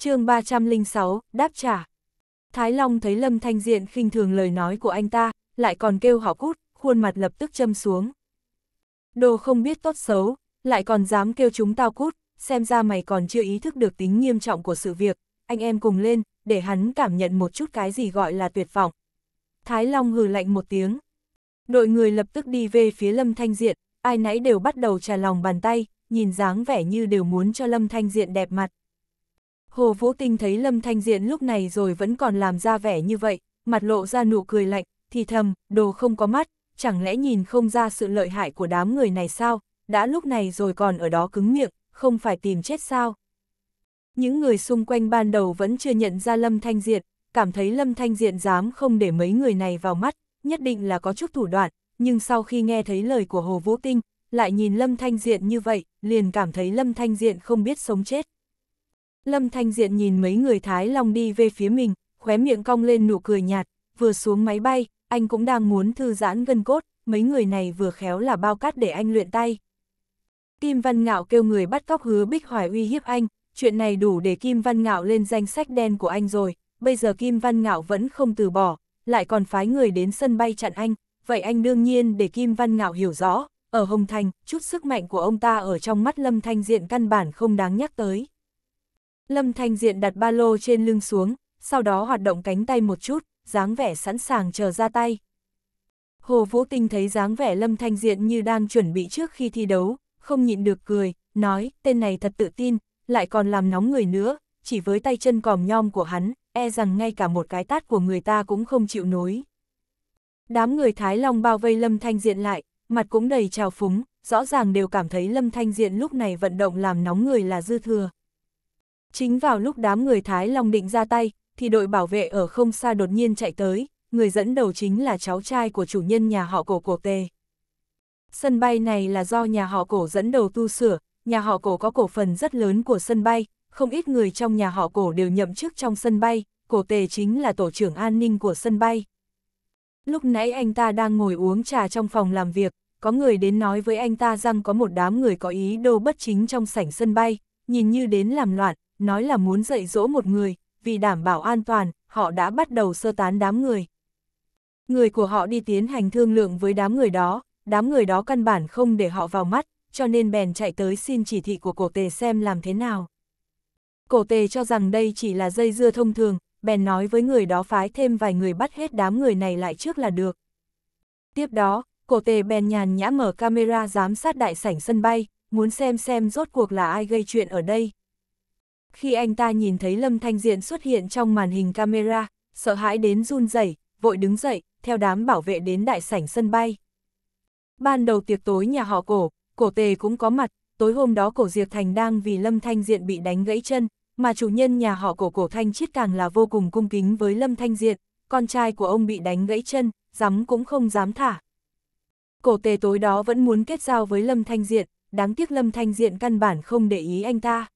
chương 306, đáp trả. Thái Long thấy Lâm Thanh Diện khinh thường lời nói của anh ta, lại còn kêu họ cút, khuôn mặt lập tức châm xuống. Đồ không biết tốt xấu, lại còn dám kêu chúng tao cút, xem ra mày còn chưa ý thức được tính nghiêm trọng của sự việc, anh em cùng lên, để hắn cảm nhận một chút cái gì gọi là tuyệt vọng. Thái Long hừ lạnh một tiếng. Đội người lập tức đi về phía Lâm Thanh Diện, ai nãy đều bắt đầu trà lòng bàn tay, nhìn dáng vẻ như đều muốn cho Lâm Thanh Diện đẹp mặt. Hồ Vũ Tinh thấy Lâm Thanh Diện lúc này rồi vẫn còn làm ra vẻ như vậy, mặt lộ ra nụ cười lạnh, thì thầm, đồ không có mắt, chẳng lẽ nhìn không ra sự lợi hại của đám người này sao, đã lúc này rồi còn ở đó cứng miệng, không phải tìm chết sao. Những người xung quanh ban đầu vẫn chưa nhận ra Lâm Thanh Diện, cảm thấy Lâm Thanh Diện dám không để mấy người này vào mắt, nhất định là có chút thủ đoạn, nhưng sau khi nghe thấy lời của Hồ Vũ Tinh, lại nhìn Lâm Thanh Diện như vậy, liền cảm thấy Lâm Thanh Diện không biết sống chết. Lâm Thanh Diện nhìn mấy người Thái Long đi về phía mình, khóe miệng cong lên nụ cười nhạt, vừa xuống máy bay, anh cũng đang muốn thư giãn gân cốt, mấy người này vừa khéo là bao cát để anh luyện tay. Kim Văn Ngạo kêu người bắt cóc hứa Bích Hoài uy hiếp anh, chuyện này đủ để Kim Văn Ngạo lên danh sách đen của anh rồi, bây giờ Kim Văn Ngạo vẫn không từ bỏ, lại còn phái người đến sân bay chặn anh, vậy anh đương nhiên để Kim Văn Ngạo hiểu rõ, ở Hồng Thành, chút sức mạnh của ông ta ở trong mắt Lâm Thanh Diện căn bản không đáng nhắc tới. Lâm Thanh Diện đặt ba lô trên lưng xuống, sau đó hoạt động cánh tay một chút, dáng vẻ sẵn sàng chờ ra tay. Hồ Vũ Tinh thấy dáng vẻ Lâm Thanh Diện như đang chuẩn bị trước khi thi đấu, không nhịn được cười, nói, tên này thật tự tin, lại còn làm nóng người nữa, chỉ với tay chân còm nhom của hắn, e rằng ngay cả một cái tát của người ta cũng không chịu nối. Đám người Thái Long bao vây Lâm Thanh Diện lại, mặt cũng đầy trào phúng, rõ ràng đều cảm thấy Lâm Thanh Diện lúc này vận động làm nóng người là dư thừa. Chính vào lúc đám người Thái Long định ra tay, thì đội bảo vệ ở không xa đột nhiên chạy tới, người dẫn đầu chính là cháu trai của chủ nhân nhà họ cổ cổ tề. Sân bay này là do nhà họ cổ dẫn đầu tu sửa, nhà họ cổ có cổ phần rất lớn của sân bay, không ít người trong nhà họ cổ đều nhậm chức trong sân bay, cổ tề chính là tổ trưởng an ninh của sân bay. Lúc nãy anh ta đang ngồi uống trà trong phòng làm việc, có người đến nói với anh ta rằng có một đám người có ý đồ bất chính trong sảnh sân bay, nhìn như đến làm loạn, nói là muốn dạy dỗ một người, vì đảm bảo an toàn, họ đã bắt đầu sơ tán đám người. Người của họ đi tiến hành thương lượng với đám người đó, đám người đó căn bản không để họ vào mắt, cho nên bèn chạy tới xin chỉ thị của cổ tề xem làm thế nào. Cổ tề cho rằng đây chỉ là dây dưa thông thường, bèn nói với người đó phái thêm vài người bắt hết đám người này lại trước là được. Tiếp đó, cổ tề bèn nhàn nhã mở camera giám sát đại sảnh sân bay, muốn xem xem rốt cuộc là ai gây chuyện ở đây. Khi anh ta nhìn thấy Lâm Thanh Diện xuất hiện trong màn hình camera, sợ hãi đến run rẩy, vội đứng dậy, theo đám bảo vệ đến đại sảnh sân bay. Ban đầu tiệc tối nhà họ cổ, cổ tề cũng có mặt, tối hôm đó cổ Diệp Thành đang vì Lâm Thanh Diện bị đánh gãy chân, mà chủ nhân nhà họ cổ cổ Thanh Chiết càng là vô cùng cung kính với Lâm Thanh Diện, con trai của ông bị đánh gãy chân, dám cũng không dám thả. Cổ tề tối đó vẫn muốn kết giao với Lâm Thanh Diện, đáng tiếc Lâm Thanh Diện căn bản không để ý anh ta.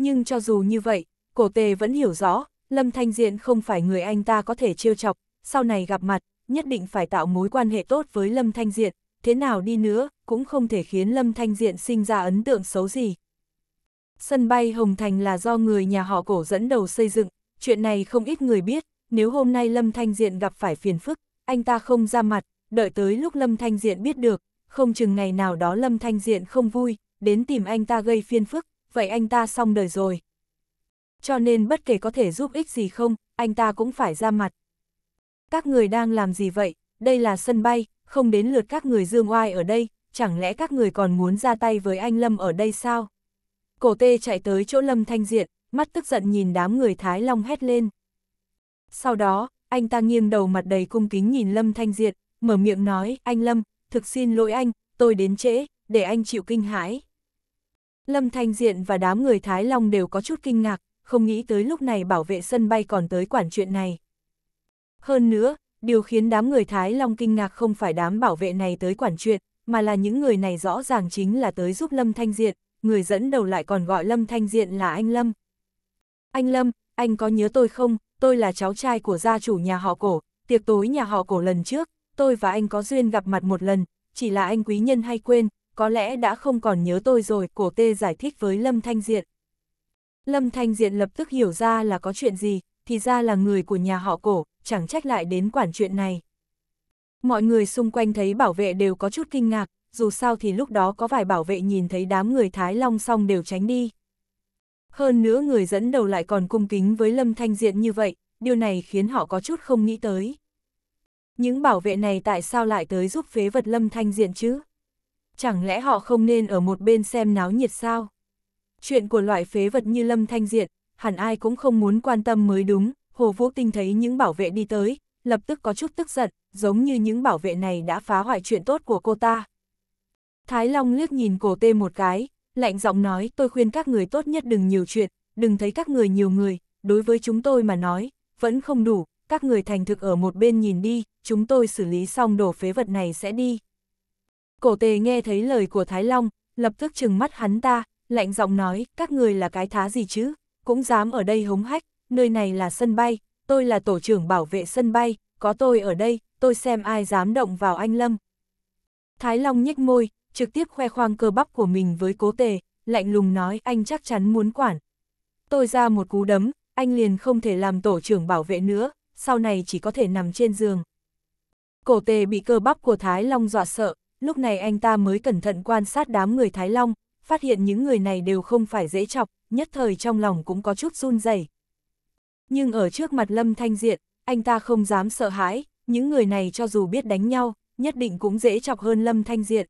Nhưng cho dù như vậy, cổ tề vẫn hiểu rõ, Lâm Thanh Diện không phải người anh ta có thể trêu chọc, sau này gặp mặt, nhất định phải tạo mối quan hệ tốt với Lâm Thanh Diện, thế nào đi nữa, cũng không thể khiến Lâm Thanh Diện sinh ra ấn tượng xấu gì. Sân bay Hồng Thành là do người nhà họ cổ dẫn đầu xây dựng, chuyện này không ít người biết, nếu hôm nay Lâm Thanh Diện gặp phải phiền phức, anh ta không ra mặt, đợi tới lúc Lâm Thanh Diện biết được, không chừng ngày nào đó Lâm Thanh Diện không vui, đến tìm anh ta gây phiền phức, vậy anh ta xong đời rồi. Cho nên bất kể có thể giúp ích gì không, anh ta cũng phải ra mặt. Các người đang làm gì vậy, đây là sân bay, không đến lượt các người dương oai ở đây, chẳng lẽ các người còn muốn ra tay với anh Lâm ở đây sao? Cổ tê chạy tới chỗ Lâm Thanh Diện, mắt tức giận nhìn đám người Thái Long hét lên. Sau đó, anh ta nghiêng đầu mặt đầy cung kính nhìn Lâm Thanh Diện, mở miệng nói, anh Lâm, thực xin lỗi anh, tôi đến trễ, để anh chịu kinh hãi. Lâm Thanh Diện và đám người Thái Long đều có chút kinh ngạc, không nghĩ tới lúc này bảo vệ sân bay còn tới quản chuyện này. Hơn nữa, điều khiến đám người Thái Long kinh ngạc không phải đám bảo vệ này tới quản chuyện, mà là những người này rõ ràng chính là tới giúp Lâm Thanh Diện, người dẫn đầu lại còn gọi Lâm Thanh Diện là anh Lâm. Anh Lâm, anh có nhớ tôi không, tôi là cháu trai của gia chủ nhà họ cổ, tiệc tối nhà họ cổ lần trước, tôi và anh có duyên gặp mặt một lần, chỉ là anh quý nhân hay quên, có lẽ đã không còn nhớ tôi rồi, cổ tê giải thích với Lâm Thanh Diện. Lâm Thanh Diện lập tức hiểu ra là có chuyện gì, thì ra là người của nhà họ cổ, chẳng trách lại đến quản chuyện này. Mọi người xung quanh thấy bảo vệ đều có chút kinh ngạc, dù sao thì lúc đó có vài bảo vệ nhìn thấy đám người Thái Long xong đều tránh đi. Hơn nữa người dẫn đầu lại còn cung kính với Lâm Thanh Diện như vậy, điều này khiến họ có chút không nghĩ tới. Những bảo vệ này tại sao lại tới giúp phế vật Lâm Thanh Diện chứ? chẳng lẽ họ không nên ở một bên xem náo nhiệt sao? Chuyện của loại phế vật như Lâm Thanh Diện hẳn ai cũng không muốn quan tâm mới đúng, Hồ Vũ Tinh thấy những bảo vệ đi tới, lập tức có chút tức giận, giống như những bảo vệ này đã phá hoại chuyện tốt của cô ta. Thái Long liếc nhìn cổ tê một cái, lạnh giọng nói tôi khuyên các người tốt nhất đừng nhiều chuyện, đừng thấy các người nhiều người, đối với chúng tôi mà nói, vẫn không đủ, các người thành thực ở một bên nhìn đi, chúng tôi xử lý xong đổ phế vật này sẽ đi. Cổ tề nghe thấy lời của Thái Long, lập tức trừng mắt hắn ta, lạnh giọng nói, các người là cái thá gì chứ, cũng dám ở đây hống hách, nơi này là sân bay, tôi là tổ trưởng bảo vệ sân bay, có tôi ở đây, tôi xem ai dám động vào anh Lâm. Thái Long nhếch môi, trực tiếp khoe khoang cơ bắp của mình với cố tề, lạnh lùng nói anh chắc chắn muốn quản. Tôi ra một cú đấm, anh liền không thể làm tổ trưởng bảo vệ nữa, sau này chỉ có thể nằm trên giường. Cổ tề bị cơ bắp của Thái Long dọa sợ, lúc này anh ta mới cẩn thận quan sát đám người Thái Long, phát hiện những người này đều không phải dễ chọc, nhất thời trong lòng cũng có chút run rẩy. Nhưng ở trước mặt Lâm Thanh Diện, anh ta không dám sợ hãi, những người này cho dù biết đánh nhau, nhất định cũng dễ chọc hơn Lâm Thanh Diện.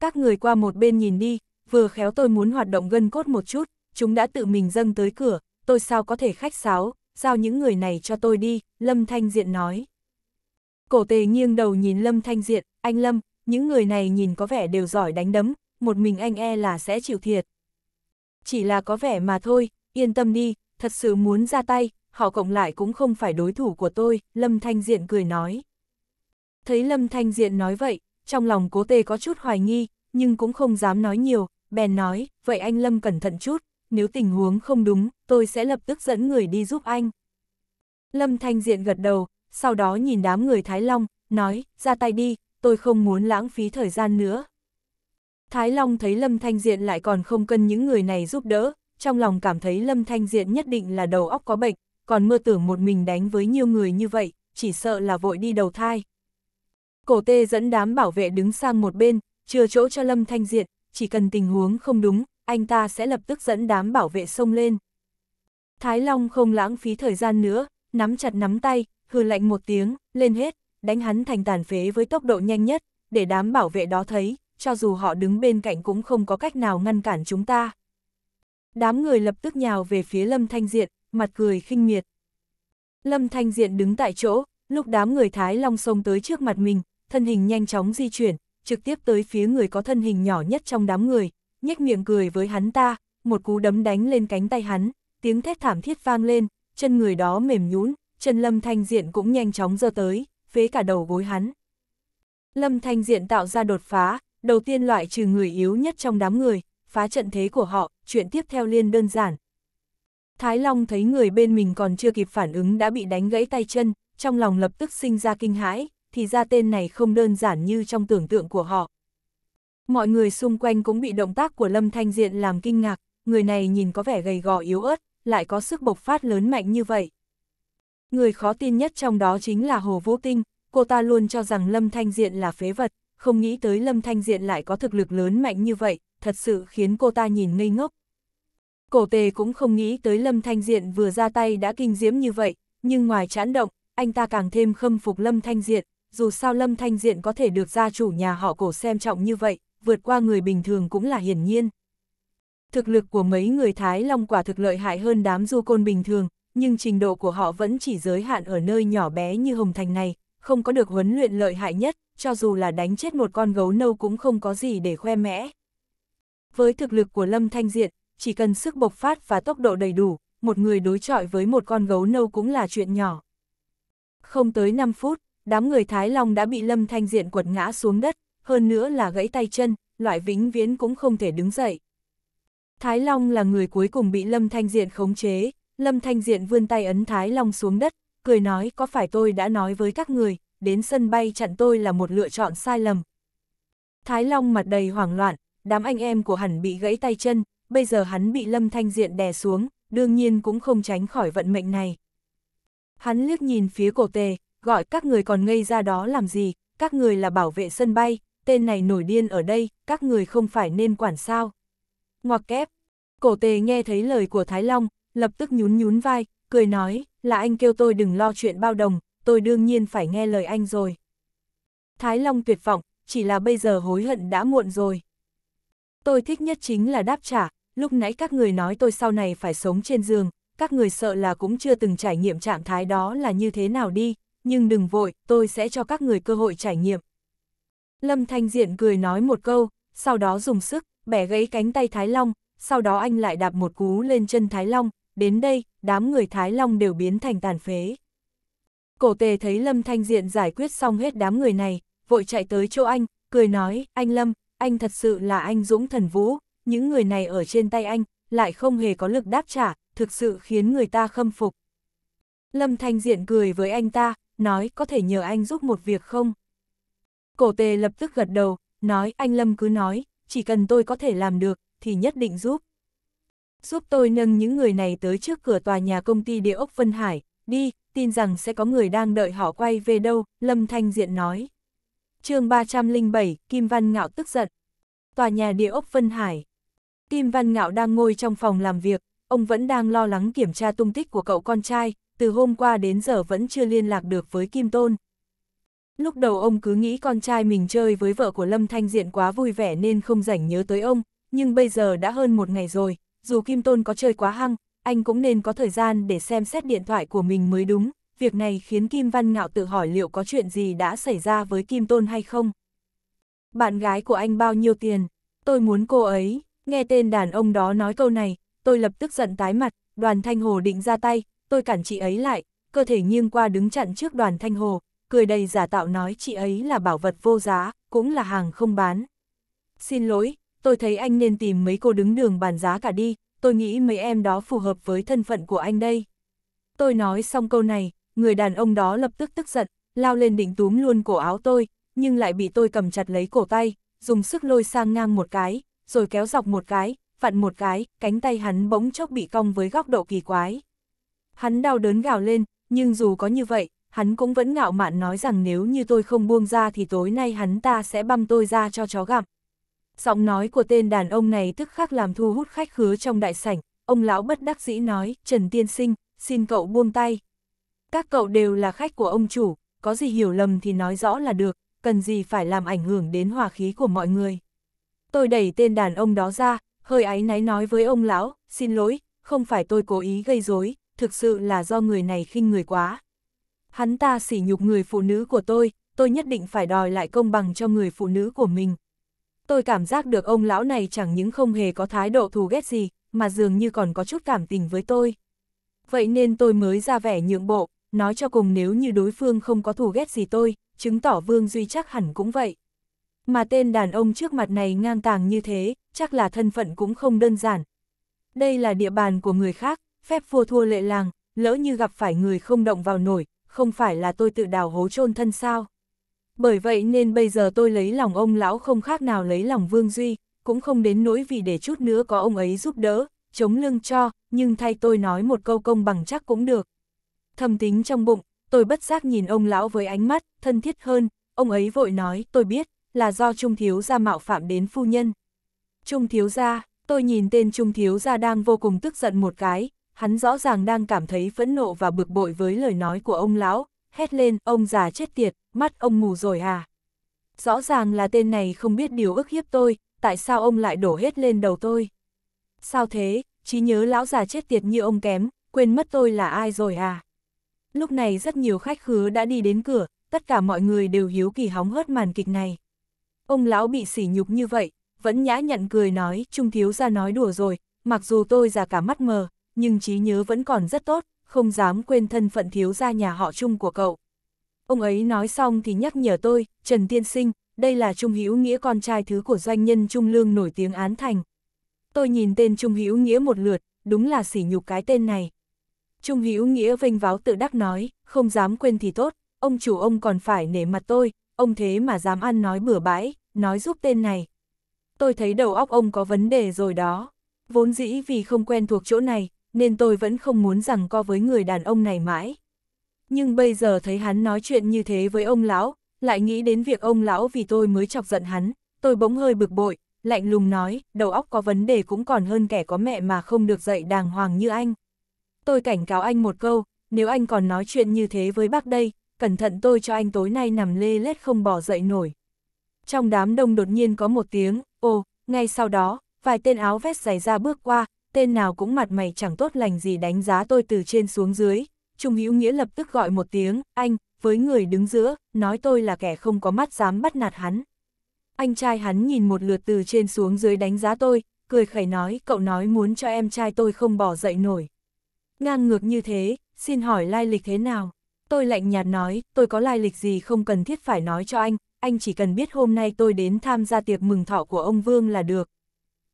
Các người qua một bên nhìn đi, vừa khéo tôi muốn hoạt động gân cốt một chút, chúng đã tự mình dâng tới cửa, tôi sao có thể khách sáo, giao những người này cho tôi đi, Lâm Thanh Diện nói. Cổ tề nghiêng đầu nhìn Lâm Thanh Diện, anh Lâm, những người này nhìn có vẻ đều giỏi đánh đấm, một mình anh e là sẽ chịu thiệt. Chỉ là có vẻ mà thôi, yên tâm đi, thật sự muốn ra tay, họ cộng lại cũng không phải đối thủ của tôi, Lâm Thanh Diện cười nói. Thấy Lâm Thanh Diện nói vậy, trong lòng cố tê có chút hoài nghi, nhưng cũng không dám nói nhiều, bèn nói, vậy anh Lâm cẩn thận chút, nếu tình huống không đúng, tôi sẽ lập tức dẫn người đi giúp anh. Lâm Thanh Diện gật đầu, sau đó nhìn đám người Thái Long, nói, ra tay đi, tôi không muốn lãng phí thời gian nữa. Thái Long thấy Lâm Thanh Diện lại còn không cân những người này giúp đỡ, trong lòng cảm thấy Lâm Thanh Diện nhất định là đầu óc có bệnh, còn mơ tưởng một mình đánh với nhiều người như vậy, chỉ sợ là vội đi đầu thai. Cổ tê dẫn đám bảo vệ đứng sang một bên, chưa chỗ cho Lâm Thanh Diện, chỉ cần tình huống không đúng, anh ta sẽ lập tức dẫn đám bảo vệ xông lên. Thái Long không lãng phí thời gian nữa, nắm chặt nắm tay, hừ lạnh một tiếng, lên hết đánh hắn thành tàn phế với tốc độ nhanh nhất, để đám bảo vệ đó thấy, cho dù họ đứng bên cạnh cũng không có cách nào ngăn cản chúng ta. Đám người lập tức nhào về phía Lâm Thanh Diện, mặt cười khinh miệt. Lâm Thanh Diện đứng tại chỗ, lúc đám người Thái Long xông tới trước mặt mình, thân hình nhanh chóng di chuyển, trực tiếp tới phía người có thân hình nhỏ nhất trong đám người, nhếch miệng cười với hắn ta, một cú đấm đánh lên cánh tay hắn, tiếng thét thảm thiết vang lên, chân người đó mềm nhũn, chân Lâm Thanh Diện cũng nhanh chóng giơ tới phế cả đầu gối hắn. Lâm Thanh Diện tạo ra đột phá, đầu tiên loại trừ người yếu nhất trong đám người, phá trận thế của họ, chuyện tiếp theo liên đơn giản. Thái Long thấy người bên mình còn chưa kịp phản ứng đã bị đánh gãy tay chân, trong lòng lập tức sinh ra kinh hãi, thì ra tên này không đơn giản như trong tưởng tượng của họ. Mọi người xung quanh cũng bị động tác của Lâm Thanh Diện làm kinh ngạc, người này nhìn có vẻ gầy gò yếu ớt, lại có sức bộc phát lớn mạnh như vậy. Người khó tin nhất trong đó chính là Hồ Vũ Tinh, cô ta luôn cho rằng Lâm Thanh Diện là phế vật, không nghĩ tới Lâm Thanh Diện lại có thực lực lớn mạnh như vậy, thật sự khiến cô ta nhìn ngây ngốc. Cổ tề cũng không nghĩ tới Lâm Thanh Diện vừa ra tay đã kinh diễm như vậy, nhưng ngoài chán động, anh ta càng thêm khâm phục Lâm Thanh Diện, dù sao Lâm Thanh Diện có thể được gia chủ nhà họ cổ xem trọng như vậy, vượt qua người bình thường cũng là hiển nhiên. Thực lực của mấy người Thái Long quả thực lợi hại hơn đám du côn bình thường, nhưng trình độ của họ vẫn chỉ giới hạn ở nơi nhỏ bé như Hồng Thành này, không có được huấn luyện lợi hại nhất, cho dù là đánh chết một con gấu nâu cũng không có gì để khoe mẽ. Với thực lực của Lâm Thanh Diện, chỉ cần sức bộc phát và tốc độ đầy đủ, một người đối chọi với một con gấu nâu cũng là chuyện nhỏ. Không tới 5 phút, đám người Thái Long đã bị Lâm Thanh Diện quật ngã xuống đất, hơn nữa là gãy tay chân, loại vĩnh viễn cũng không thể đứng dậy. Thái Long là người cuối cùng bị Lâm Thanh Diện khống chế, Lâm Thanh Diện vươn tay ấn Thái Long xuống đất, cười nói có phải tôi đã nói với các người, đến sân bay chặn tôi là một lựa chọn sai lầm. Thái Long mặt đầy hoảng loạn, đám anh em của hắn bị gãy tay chân, bây giờ hắn bị Lâm Thanh Diện đè xuống, đương nhiên cũng không tránh khỏi vận mệnh này. Hắn liếc nhìn phía cổ tề, gọi các người còn ngây ra đó làm gì, các người là bảo vệ sân bay, tên này nổi điên ở đây, các người không phải nên quản sao. Ngoặc kép, cổ tề nghe thấy lời của Thái Long, lập tức nhún nhún vai, cười nói, là anh kêu tôi đừng lo chuyện bao đồng, tôi đương nhiên phải nghe lời anh rồi. Thái Long tuyệt vọng, chỉ là bây giờ hối hận đã muộn rồi. Tôi thích nhất chính là đáp trả, lúc nãy các người nói tôi sau này phải sống trên giường, các người sợ là cũng chưa từng trải nghiệm trạng thái đó là như thế nào đi, nhưng đừng vội, tôi sẽ cho các người cơ hội trải nghiệm. Lâm Thanh Diện cười nói một câu, sau đó dùng sức, bẻ gãy cánh tay Thái Long, sau đó anh lại đạp một cú lên chân Thái Long, đến đây, đám người Thái Long đều biến thành tàn phế. Cổ tề thấy Lâm Thanh Diện giải quyết xong hết đám người này, vội chạy tới chỗ anh, cười nói, anh Lâm, anh thật sự là anh Dũng Thần Vũ, những người này ở trên tay anh, lại không hề có lực đáp trả, thực sự khiến người ta khâm phục. Lâm Thanh Diện cười với anh ta, nói có thể nhờ anh giúp một việc không? Cổ tề lập tức gật đầu, nói anh Lâm cứ nói, chỉ cần tôi có thể làm được, thì nhất định giúp giúp tôi nâng những người này tới trước cửa tòa nhà công ty địa ốc Vân Hải, đi, tin rằng sẽ có người đang đợi họ quay về đâu, Lâm Thanh Diện nói. chương 307, Kim Văn Ngạo tức giận. Tòa nhà địa ốc Vân Hải. Kim Văn Ngạo đang ngồi trong phòng làm việc, ông vẫn đang lo lắng kiểm tra tung tích của cậu con trai, từ hôm qua đến giờ vẫn chưa liên lạc được với Kim Tôn. Lúc đầu ông cứ nghĩ con trai mình chơi với vợ của Lâm Thanh Diện quá vui vẻ nên không rảnh nhớ tới ông, nhưng bây giờ đã hơn một ngày rồi, dù Kim Tôn có chơi quá hăng, anh cũng nên có thời gian để xem xét điện thoại của mình mới đúng. Việc này khiến Kim Văn Ngạo tự hỏi liệu có chuyện gì đã xảy ra với Kim Tôn hay không. Bạn gái của anh bao nhiêu tiền? Tôi muốn cô ấy. Nghe tên đàn ông đó nói câu này, tôi lập tức giận tái mặt, đoàn Thanh Hồ định ra tay, tôi cản chị ấy lại, cơ thể nghiêng qua đứng chặn trước đoàn Thanh Hồ, cười đầy giả tạo nói chị ấy là bảo vật vô giá, cũng là hàng không bán. Xin lỗi, tôi thấy anh nên tìm mấy cô đứng đường bàn giá cả đi, tôi nghĩ mấy em đó phù hợp với thân phận của anh đây. Tôi nói xong câu này, người đàn ông đó lập tức tức giận, lao lên định túm luôn cổ áo tôi, nhưng lại bị tôi cầm chặt lấy cổ tay, dùng sức lôi sang ngang một cái, rồi kéo dọc một cái, vặn một cái, cánh tay hắn bỗng chốc bị cong với góc độ kỳ quái. Hắn đau đớn gào lên, nhưng dù có như vậy, hắn cũng vẫn ngạo mạn nói rằng nếu như tôi không buông ra thì tối nay hắn ta sẽ băm tôi ra cho chó gặm. Giọng nói của tên đàn ông này tức khắc làm thu hút khách khứa trong đại sảnh, ông lão bất đắc dĩ nói, Trần Tiên Sinh, xin cậu buông tay. Các cậu đều là khách của ông chủ, có gì hiểu lầm thì nói rõ là được, cần gì phải làm ảnh hưởng đến hòa khí của mọi người. Tôi đẩy tên đàn ông đó ra, hơi áy náy nói với ông lão, xin lỗi, không phải tôi cố ý gây rối, thực sự là do người này khinh người quá. Hắn ta sỉ nhục người phụ nữ của tôi, tôi nhất định phải đòi lại công bằng cho người phụ nữ của mình, tôi cảm giác được ông lão này chẳng những không hề có thái độ thù ghét gì, mà dường như còn có chút cảm tình với tôi. Vậy nên tôi mới ra vẻ nhượng bộ, nói cho cùng nếu như đối phương không có thù ghét gì tôi, chứng tỏ Vương Duy chắc hẳn cũng vậy. Mà tên đàn ông trước mặt này ngang tàng như thế, chắc là thân phận cũng không đơn giản. Đây là địa bàn của người khác, phép vua thua lệ làng, lỡ như gặp phải người không động vào nổi, không phải là tôi tự đào hố chôn thân sao. Bởi vậy nên bây giờ tôi lấy lòng ông lão không khác nào lấy lòng Vương Duy, cũng không đến nỗi vì để chút nữa có ông ấy giúp đỡ, chống lưng cho, nhưng thay tôi nói một câu công bằng chắc cũng được. Thầm tính trong bụng, tôi bất giác nhìn ông lão với ánh mắt, thân thiết hơn, ông ấy vội nói, tôi biết, là do Trung Thiếu Gia mạo phạm đến phu nhân. Trung Thiếu Gia, tôi nhìn tên Trung Thiếu Gia đang vô cùng tức giận một cái, hắn rõ ràng đang cảm thấy phẫn nộ và bực bội với lời nói của ông lão, hét lên, ông già chết tiệt, mắt ông mù rồi à. Rõ ràng là tên này không biết điều ức hiếp tôi, tại sao ông lại đổ hết lên đầu tôi. Sao thế, trí nhớ lão già chết tiệt như ông kém, quên mất tôi là ai rồi à. Lúc này rất nhiều khách khứa đã đi đến cửa, tất cả mọi người đều hiếu kỳ hóng hớt màn kịch này. Ông lão bị sỉ nhục như vậy, vẫn nhã nhận cười nói, trung thiếu ra nói đùa rồi, mặc dù tôi già cả mắt mờ, nhưng trí nhớ vẫn còn rất tốt, không dám quên thân phận thiếu gia nhà họ chung của cậu. Ông ấy nói xong thì nhắc nhở tôi, Trần Tiên Sinh, đây là Trung Hữu Nghĩa con trai thứ của doanh nhân Trung Lương nổi tiếng án thành. Tôi nhìn tên Trung Hữu Nghĩa một lượt, đúng là sỉ nhục cái tên này. Trung Hữu Nghĩa vênh váo tự đắc nói, không dám quên thì tốt, ông chủ ông còn phải nể mặt tôi, ông thế mà dám ăn nói bừa bãi, nói giúp tên này. Tôi thấy đầu óc ông có vấn đề rồi đó. Vốn dĩ vì không quen thuộc chỗ này, nên tôi vẫn không muốn rằng co với người đàn ông này mãi. Nhưng bây giờ thấy hắn nói chuyện như thế với ông lão, lại nghĩ đến việc ông lão vì tôi mới chọc giận hắn, tôi bỗng hơi bực bội, lạnh lùng nói, đầu óc có vấn đề cũng còn hơn kẻ có mẹ mà không được dạy đàng hoàng như anh. Tôi cảnh cáo anh một câu, nếu anh còn nói chuyện như thế với bác đây, cẩn thận tôi cho anh tối nay nằm lê lết không bỏ dậy nổi. Trong đám đông đột nhiên có một tiếng, ồ, ngay sau đó, vài tên áo vest giày ra bước qua, tên nào cũng mặt mày chẳng tốt lành gì đánh giá tôi từ trên xuống dưới. Trung hữu nghĩa lập tức gọi một tiếng, anh, với người đứng giữa, nói tôi là kẻ không có mắt dám bắt nạt hắn. Anh trai hắn nhìn một lượt từ trên xuống dưới đánh giá tôi, cười khẩy nói cậu nói muốn cho em trai tôi không bỏ dậy nổi. Ngang ngược như thế, xin hỏi lai lịch thế nào? Tôi lạnh nhạt nói, tôi có lai lịch gì không cần thiết phải nói cho anh, anh chỉ cần biết hôm nay tôi đến tham gia tiệc mừng thọ của ông Vương là được.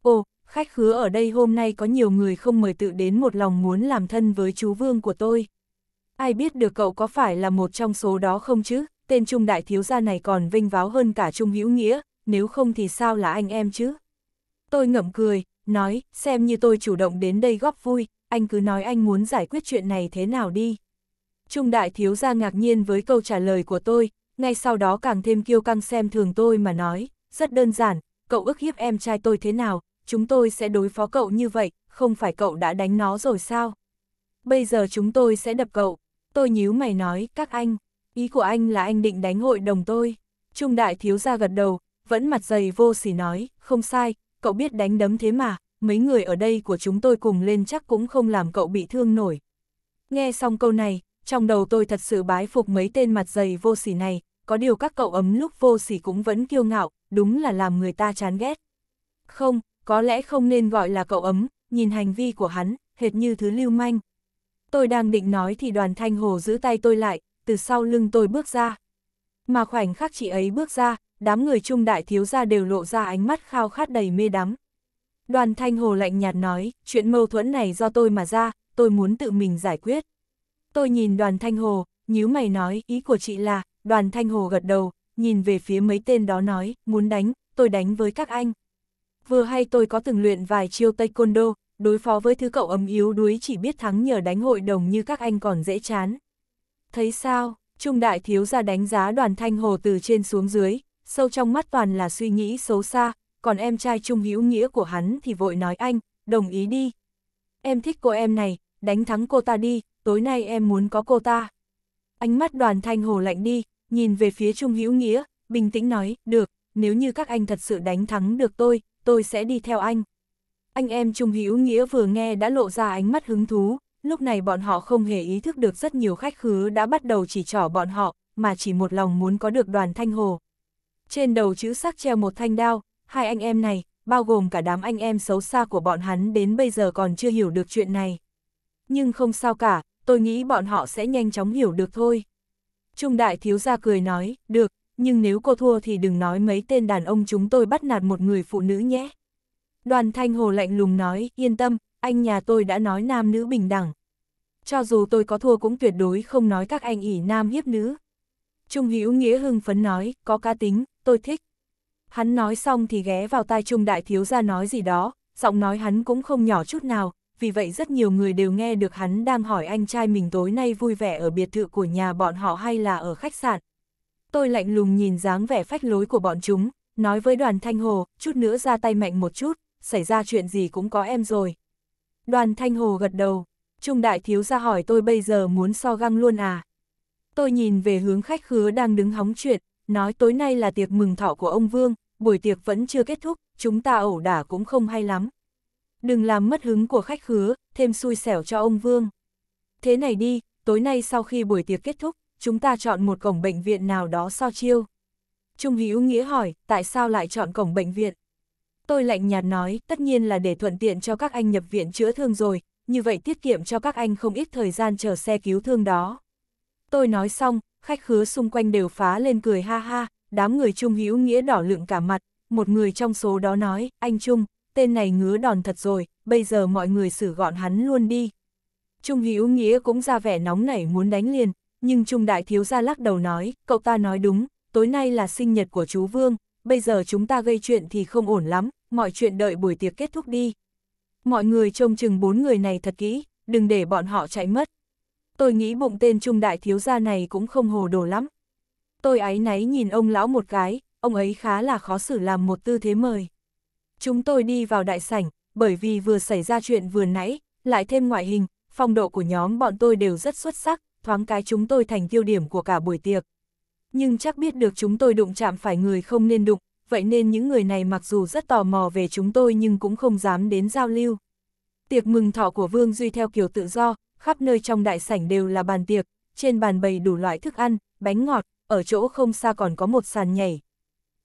Ồ, khách khứa ở đây hôm nay có nhiều người không mời tự đến một lòng muốn làm thân với chú vương của tôi. Ai biết được cậu có phải là một trong số đó không chứ, tên Trung Đại Thiếu Gia này còn vinh váo hơn cả Trung Hữu Nghĩa, nếu không thì sao là anh em chứ? Tôi ngậm cười, nói, xem như tôi chủ động đến đây góp vui, anh cứ nói anh muốn giải quyết chuyện này thế nào đi. Trung Đại Thiếu Gia ngạc nhiên với câu trả lời của tôi, ngay sau đó càng thêm kiêu căng xem thường tôi mà nói, rất đơn giản, cậu ức hiếp em trai tôi thế nào, chúng tôi sẽ đối phó cậu như vậy, không phải cậu đã đánh nó rồi sao? Bây giờ chúng tôi sẽ đập cậu. Tôi nhíu mày nói, các anh, ý của anh là anh định đánh hội đồng tôi. Trung đại thiếu ra gật đầu, vẫn mặt dày vô sỉ nói, không sai, cậu biết đánh đấm thế mà, mấy người ở đây của chúng tôi cùng lên chắc cũng không làm cậu bị thương nổi. Nghe xong câu này, trong đầu tôi thật sự bái phục mấy tên mặt dày vô sỉ này, có điều các cậu ấm lúc vô sỉ cũng vẫn kiêu ngạo, đúng là làm người ta chán ghét. Không, có lẽ không nên gọi là cậu ấm, nhìn hành vi của hắn, hệt như thứ lưu manh. Tôi đang định nói thì đoàn thanh hồ giữ tay tôi lại, từ sau lưng tôi bước ra. Mà khoảnh khắc chị ấy bước ra, đám người trung đại thiếu gia đều lộ ra ánh mắt khao khát đầy mê đắm. Đoàn thanh hồ lạnh nhạt nói, chuyện mâu thuẫn này do tôi mà ra, tôi muốn tự mình giải quyết. Tôi nhìn đoàn thanh hồ, nhíu mày nói, ý của chị là, đoàn thanh hồ gật đầu, nhìn về phía mấy tên đó nói, muốn đánh, tôi đánh với các anh vừa hay tôi có từng luyện vài chiêu taekwondo, đối phó với thứ cậu ấm yếu đuối chỉ biết thắng nhờ đánh hội đồng như các anh còn dễ chán. Thấy sao, Trung Đại Thiếu ra đánh giá đoàn thanh hồ từ trên xuống dưới, sâu trong mắt toàn là suy nghĩ xấu xa, còn em trai Trung hữu nghĩa của hắn thì vội nói anh, đồng ý đi. Em thích cô em này, đánh thắng cô ta đi, tối nay em muốn có cô ta. Ánh mắt đoàn thanh hồ lạnh đi, nhìn về phía Trung hữu nghĩa, bình tĩnh nói, được, nếu như các anh thật sự đánh thắng được tôi, tôi sẽ đi theo anh. Anh em Trung Hữu Nghĩa vừa nghe đã lộ ra ánh mắt hứng thú, lúc này bọn họ không hề ý thức được rất nhiều khách khứa đã bắt đầu chỉ trỏ bọn họ, mà chỉ một lòng muốn có được đoàn thanh hồ. Trên đầu chữ sắc treo một thanh đao, hai anh em này, bao gồm cả đám anh em xấu xa của bọn hắn đến bây giờ còn chưa hiểu được chuyện này. Nhưng không sao cả, tôi nghĩ bọn họ sẽ nhanh chóng hiểu được thôi. Trung đại thiếu gia cười nói, được, nhưng nếu cô thua thì đừng nói mấy tên đàn ông chúng tôi bắt nạt một người phụ nữ nhé. Đoàn Thanh Hồ lạnh lùng nói, yên tâm, anh nhà tôi đã nói nam nữ bình đẳng. Cho dù tôi có thua cũng tuyệt đối không nói các anh ỉ nam hiếp nữ. Trung Hữu Nghĩa hưng phấn nói, có cá tính, tôi thích. Hắn nói xong thì ghé vào tai Trung Đại Thiếu ra nói gì đó, giọng nói hắn cũng không nhỏ chút nào, vì vậy rất nhiều người đều nghe được hắn đang hỏi anh trai mình tối nay vui vẻ ở biệt thự của nhà bọn họ hay là ở khách sạn, Tôi lạnh lùng nhìn dáng vẻ phách lối của bọn chúng, nói với đoàn Thanh Hồ, chút nữa ra tay mạnh một chút, xảy ra chuyện gì cũng có em rồi. Đoàn Thanh Hồ gật đầu, Trung Đại Thiếu ra hỏi tôi bây giờ muốn so găng luôn à. Tôi nhìn về hướng khách khứa đang đứng hóng chuyện, nói tối nay là tiệc mừng thọ của ông Vương, buổi tiệc vẫn chưa kết thúc, chúng ta ẩu đả cũng không hay lắm. Đừng làm mất hứng của khách khứa, thêm xui xẻo cho ông Vương. Thế này đi, tối nay sau khi buổi tiệc kết thúc, chúng ta chọn một cổng bệnh viện nào đó so chiêu. Trung Hữu Nghĩa hỏi, tại sao lại chọn cổng bệnh viện? Tôi lạnh nhạt nói, tất nhiên là để thuận tiện cho các anh nhập viện chữa thương rồi, như vậy tiết kiệm cho các anh không ít thời gian chờ xe cứu thương đó. Tôi nói xong, khách khứa xung quanh đều phá lên cười ha ha, đám người Trung Hữu Nghĩa đỏ lượng cả mặt, một người trong số đó nói, anh Trung, tên này ngứa đòn thật rồi, bây giờ mọi người xử gọn hắn luôn đi. Trung Hữu Nghĩa cũng ra vẻ nóng nảy muốn đánh liền, nhưng Trung Đại Thiếu Gia lắc đầu nói, cậu ta nói đúng, tối nay là sinh nhật của chú Vương, bây giờ chúng ta gây chuyện thì không ổn lắm, mọi chuyện đợi buổi tiệc kết thúc đi. Mọi người trông chừng bốn người này thật kỹ, đừng để bọn họ chạy mất. Tôi nghĩ bụng tên Trung Đại Thiếu Gia này cũng không hồ đồ lắm. Tôi áy náy nhìn ông lão một cái, ông ấy khá là khó xử làm một tư thế mời. Chúng tôi đi vào đại sảnh, bởi vì vừa xảy ra chuyện vừa nãy, lại thêm ngoại hình, phong độ của nhóm bọn tôi đều rất xuất sắc, thoáng cái chúng tôi thành tiêu điểm của cả buổi tiệc. Nhưng chắc biết được chúng tôi đụng chạm phải người không nên đụng, vậy nên những người này mặc dù rất tò mò về chúng tôi nhưng cũng không dám đến giao lưu. Tiệc mừng thọ của Vương Duy theo kiểu tự do, khắp nơi trong đại sảnh đều là bàn tiệc, trên bàn bày đủ loại thức ăn, bánh ngọt, ở chỗ không xa còn có một sàn nhảy.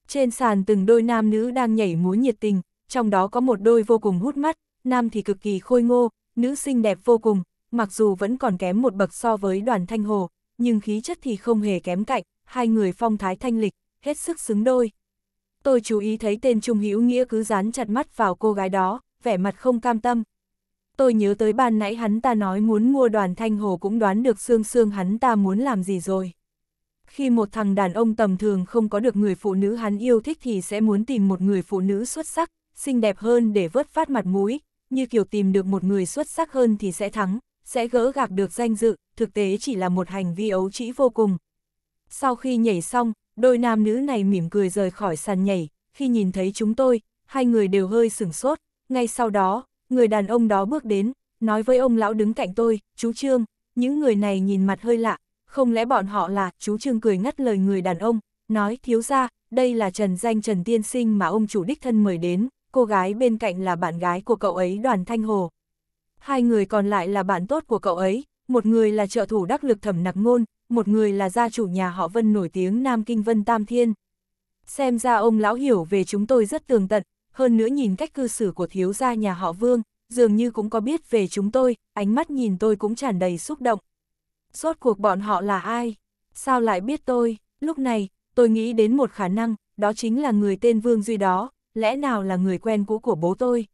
Trên sàn từng đôi nam nữ đang nhảy múa nhiệt tình, trong đó có một đôi vô cùng hút mắt, nam thì cực kỳ khôi ngô, nữ xinh đẹp vô cùng, mặc dù vẫn còn kém một bậc so với đoàn Thanh Hồ, nhưng khí chất thì không hề kém cạnh, hai người phong thái thanh lịch, hết sức xứng đôi. Tôi chú ý thấy tên Trung Hữu Nghĩa cứ dán chặt mắt vào cô gái đó, vẻ mặt không cam tâm. Tôi nhớ tới ban nãy hắn ta nói muốn mua đoàn Thanh Hồ cũng đoán được xương xương hắn ta muốn làm gì rồi. Khi một thằng đàn ông tầm thường không có được người phụ nữ hắn yêu thích thì sẽ muốn tìm một người phụ nữ xuất sắc, xinh đẹp hơn để vớt phát mặt mũi, như kiểu tìm được một người xuất sắc hơn thì sẽ thắng, sẽ gỡ gạc được danh dự, thực tế chỉ là một hành vi ấu trĩ vô cùng. Sau khi nhảy xong, đôi nam nữ này mỉm cười rời khỏi sàn nhảy, khi nhìn thấy chúng tôi, hai người đều hơi sửng sốt, ngay sau đó, người đàn ông đó bước đến, nói với ông lão đứng cạnh tôi, chú Trương, những người này nhìn mặt hơi lạ, không lẽ bọn họ là, chú Trương cười ngắt lời người đàn ông, nói thiếu ra, đây là Trần Danh Trần Tiên Sinh mà ông chủ đích thân mời đến, cô gái bên cạnh là bạn gái của cậu ấy Đoàn Thanh Hồ, hai người còn lại là bạn tốt của cậu ấy, một người là trợ thủ đắc lực thẩm nặc ngôn, một người là gia chủ nhà họ Vân nổi tiếng Nam Kinh Vân Tam Thiên. Xem ra ông lão hiểu về chúng tôi rất tường tận, hơn nữa nhìn cách cư xử của thiếu gia nhà họ Vương, dường như cũng có biết về chúng tôi, ánh mắt nhìn tôi cũng tràn đầy xúc động. Rốt cuộc bọn họ là ai? Sao lại biết tôi? Lúc này, tôi nghĩ đến một khả năng, đó chính là người tên Vương Duy đó, lẽ nào là người quen cũ của bố tôi?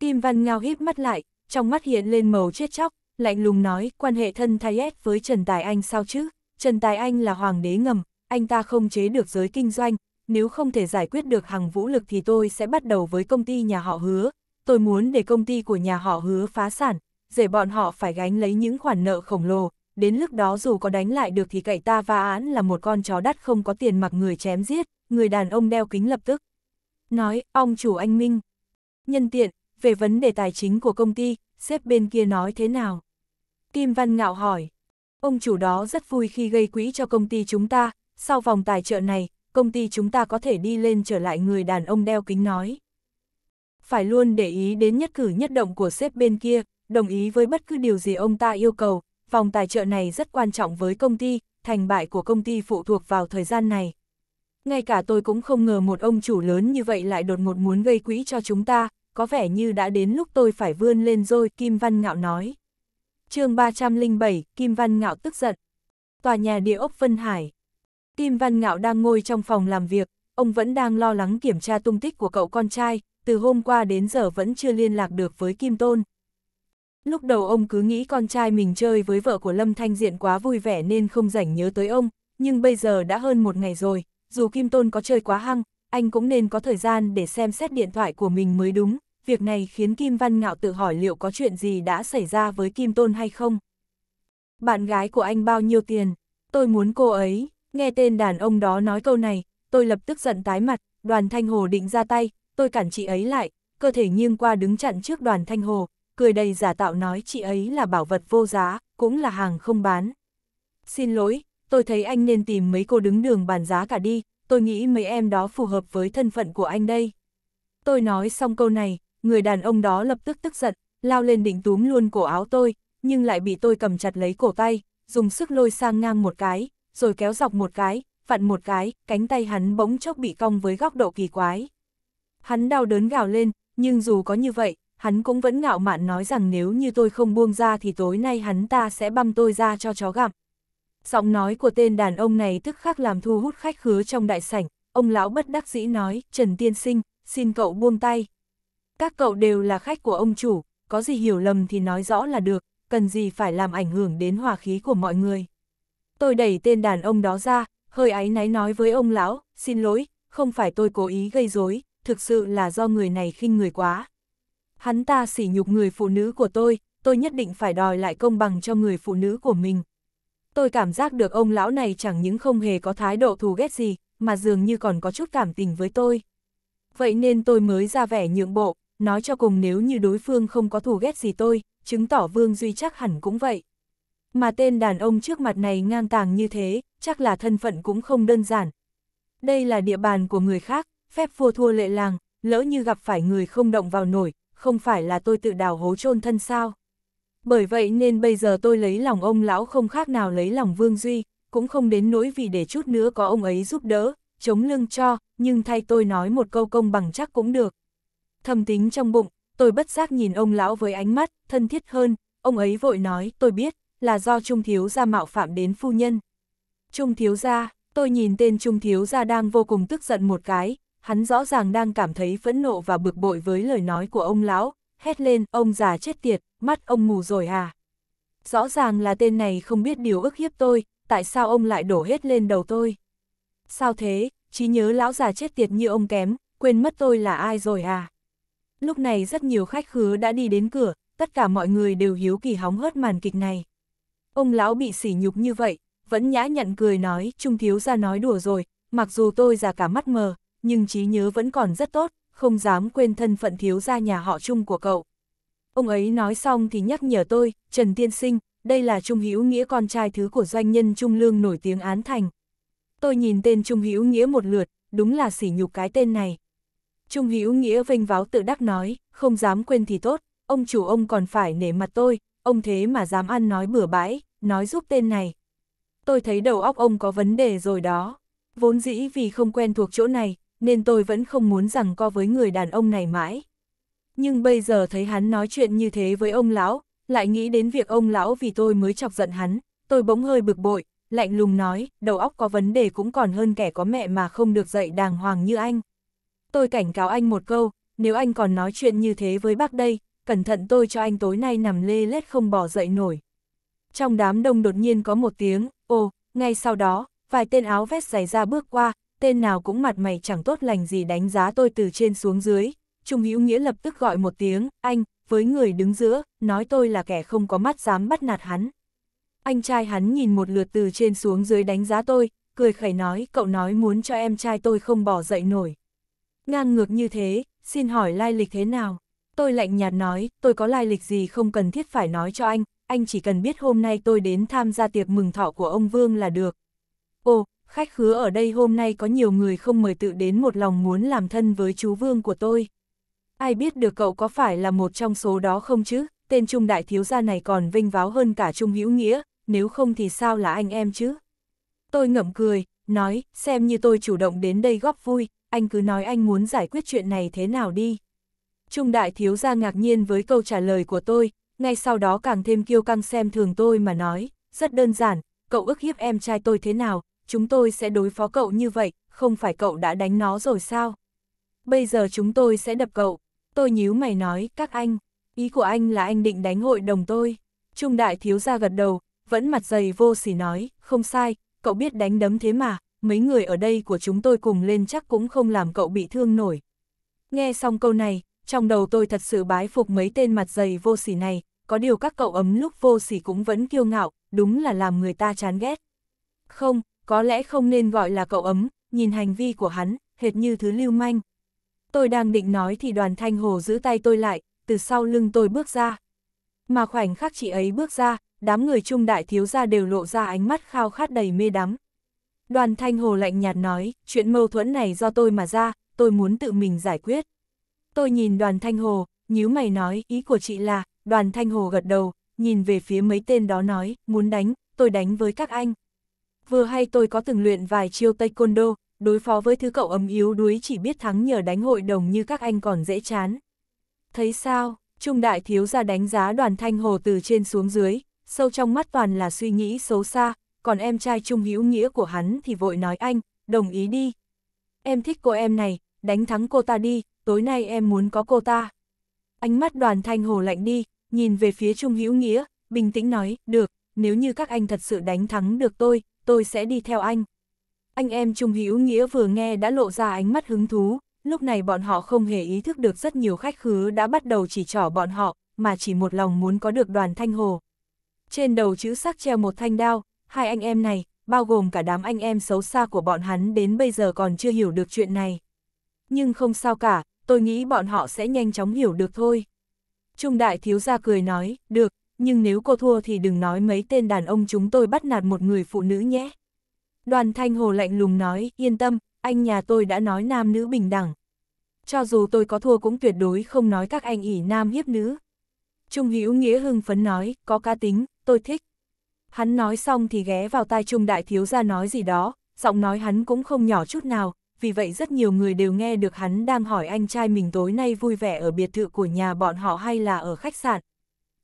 Kim Văn Ngao híp mắt lại, trong mắt hiện lên màu chết chóc, lạnh lùng nói quan hệ thân thái ép với Trần Tài Anh sao chứ, Trần Tài Anh là hoàng đế ngầm, anh ta không chế được giới kinh doanh, nếu không thể giải quyết được hàng vũ lực thì tôi sẽ bắt đầu với công ty nhà họ hứa, tôi muốn để công ty của nhà họ hứa phá sản, để bọn họ phải gánh lấy những khoản nợ khổng lồ, đến lúc đó dù có đánh lại được thì cậy ta va án là một con chó đắt không có tiền mặc người chém giết, người đàn ông đeo kính lập tức. Nói, ông chủ anh Minh. Nhân tiện, về vấn đề tài chính của công ty, sếp bên kia nói thế nào? Kim Văn Ngạo hỏi, ông chủ đó rất vui khi gây quỹ cho công ty chúng ta, sau vòng tài trợ này, công ty chúng ta có thể đi lên trở lại người đàn ông đeo kính nói. Phải luôn để ý đến nhất cử nhất động của sếp bên kia, đồng ý với bất cứ điều gì ông ta yêu cầu, vòng tài trợ này rất quan trọng với công ty, thành bại của công ty phụ thuộc vào thời gian này. Ngay cả tôi cũng không ngờ một ông chủ lớn như vậy lại đột ngột muốn gây quỹ cho chúng ta, có vẻ như đã đến lúc tôi phải vươn lên rồi, Kim Văn Ngạo nói. chương 307, Kim Văn Ngạo tức giận. Tòa nhà địa ốc Vân Hải. Kim Văn Ngạo đang ngồi trong phòng làm việc, ông vẫn đang lo lắng kiểm tra tung tích của cậu con trai, từ hôm qua đến giờ vẫn chưa liên lạc được với Kim Tôn. Lúc đầu ông cứ nghĩ con trai mình chơi với vợ của Lâm Thanh Diện quá vui vẻ nên không rảnh nhớ tới ông, nhưng bây giờ đã hơn một ngày rồi, dù Kim Tôn có chơi quá hăng, anh cũng nên có thời gian để xem xét điện thoại của mình mới đúng việc này khiến Kim Văn Ngạo tự hỏi liệu có chuyện gì đã xảy ra với Kim Tôn hay không. Bạn gái của anh bao nhiêu tiền? Tôi muốn cô ấy. Nghe tên đàn ông đó nói câu này, tôi lập tức giận tái mặt, đoàn Thanh Hồ định ra tay, tôi cản chị ấy lại, cơ thể nghiêng qua đứng chặn trước đoàn Thanh Hồ, cười đầy giả tạo nói chị ấy là bảo vật vô giá, cũng là hàng không bán. Xin lỗi, tôi thấy anh nên tìm mấy cô đứng đường bàn giá cả đi, tôi nghĩ mấy em đó phù hợp với thân phận của anh đây. Tôi nói xong câu này, Người đàn ông đó lập tức tức giận, lao lên định túm luôn cổ áo tôi, nhưng lại bị tôi cầm chặt lấy cổ tay, dùng sức lôi sang ngang một cái, rồi kéo dọc một cái, vặn một cái, cánh tay hắn bỗng chốc bị cong với góc độ kỳ quái. Hắn đau đớn gào lên, nhưng dù có như vậy, hắn cũng vẫn ngạo mạn nói rằng nếu như tôi không buông ra thì tối nay hắn ta sẽ băm tôi ra cho chó gặm. Giọng nói của tên đàn ông này tức khắc làm thu hút khách khứa trong đại sảnh, ông lão bất đắc dĩ nói, Trần Tiên Sinh, xin cậu buông tay. Các cậu đều là khách của ông chủ, có gì hiểu lầm thì nói rõ là được, cần gì phải làm ảnh hưởng đến hòa khí của mọi người. Tôi đẩy tên đàn ông đó ra, hơi áy náy nói với ông lão, xin lỗi, không phải tôi cố ý gây rối, thực sự là do người này khinh người quá. Hắn ta sỉ nhục người phụ nữ của tôi, tôi nhất định phải đòi lại công bằng cho người phụ nữ của mình. Tôi cảm giác được ông lão này chẳng những không hề có thái độ thù ghét gì, mà dường như còn có chút cảm tình với tôi. Vậy nên tôi mới ra vẻ nhượng bộ, nói cho cùng nếu như đối phương không có thù ghét gì tôi, chứng tỏ Vương Duy chắc hẳn cũng vậy. Mà tên đàn ông trước mặt này ngang tàng như thế, chắc là thân phận cũng không đơn giản. Đây là địa bàn của người khác, phép vua thua lệ làng, lỡ như gặp phải người không động vào nổi, không phải là tôi tự đào hố chôn thân sao. Bởi vậy nên bây giờ tôi lấy lòng ông lão không khác nào lấy lòng Vương Duy, cũng không đến nỗi vì để chút nữa có ông ấy giúp đỡ, chống lưng cho, nhưng thay tôi nói một câu công bằng chắc cũng được thầm tính trong bụng, tôi bất giác nhìn ông lão với ánh mắt, thân thiết hơn, ông ấy vội nói, tôi biết, là do Trung Thiếu Gia mạo phạm đến phu nhân. Trung Thiếu Gia, tôi nhìn tên Trung Thiếu Gia đang vô cùng tức giận một cái, hắn rõ ràng đang cảm thấy phẫn nộ và bực bội với lời nói của ông lão, hét lên, ông già chết tiệt, mắt ông mù rồi à. Rõ ràng là tên này không biết điều ức hiếp tôi, tại sao ông lại đổ hết lên đầu tôi. Sao thế, trí nhớ lão già chết tiệt như ông kém, quên mất tôi là ai rồi à. Lúc này rất nhiều khách khứa đã đi đến cửa, tất cả mọi người đều hiếu kỳ hóng hớt màn kịch này. Ông lão bị sỉ nhục như vậy, vẫn nhã nhận cười nói, Trung thiếu ra nói đùa rồi, mặc dù tôi già cả mắt mờ, nhưng trí nhớ vẫn còn rất tốt, không dám quên thân phận thiếu ra nhà họ Trung của cậu. Ông ấy nói xong thì nhắc nhở tôi, Trần Tiên Sinh, đây là Trung Hữu Nghĩa con trai thứ của doanh nhân Trung Lương nổi tiếng án thành. Tôi nhìn tên Trung Hữu Nghĩa một lượt, đúng là sỉ nhục cái tên này. Trung Hữu Nghĩa vênh váo tự đắc nói, không dám quên thì tốt, ông chủ ông còn phải nể mặt tôi, ông thế mà dám ăn nói bừa bãi, nói giúp tên này. Tôi thấy đầu óc ông có vấn đề rồi đó. Vốn dĩ vì không quen thuộc chỗ này, nên tôi vẫn không muốn rằng co với người đàn ông này mãi. Nhưng bây giờ thấy hắn nói chuyện như thế với ông lão, lại nghĩ đến việc ông lão vì tôi mới chọc giận hắn, tôi bỗng hơi bực bội, lạnh lùng nói, đầu óc có vấn đề cũng còn hơn kẻ có mẹ mà không được dạy đàng hoàng như anh tôi cảnh cáo anh một câu, nếu anh còn nói chuyện như thế với bác đây, cẩn thận tôi cho anh tối nay nằm lê lết không bỏ dậy nổi. Trong đám đông đột nhiên có một tiếng, ô, ngay sau đó, vài tên áo vest giày ra bước qua, tên nào cũng mặt mày chẳng tốt lành gì đánh giá tôi từ trên xuống dưới. Trung hữu nghĩa lập tức gọi một tiếng, anh, với người đứng giữa, nói tôi là kẻ không có mắt dám bắt nạt hắn. Anh trai hắn nhìn một lượt từ trên xuống dưới đánh giá tôi, cười khẩy nói, cậu nói muốn cho em trai tôi không bỏ dậy nổi. Ngang ngược như thế, xin hỏi lai lịch thế nào? Tôi lạnh nhạt nói, tôi có lai lịch gì không cần thiết phải nói cho anh, anh chỉ cần biết hôm nay tôi đến tham gia tiệc mừng thọ của ông Vương là được. Ồ, khách khứa ở đây hôm nay có nhiều người không mời tự đến một lòng muốn làm thân với chú Vương của tôi. Ai biết được cậu có phải là một trong số đó không chứ, tên Trung Đại Thiếu Gia này còn vinh váo hơn cả Trung Hữu Nghĩa, nếu không thì sao là anh em chứ? Tôi ngậm cười, nói, xem như tôi chủ động đến đây góp vui, anh cứ nói anh muốn giải quyết chuyện này thế nào đi. Trung đại thiếu gia ngạc nhiên với câu trả lời của tôi, ngay sau đó càng thêm kiêu căng xem thường tôi mà nói, rất đơn giản, cậu ức hiếp em trai tôi thế nào, chúng tôi sẽ đối phó cậu như vậy, không phải cậu đã đánh nó rồi sao? Bây giờ chúng tôi sẽ đập cậu. Tôi nhíu mày nói, các anh, ý của anh là anh định đánh hội đồng tôi. Trung đại thiếu gia gật đầu, vẫn mặt dày vô sỉ nói, không sai, cậu biết đánh đấm thế mà, mấy người ở đây của chúng tôi cùng lên chắc cũng không làm cậu bị thương nổi. Nghe xong câu này, trong đầu tôi thật sự bái phục mấy tên mặt dày vô sỉ này, có điều các cậu ấm lúc vô sỉ cũng vẫn kiêu ngạo, đúng là làm người ta chán ghét. Không, có lẽ không nên gọi là cậu ấm, nhìn hành vi của hắn, hệt như thứ lưu manh. Tôi đang định nói thì đoàn thanh hồ giữ tay tôi lại, từ sau lưng tôi bước ra. Mà khoảnh khắc chị ấy bước ra, đám người trung đại thiếu gia đều lộ ra ánh mắt khao khát đầy mê đắm. Đoàn Thanh Hồ lạnh nhạt nói, chuyện mâu thuẫn này do tôi mà ra, tôi muốn tự mình giải quyết. Tôi nhìn đoàn Thanh Hồ, nhíu mày nói, ý của chị là, đoàn Thanh Hồ gật đầu, nhìn về phía mấy tên đó nói, muốn đánh, tôi đánh với các anh. Vừa hay tôi có từng luyện vài chiêu taekwondo, đối phó với thứ cậu ấm yếu đuối chỉ biết thắng nhờ đánh hội đồng như các anh còn dễ chán. Thấy sao, Trung Đại Thiếu ra đánh giá đoàn Thanh Hồ từ trên xuống dưới, sâu trong mắt toàn là suy nghĩ xấu xa, còn em trai trung hữu nghĩa của hắn thì vội nói anh, đồng ý đi. Em thích cô em này, đánh thắng cô ta đi, tối nay em muốn có cô ta. Ánh mắt đoàn thanh hồ lạnh đi, nhìn về phía trung hữu nghĩa, bình tĩnh nói, được, nếu như các anh thật sự đánh thắng được tôi, tôi sẽ đi theo anh. Anh em Trung Hữu Nghĩa vừa nghe đã lộ ra ánh mắt hứng thú, lúc này bọn họ không hề ý thức được rất nhiều khách khứ đã bắt đầu chỉ trỏ bọn họ, mà chỉ một lòng muốn có được đoàn thanh hồ. Trên đầu chữ sắc treo một thanh đao, hai anh em này, bao gồm cả đám anh em xấu xa của bọn hắn đến bây giờ còn chưa hiểu được chuyện này. Nhưng không sao cả, tôi nghĩ bọn họ sẽ nhanh chóng hiểu được thôi. Trung đại thiếu gia cười nói, được, nhưng nếu cô thua thì đừng nói mấy tên đàn ông chúng tôi bắt nạt một người phụ nữ nhé. Đoàn thanh hồ lạnh lùng nói, yên tâm, anh nhà tôi đã nói nam nữ bình đẳng. Cho dù tôi có thua cũng tuyệt đối không nói các anh ỉ nam hiếp nữ. Trung hữu nghĩa hưng phấn nói, có cá tính, tôi thích. Hắn nói xong thì ghé vào tai trung đại thiếu ra nói gì đó, giọng nói hắn cũng không nhỏ chút nào, vì vậy rất nhiều người đều nghe được hắn đang hỏi anh trai mình tối nay vui vẻ ở biệt thự của nhà bọn họ hay là ở khách sạn.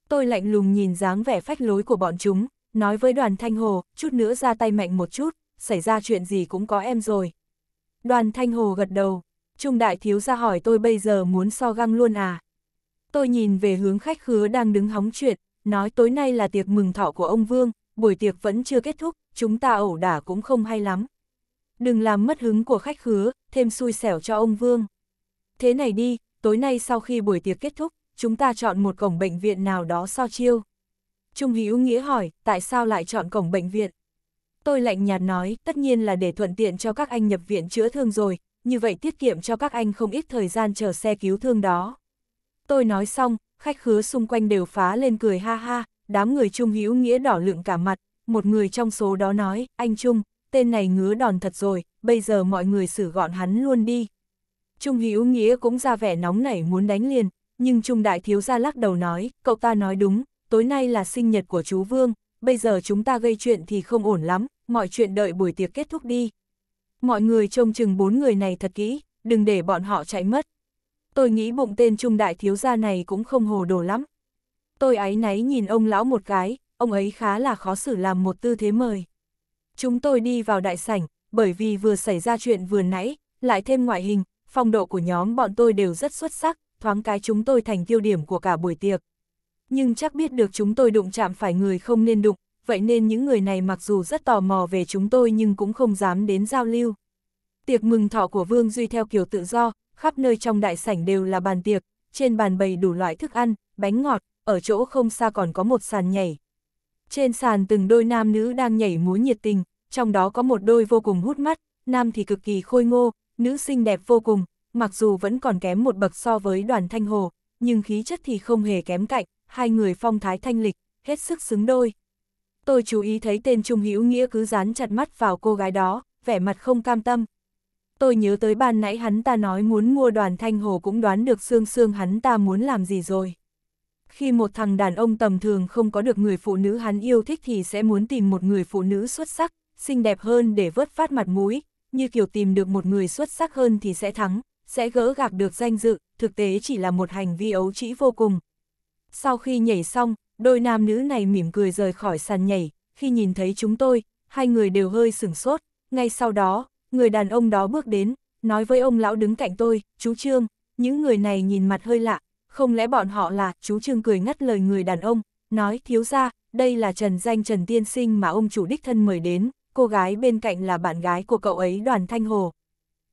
Tôi lạnh lùng nhìn dáng vẻ phách lối của bọn chúng, nói với đoàn Thanh Hồ, chút nữa ra tay mạnh một chút, xảy ra chuyện gì cũng có em rồi. Đoàn Thanh Hồ gật đầu, Trung đại thiếu ra hỏi tôi bây giờ muốn so găng luôn à. Tôi nhìn về hướng khách khứa đang đứng hóng chuyện, nói tối nay là tiệc mừng thọ của ông Vương, buổi tiệc vẫn chưa kết thúc, chúng ta ẩu đả cũng không hay lắm. Đừng làm mất hứng của khách khứa, thêm xui xẻo cho ông Vương. Thế này đi, tối nay sau khi buổi tiệc kết thúc, chúng ta chọn một cổng bệnh viện nào đó so chiêu. Trung hữu nghĩa hỏi, tại sao lại chọn cổng bệnh viện? Tôi lạnh nhạt nói, tất nhiên là để thuận tiện cho các anh nhập viện chữa thương rồi, như vậy tiết kiệm cho các anh không ít thời gian chờ xe cứu thương đó. Tôi nói xong, khách khứa xung quanh đều phá lên cười ha ha, đám người Trung Hữu Nghĩa đỏ lượng cả mặt, một người trong số đó nói, anh Trung, tên này ngứa đòn thật rồi, bây giờ mọi người xử gọn hắn luôn đi. Trung Hữu Nghĩa cũng ra vẻ nóng nảy muốn đánh liền, nhưng Trung Đại Thiếu ra lắc đầu nói, cậu ta nói đúng, tối nay là sinh nhật của chú Vương, bây giờ chúng ta gây chuyện thì không ổn lắm, mọi chuyện đợi buổi tiệc kết thúc đi. Mọi người trông chừng bốn người này thật kỹ, đừng để bọn họ chạy mất. Tôi nghĩ bụng tên Trung Đại Thiếu gia này cũng không hồ đồ lắm, tôi áy náy nhìn ông lão một cái, ông ấy khá là khó xử làm một tư thế mời. Chúng tôi đi vào đại sảnh, bởi vì vừa xảy ra chuyện vừa nãy, lại thêm ngoại hình, phong độ của nhóm bọn tôi đều rất xuất sắc, thoáng cái chúng tôi thành tiêu điểm của cả buổi tiệc. Nhưng chắc biết được chúng tôi đụng chạm phải người không nên đụng, vậy nên những người này mặc dù rất tò mò về chúng tôi nhưng cũng không dám đến giao lưu. Tiệc mừng thọ của Vương Duy theo kiểu tự do, khắp nơi trong đại sảnh đều là bàn tiệc, trên bàn bày đủ loại thức ăn, bánh ngọt, ở chỗ không xa còn có một sàn nhảy. Trên sàn từng đôi nam nữ đang nhảy múa nhiệt tình, trong đó có một đôi vô cùng hút mắt, nam thì cực kỳ khôi ngô, nữ xinh đẹp vô cùng, mặc dù vẫn còn kém một bậc so với đoàn thanh hồ, nhưng khí chất thì không hề kém cạnh, hai người phong thái thanh lịch, hết sức xứng đôi. Tôi chú ý thấy tên Trung Hữu Nghĩa cứ dán chặt mắt vào cô gái đó, vẻ mặt không cam tâm. Tôi nhớ tới ban nãy hắn ta nói muốn mua đoàn thanh hồ cũng đoán được xương xương hắn ta muốn làm gì rồi khi một thằng đàn ông tầm thường không có được người phụ nữ hắn yêu thích thì sẽ muốn tìm một người phụ nữ xuất sắc, xinh đẹp hơn để vớt phát mặt mũi, như kiểu tìm được một người xuất sắc hơn thì sẽ thắng, sẽ gỡ gạc được danh dự, thực tế chỉ là một hành vi ấu trĩ vô cùng. Sau khi nhảy xong, đôi nam nữ này mỉm cười rời khỏi sàn nhảy, khi nhìn thấy chúng tôi, hai người đều hơi sửng sốt, ngay sau đó, người đàn ông đó bước đến, nói với ông lão đứng cạnh tôi, chú Trương, những người này nhìn mặt hơi lạ, không lẽ bọn họ là, chú Trương cười ngắt lời người đàn ông, nói thiếu ra, đây là Trần Danh Trần Tiên Sinh mà ông chủ đích thân mời đến, cô gái bên cạnh là bạn gái của cậu ấy Đoàn Thanh Hồ.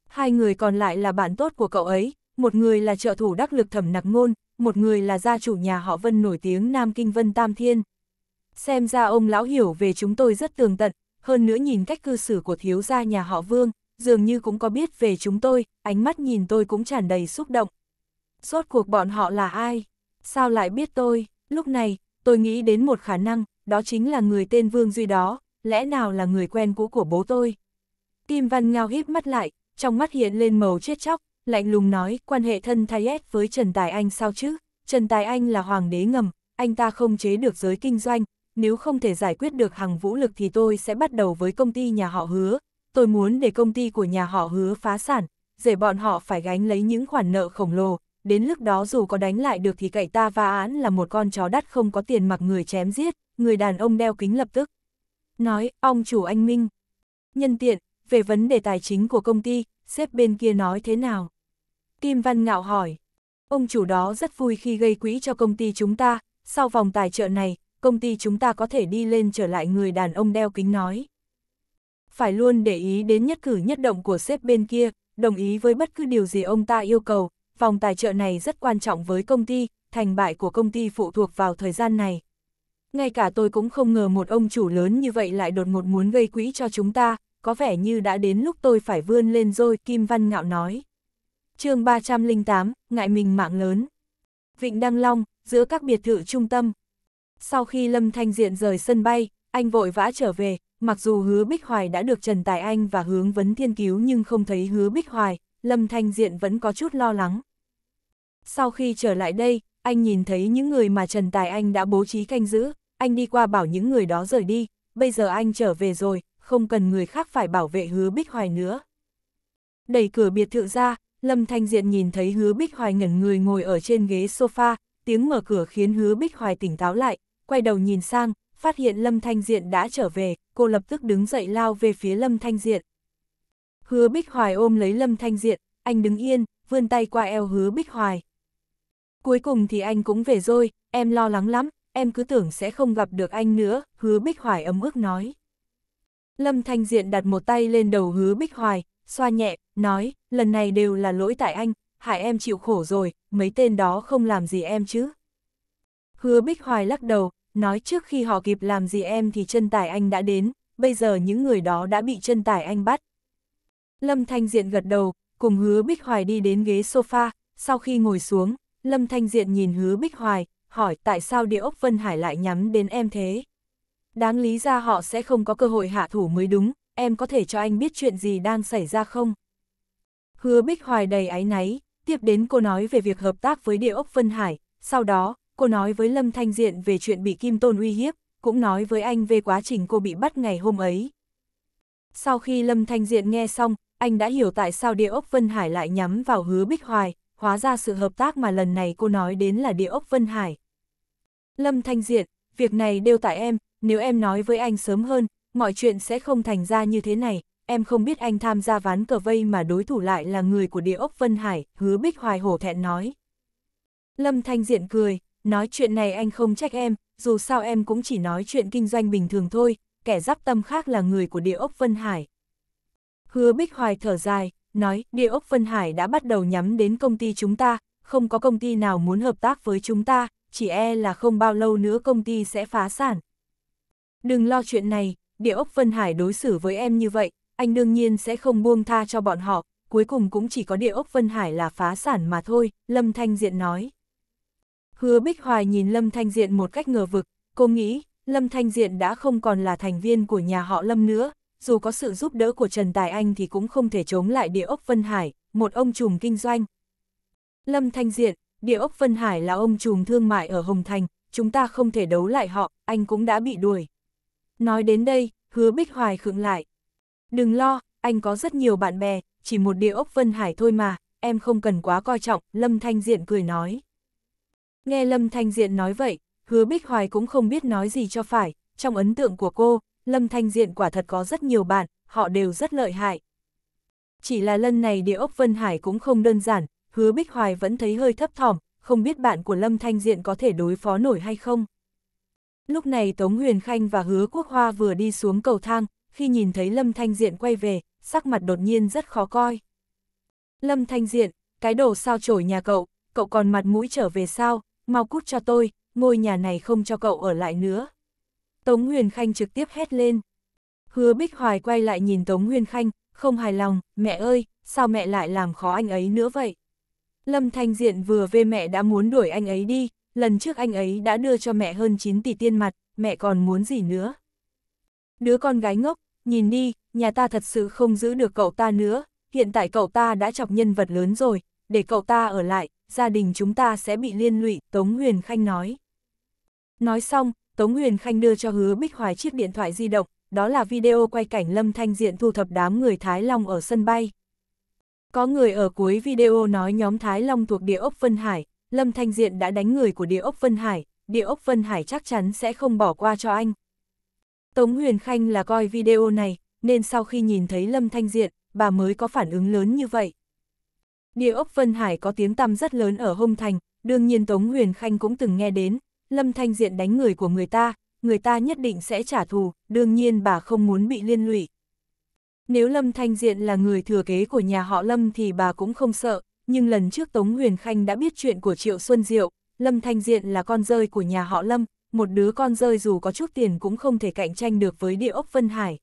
Hai người còn lại là bạn tốt của cậu ấy, một người là trợ thủ đắc lực thẩm nặc ngôn, một người là gia chủ nhà họ Vân nổi tiếng Nam Kinh Vân Tam Thiên. Xem ra ông lão hiểu về chúng tôi rất tường tận, hơn nữa nhìn cách cư xử của thiếu gia nhà họ Vương, dường như cũng có biết về chúng tôi, ánh mắt nhìn tôi cũng tràn đầy xúc động, Rốt cuộc bọn họ là ai? Sao lại biết tôi? Lúc này, tôi nghĩ đến một khả năng, đó chính là người tên Vương Duy đó, lẽ nào là người quen cũ của bố tôi? Kim Văn Ngao híp mắt lại, trong mắt hiện lên màu chết chóc, lạnh lùng nói quan hệ thân thay ép với Trần Tài Anh sao chứ? Trần Tài Anh là hoàng đế ngầm, anh ta không chế được giới kinh doanh, nếu không thể giải quyết được hàng vũ lực thì tôi sẽ bắt đầu với công ty nhà họ hứa. Tôi muốn để công ty của nhà họ hứa phá sản, để bọn họ phải gánh lấy những khoản nợ khổng lồ, đến lúc đó dù có đánh lại được thì cậy ta va án là một con chó đắt không có tiền mặc người chém giết, người đàn ông đeo kính lập tức. Nói, ông chủ anh Minh. Nhân tiện, về vấn đề tài chính của công ty, sếp bên kia nói thế nào? Kim Văn ngạo hỏi. Ông chủ đó rất vui khi gây quỹ cho công ty chúng ta, sau vòng tài trợ này, công ty chúng ta có thể đi lên trở lại người đàn ông đeo kính nói. Phải luôn để ý đến nhất cử nhất động của sếp bên kia, đồng ý với bất cứ điều gì ông ta yêu cầu, vòng tài trợ này rất quan trọng với công ty, thành bại của công ty phụ thuộc vào thời gian này. Ngay cả tôi cũng không ngờ một ông chủ lớn như vậy lại đột ngột muốn gây quỹ cho chúng ta, có vẻ như đã đến lúc tôi phải vươn lên rồi, Kim Văn Ngạo nói. chương 308, ngại mình mạng lớn. Vịnh Đăng Long, giữa các biệt thự trung tâm. Sau khi Lâm Thanh Diện rời sân bay, anh vội vã trở về, mặc dù hứa Bích Hoài đã được Trần Tài Anh và hướng Vấn Thiên Cứu nhưng không thấy hứa Bích Hoài, Lâm Thanh Diện vẫn có chút lo lắng. Sau khi trở lại đây, anh nhìn thấy những người mà Trần Tài Anh đã bố trí canh giữ, anh đi qua bảo những người đó rời đi, bây giờ anh trở về rồi, không cần người khác phải bảo vệ hứa Bích Hoài nữa. Đẩy cửa biệt thự ra, Lâm Thanh Diện nhìn thấy hứa Bích Hoài ngẩn người ngồi ở trên ghế sofa, tiếng mở cửa khiến hứa Bích Hoài tỉnh táo lại, quay đầu nhìn sang, phát hiện Lâm Thanh Diện đã trở về, cô lập tức đứng dậy lao về phía Lâm Thanh Diện. Hứa Bích Hoài ôm lấy Lâm Thanh Diện, anh đứng yên, vươn tay qua eo Hứa Bích Hoài. Cuối cùng thì anh cũng về rồi, em lo lắng lắm, em cứ tưởng sẽ không gặp được anh nữa, Hứa Bích Hoài ấm ức nói. Lâm Thanh Diện đặt một tay lên đầu Hứa Bích Hoài, xoa nhẹ, nói, lần này đều là lỗi tại anh, hại em chịu khổ rồi, mấy tên đó không làm gì em chứ. Hứa Bích Hoài lắc đầu, nói trước khi họ kịp làm gì em thì chân tải anh đã đến, bây giờ những người đó đã bị chân tải anh bắt. Lâm Thanh Diện gật đầu, cùng hứa Bích Hoài đi đến ghế sofa, sau khi ngồi xuống, Lâm Thanh Diện nhìn hứa Bích Hoài, hỏi tại sao địa ốc Vân Hải lại nhắm đến em thế. Đáng lý ra họ sẽ không có cơ hội hạ thủ mới đúng, em có thể cho anh biết chuyện gì đang xảy ra không? Hứa Bích Hoài đầy áy náy, tiếp đến cô nói về việc hợp tác với địa ốc Vân Hải, sau đó, cô nói với Lâm Thanh Diện về chuyện bị Kim Tôn uy hiếp, cũng nói với anh về quá trình cô bị bắt ngày hôm ấy. Sau khi Lâm Thanh Diện nghe xong, anh đã hiểu tại sao địa ốc Vân Hải lại nhắm vào hứa Bích Hoài, hóa ra sự hợp tác mà lần này cô nói đến là địa ốc Vân Hải. Lâm Thanh Diện, việc này đều tại em, nếu em nói với anh sớm hơn, mọi chuyện sẽ không thành ra như thế này, em không biết anh tham gia ván cờ vây mà đối thủ lại là người của địa ốc Vân Hải, hứa Bích Hoài hổ thẹn nói. Lâm Thanh Diện cười, nói chuyện này anh không trách em, dù sao em cũng chỉ nói chuyện kinh doanh bình thường thôi, kẻ giáp tâm khác là người của địa ốc Vân Hải. Hứa Bích Hoài thở dài, nói, địa ốc Vân Hải đã bắt đầu nhắm đến công ty chúng ta, không có công ty nào muốn hợp tác với chúng ta, chỉ e là không bao lâu nữa công ty sẽ phá sản. Đừng lo chuyện này, địa ốc Vân Hải đối xử với em như vậy, anh đương nhiên sẽ không buông tha cho bọn họ, cuối cùng cũng chỉ có địa ốc Vân Hải là phá sản mà thôi, Lâm Thanh Diện nói. Hứa Bích Hoài nhìn Lâm Thanh Diện một cách ngờ vực, cô nghĩ, Lâm Thanh Diện đã không còn là thành viên của nhà họ Lâm nữa, dù có sự giúp đỡ của Trần Tài Anh thì cũng không thể chống lại địa ốc Vân Hải, một ông trùm kinh doanh. Lâm Thanh Diện, địa ốc Vân Hải là ông trùm thương mại ở Hồng Thành, chúng ta không thể đấu lại họ, anh cũng đã bị đuổi. Nói đến đây, hứa Bích Hoài khựng lại. Đừng lo, anh có rất nhiều bạn bè, chỉ một địa ốc Vân Hải thôi mà, em không cần quá coi trọng, Lâm Thanh Diện cười nói. Nghe Lâm Thanh Diện nói vậy, hứa Bích Hoài cũng không biết nói gì cho phải, trong ấn tượng của cô, Lâm Thanh Diện quả thật có rất nhiều bạn, họ đều rất lợi hại. Chỉ là lần này địa ốc Vân Hải cũng không đơn giản, hứa Bích Hoài vẫn thấy hơi thấp thỏm, không biết bạn của Lâm Thanh Diện có thể đối phó nổi hay không. Lúc này Tống Huyền Khanh và Hứa Quốc Hoa vừa đi xuống cầu thang, khi nhìn thấy Lâm Thanh Diện quay về, sắc mặt đột nhiên rất khó coi. Lâm Thanh Diện, cái đồ sao chổi nhà cậu, cậu còn mặt mũi trở về sao, mau cút cho tôi, ngôi nhà này không cho cậu ở lại nữa. Tống Huyền Khanh trực tiếp hét lên. Hứa Bích Hoài quay lại nhìn Tống Huyền Khanh, không hài lòng, mẹ ơi, sao mẹ lại làm khó anh ấy nữa vậy? Lâm Thanh Diện vừa về mẹ đã muốn đuổi anh ấy đi, lần trước anh ấy đã đưa cho mẹ hơn 9 tỷ tiên mặt, mẹ còn muốn gì nữa? Đứa con gái ngốc, nhìn đi, nhà ta thật sự không giữ được cậu ta nữa, hiện tại cậu ta đã chọc nhân vật lớn rồi, để cậu ta ở lại, gia đình chúng ta sẽ bị liên lụy, Tống Huyền Khanh nói. Nói xong, Tống Huyền Khanh đưa cho Hứa Bích Hoài chiếc điện thoại di động, đó là video quay cảnh Lâm Thanh Diện thu thập đám người Thái Long ở sân bay. Có người ở cuối video nói nhóm Thái Long thuộc địa ốc Vân Hải, Lâm Thanh Diện đã đánh người của địa ốc Vân Hải, địa ốc Vân Hải chắc chắn sẽ không bỏ qua cho anh. Tống Huyền Khanh là coi video này, nên sau khi nhìn thấy Lâm Thanh Diện, bà mới có phản ứng lớn như vậy. Địa ốc Vân Hải có tiếng tăm rất lớn ở Hông Thành, đương nhiên Tống Huyền Khanh cũng từng nghe đến, Lâm Thanh Diện đánh người của người ta, người ta nhất định sẽ trả thù, đương nhiên bà không muốn bị liên lụy. Nếu Lâm Thanh Diện là người thừa kế của nhà họ Lâm thì bà cũng không sợ, nhưng lần trước Tống Huyền Khanh đã biết chuyện của Triệu Xuân Diệu, Lâm Thanh Diện là con rơi của nhà họ Lâm, một đứa con rơi dù có chút tiền cũng không thể cạnh tranh được với địa ốc Vân Hải.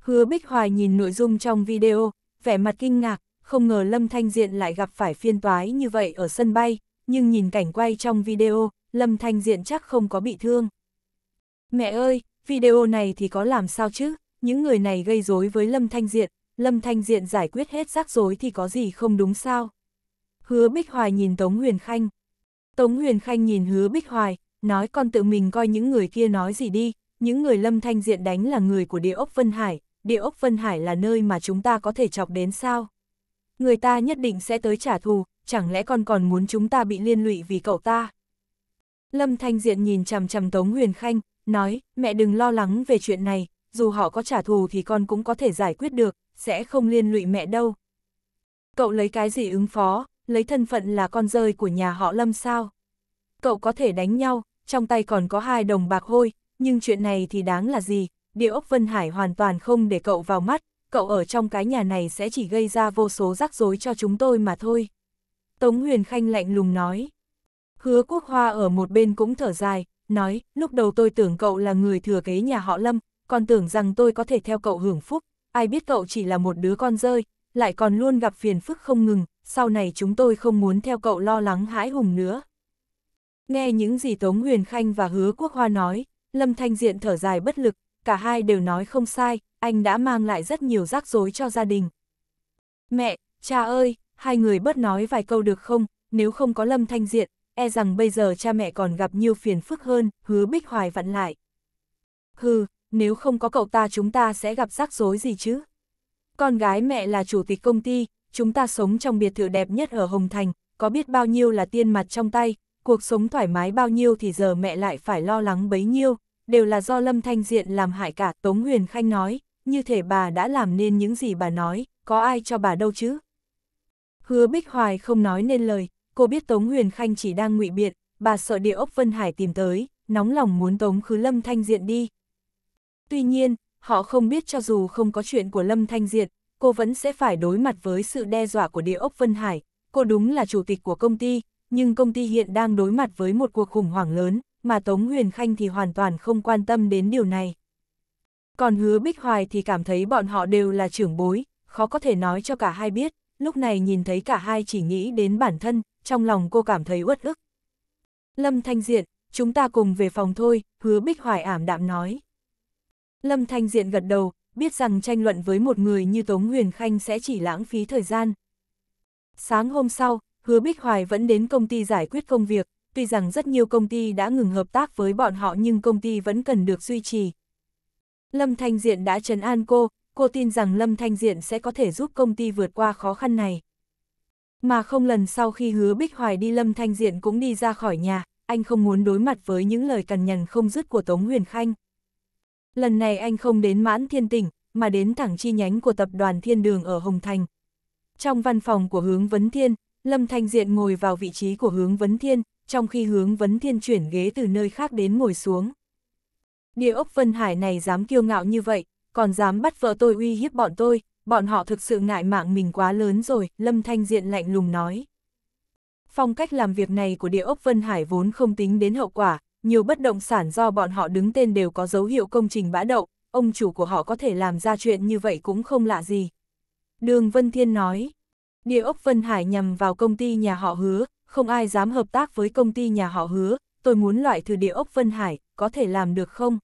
Hứa Bích Hoài nhìn nội dung trong video, vẻ mặt kinh ngạc, không ngờ Lâm Thanh Diện lại gặp phải phiên toái như vậy ở sân bay, nhưng nhìn cảnh quay trong video, Lâm Thanh Diện chắc không có bị thương. Mẹ ơi, video này thì có làm sao chứ, những người này gây rối với Lâm Thanh Diện, Lâm Thanh Diện giải quyết hết rắc rối thì có gì không đúng sao? Hứa Bích Hoài nhìn Tống Huyền Khanh. Tống Huyền Khanh nhìn Hứa Bích Hoài, nói con tự mình coi những người kia nói gì đi, những người Lâm Thanh Diện đánh là người của địa ốc Vân Hải, địa ốc Vân Hải là nơi mà chúng ta có thể chọc đến sao? Người ta nhất định sẽ tới trả thù, chẳng lẽ con còn muốn chúng ta bị liên lụy vì cậu ta? Lâm Thanh Diện nhìn chằm chằm Tống Huyền Khanh, nói, mẹ đừng lo lắng về chuyện này, dù họ có trả thù thì con cũng có thể giải quyết được, sẽ không liên lụy mẹ đâu. Cậu lấy cái gì ứng phó, lấy thân phận là con rơi của nhà họ Lâm sao? Cậu có thể đánh nhau, trong tay còn có hai đồng bạc hôi, nhưng chuyện này thì đáng là gì, địa ốc Vân Hải hoàn toàn không để cậu vào mắt, cậu ở trong cái nhà này sẽ chỉ gây ra vô số rắc rối cho chúng tôi mà thôi. Tống Huyền Khanh lạnh lùng nói. Hứa quốc hoa ở một bên cũng thở dài, nói, lúc đầu tôi tưởng cậu là người thừa kế nhà họ Lâm, còn tưởng rằng tôi có thể theo cậu hưởng phúc, ai biết cậu chỉ là một đứa con rơi, lại còn luôn gặp phiền phức không ngừng, sau này chúng tôi không muốn theo cậu lo lắng hãi hùng nữa. Nghe những gì Tống Huyền Khanh và Hứa Quốc Hoa nói, Lâm Thanh Diện thở dài bất lực, cả hai đều nói không sai, anh đã mang lại rất nhiều rắc rối cho gia đình. Mẹ, cha ơi, hai người bớt nói vài câu được không, nếu không có Lâm Thanh Diện, e rằng bây giờ cha mẹ còn gặp nhiều phiền phức hơn, hứa bích hoài vặn lại. Hừ, nếu không có cậu ta chúng ta sẽ gặp rắc rối gì chứ? Con gái mẹ là chủ tịch công ty, chúng ta sống trong biệt thự đẹp nhất ở Hồng Thành, có biết bao nhiêu là tiên mặt trong tay, cuộc sống thoải mái bao nhiêu thì giờ mẹ lại phải lo lắng bấy nhiêu, đều là do Lâm Thanh Diện làm hại cả, Tống Huyền Khanh nói, như thể bà đã làm nên những gì bà nói, có ai cho bà đâu chứ? Hứa Bích Hoài không nói nên lời, cô biết Tống Huyền Khanh chỉ đang ngụy biện, bà sợ địa ốc Vân Hải tìm tới, nóng lòng muốn Tống Khứ Lâm Thanh Diện đi. Tuy nhiên, họ không biết cho dù không có chuyện của Lâm Thanh Diện, cô vẫn sẽ phải đối mặt với sự đe dọa của địa ốc Vân Hải. Cô đúng là chủ tịch của công ty, nhưng công ty hiện đang đối mặt với một cuộc khủng hoảng lớn, mà Tống Huyền Khanh thì hoàn toàn không quan tâm đến điều này. Còn hứa Bích Hoài thì cảm thấy bọn họ đều là trưởng bối, khó có thể nói cho cả hai biết, lúc này nhìn thấy cả hai chỉ nghĩ đến bản thân, trong lòng cô cảm thấy uất ức. Lâm Thanh Diện, chúng ta cùng về phòng thôi, hứa Bích Hoài ảm đạm nói. Lâm Thanh Diện gật đầu, biết rằng tranh luận với một người như Tống Huyền Khanh sẽ chỉ lãng phí thời gian. Sáng hôm sau, hứa Bích Hoài vẫn đến công ty giải quyết công việc, tuy rằng rất nhiều công ty đã ngừng hợp tác với bọn họ nhưng công ty vẫn cần được duy trì. Lâm Thanh Diện đã trấn an cô, cô tin rằng Lâm Thanh Diện sẽ có thể giúp công ty vượt qua khó khăn này. Mà không lần sau khi hứa Bích Hoài đi Lâm Thanh Diện cũng đi ra khỏi nhà, anh không muốn đối mặt với những lời cằn nhằn không dứt của Tống Huyền Khanh. Lần này anh không đến mãn thiên tỉnh, mà đến thẳng chi nhánh của tập đoàn thiên đường ở Hồng Thành. Trong văn phòng của hướng Vấn Thiên, Lâm Thanh Diện ngồi vào vị trí của hướng Vấn Thiên, trong khi hướng Vấn Thiên chuyển ghế từ nơi khác đến ngồi xuống. Địa ốc Vân Hải này dám kiêu ngạo như vậy, còn dám bắt vợ tôi uy hiếp bọn tôi, bọn họ thực sự ngại mạng mình quá lớn rồi, Lâm Thanh Diện lạnh lùng nói. Phong cách làm việc này của địa ốc Vân Hải vốn không tính đến hậu quả, nhiều bất động sản do bọn họ đứng tên đều có dấu hiệu công trình bã đậu, ông chủ của họ có thể làm ra chuyện như vậy cũng không lạ gì. Đường Vân Thiên nói, địa ốc Vân Hải nhằm vào công ty nhà họ hứa, không ai dám hợp tác với công ty nhà họ hứa, tôi muốn loại thử địa ốc Vân Hải, có thể làm được không?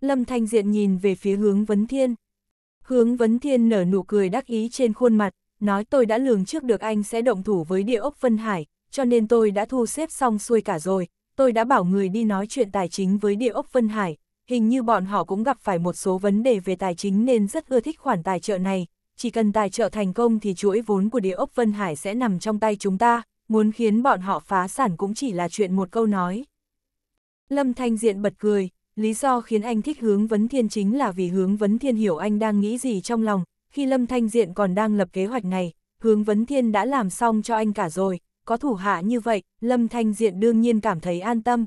Lâm Thanh Diện nhìn về phía hướng Vấn Thiên. Hướng Vấn Thiên nở nụ cười đắc ý trên khuôn mặt, nói tôi đã lường trước được anh sẽ động thủ với địa ốc Vân Hải, cho nên tôi đã thu xếp xong xuôi cả rồi, tôi đã bảo người đi nói chuyện tài chính với địa ốc Vân Hải, hình như bọn họ cũng gặp phải một số vấn đề về tài chính nên rất ưa thích khoản tài trợ này, chỉ cần tài trợ thành công thì chuỗi vốn của địa ốc Vân Hải sẽ nằm trong tay chúng ta, muốn khiến bọn họ phá sản cũng chỉ là chuyện một câu nói. Lâm Thanh Diện bật cười, Lý do khiến anh thích hướng vấn thiên chính là vì hướng vấn thiên hiểu anh đang nghĩ gì trong lòng, khi Lâm Thanh Diện còn đang lập kế hoạch này, hướng vấn thiên đã làm xong cho anh cả rồi, có thủ hạ như vậy, Lâm Thanh Diện đương nhiên cảm thấy an tâm.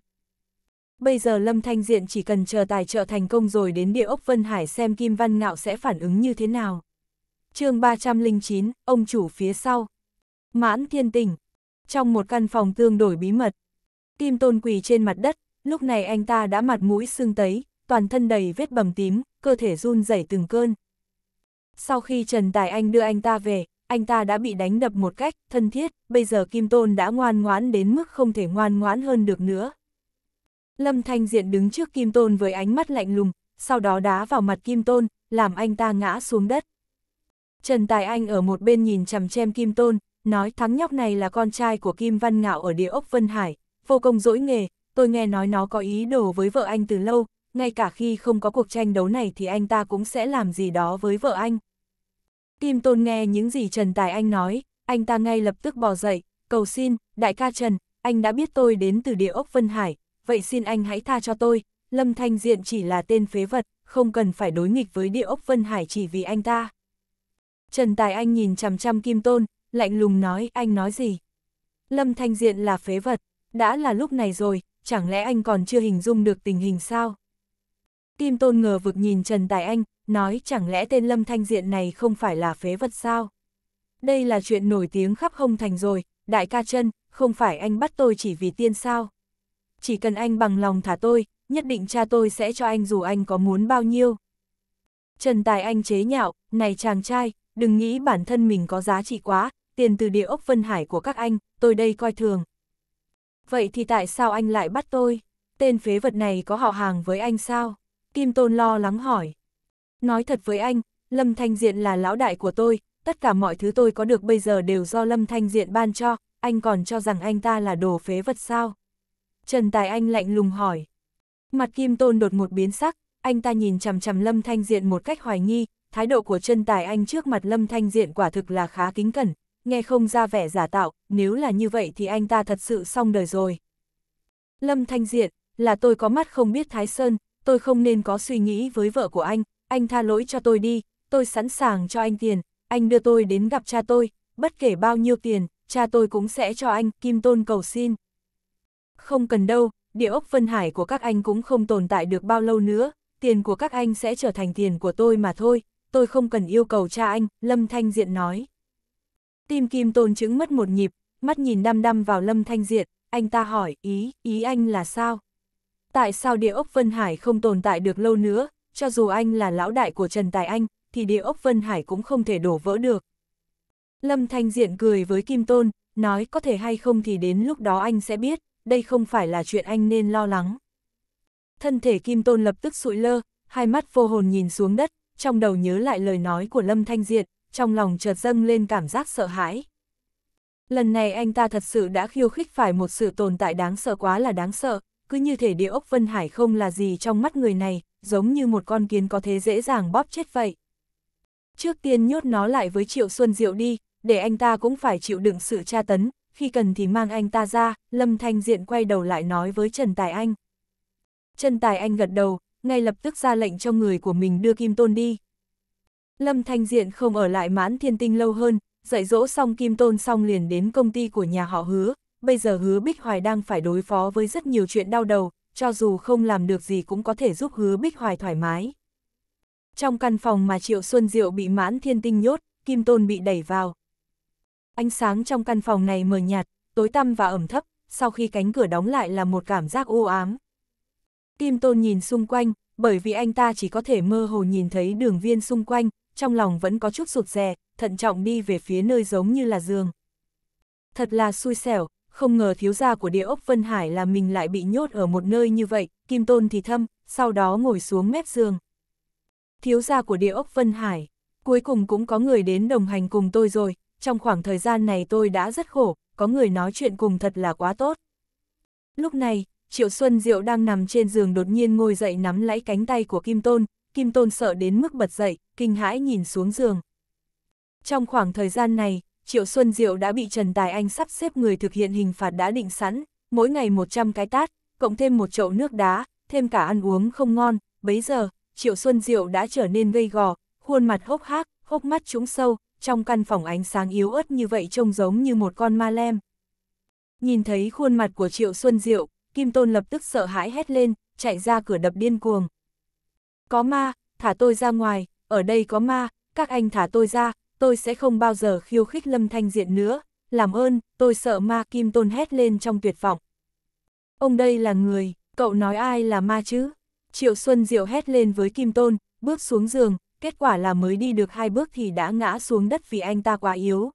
Bây giờ Lâm Thanh Diện chỉ cần chờ tài trợ thành công rồi đến địa ốc Vân Hải xem Kim Văn Ngạo sẽ phản ứng như thế nào. chương 309, ông chủ phía sau. Mãn Thiên tình Trong một căn phòng tương đổi bí mật, Kim Tôn quỳ trên mặt đất, lúc này anh ta đã mặt mũi sưng tấy, toàn thân đầy vết bầm tím, cơ thể run rẩy từng cơn. Sau khi Trần Tài Anh đưa anh ta về, anh ta đã bị đánh đập một cách thân thiết, bây giờ Kim Tôn đã ngoan ngoãn đến mức không thể ngoan ngoãn hơn được nữa. Lâm Thanh Diện đứng trước Kim Tôn với ánh mắt lạnh lùng, sau đó đá vào mặt Kim Tôn, làm anh ta ngã xuống đất. Trần Tài Anh ở một bên nhìn chằm chem Kim Tôn, nói thắng nhóc này là con trai của Kim Văn Ngạo ở địa ốc Vân Hải, vô công dỗi nghề, tôi nghe nói nó có ý đồ với vợ anh từ lâu, ngay cả khi không có cuộc tranh đấu này thì anh ta cũng sẽ làm gì đó với vợ anh. Kim Tôn nghe những gì Trần Tài Anh nói, anh ta ngay lập tức bò dậy, cầu xin, đại ca Trần, anh đã biết tôi đến từ địa ốc Vân Hải, vậy xin anh hãy tha cho tôi, Lâm Thanh Diện chỉ là tên phế vật, không cần phải đối nghịch với địa ốc Vân Hải chỉ vì anh ta. Trần Tài Anh nhìn chằm chằm Kim Tôn, lạnh lùng nói anh nói gì. Lâm Thanh Diện là phế vật, đã là lúc này rồi, chẳng lẽ anh còn chưa hình dung được tình hình sao? Kim Tôn ngờ vực nhìn Trần Tài Anh, nói chẳng lẽ tên Lâm Thanh Diện này không phải là phế vật sao? Đây là chuyện nổi tiếng khắp không thành rồi, đại ca chân, không phải anh bắt tôi chỉ vì tiên sao? Chỉ cần anh bằng lòng thả tôi, nhất định cha tôi sẽ cho anh dù anh có muốn bao nhiêu. Trần Tài Anh chế nhạo, này chàng trai, đừng nghĩ bản thân mình có giá trị quá, tiền từ địa ốc Vân Hải của các anh, tôi đây coi thường, Vậy thì tại sao anh lại bắt tôi? Tên phế vật này có họ hàng với anh sao? Kim Tôn lo lắng hỏi. Nói thật với anh, Lâm Thanh Diện là lão đại của tôi, tất cả mọi thứ tôi có được bây giờ đều do Lâm Thanh Diện ban cho, anh còn cho rằng anh ta là đồ phế vật sao? Trần Tài Anh lạnh lùng hỏi. Mặt Kim Tôn đột một biến sắc, anh ta nhìn chằm chằm Lâm Thanh Diện một cách hoài nghi, thái độ của Trần Tài Anh trước mặt Lâm Thanh Diện quả thực là khá kính cẩn, nghe không ra vẻ giả tạo, nếu là như vậy thì anh ta thật sự xong đời rồi. Lâm Thanh Diện, là tôi có mắt không biết Thái Sơn, tôi không nên có suy nghĩ với vợ của anh, anh tha lỗi cho tôi đi, tôi sẵn sàng cho anh tiền, anh đưa tôi đến gặp cha tôi, bất kể bao nhiêu tiền, cha tôi cũng sẽ cho anh, Kim Tôn cầu xin. Không cần đâu, địa ốc Vân Hải của các anh cũng không tồn tại được bao lâu nữa, tiền của các anh sẽ trở thành tiền của tôi mà thôi, tôi không cần yêu cầu cha anh, Lâm Thanh Diện nói. Tim Kim Tôn chứng mất một nhịp, mắt nhìn đăm đăm vào Lâm Thanh Diện, anh ta hỏi, ý, ý anh là sao? Tại sao địa ốc Vân Hải không tồn tại được lâu nữa, cho dù anh là lão đại của Trần Tài Anh, thì địa ốc Vân Hải cũng không thể đổ vỡ được. Lâm Thanh Diện cười với Kim Tôn, nói có thể hay không thì đến lúc đó anh sẽ biết, đây không phải là chuyện anh nên lo lắng. Thân thể Kim Tôn lập tức sụi lơ, hai mắt vô hồn nhìn xuống đất, trong đầu nhớ lại lời nói của Lâm Thanh Diện, trong lòng chợt dâng lên cảm giác sợ hãi. Lần này anh ta thật sự đã khiêu khích phải một sự tồn tại đáng sợ quá là đáng sợ, cứ như thể địa ốc Vân Hải không là gì trong mắt người này, giống như một con kiến có thế dễ dàng bóp chết vậy. Trước tiên nhốt nó lại với Triệu Xuân Diệu đi, để anh ta cũng phải chịu đựng sự tra tấn, khi cần thì mang anh ta ra, Lâm Thanh Diện quay đầu lại nói với Trần Tài Anh. Trần Tài Anh gật đầu, ngay lập tức ra lệnh cho người của mình đưa Kim Tôn đi. Lâm Thanh Diện không ở lại mãn thiên tinh lâu hơn, dạy dỗ xong Kim Tôn xong liền đến công ty của nhà họ hứa, bây giờ hứa Bích Hoài đang phải đối phó với rất nhiều chuyện đau đầu, cho dù không làm được gì cũng có thể giúp hứa Bích Hoài thoải mái. Trong căn phòng mà Triệu Xuân Diệu bị mãn thiên tinh nhốt, Kim Tôn bị đẩy vào. Ánh sáng trong căn phòng này mờ nhạt, tối tăm và ẩm thấp, sau khi cánh cửa đóng lại là một cảm giác u ám. Kim Tôn nhìn xung quanh, bởi vì anh ta chỉ có thể mơ hồ nhìn thấy đường viên xung quanh, trong lòng vẫn có chút sụt rè, thận trọng đi về phía nơi giống như là giường. Thật là xui xẻo, không ngờ thiếu gia của địa ốc Vân Hải là mình lại bị nhốt ở một nơi như vậy, Kim Tôn thì thâm, sau đó ngồi xuống mép giường. Thiếu gia của địa ốc Vân Hải, cuối cùng cũng có người đến đồng hành cùng tôi rồi, trong khoảng thời gian này tôi đã rất khổ, có người nói chuyện cùng thật là quá tốt. Lúc này, Triệu Xuân Diệu đang nằm trên giường đột nhiên ngồi dậy nắm lấy cánh tay của Kim Tôn, Kim Tôn sợ đến mức bật dậy, kinh hãi nhìn xuống giường. Trong khoảng thời gian này, Triệu Xuân Diệu đã bị Trần Tài Anh sắp xếp người thực hiện hình phạt đã định sẵn, mỗi ngày 100 cái tát, cộng thêm một chậu nước đá, thêm cả ăn uống không ngon, bấy giờ, Triệu Xuân Diệu đã trở nên gây gò, khuôn mặt hốc hác, hốc mắt trũng sâu, trong căn phòng ánh sáng yếu ớt như vậy trông giống như một con ma lem. Nhìn thấy khuôn mặt của Triệu Xuân Diệu, Kim Tôn lập tức sợ hãi hét lên, chạy ra cửa đập điên cuồng có ma, thả tôi ra ngoài, ở đây có ma, các anh thả tôi ra, tôi sẽ không bao giờ khiêu khích Lâm Thanh Diện nữa, làm ơn, tôi sợ ma Kim Tôn hét lên trong tuyệt vọng. Ông đây là người, cậu nói ai là ma chứ? Triệu Xuân Diệu hét lên với Kim Tôn, bước xuống giường, kết quả là mới đi được hai bước thì đã ngã xuống đất vì anh ta quá yếu.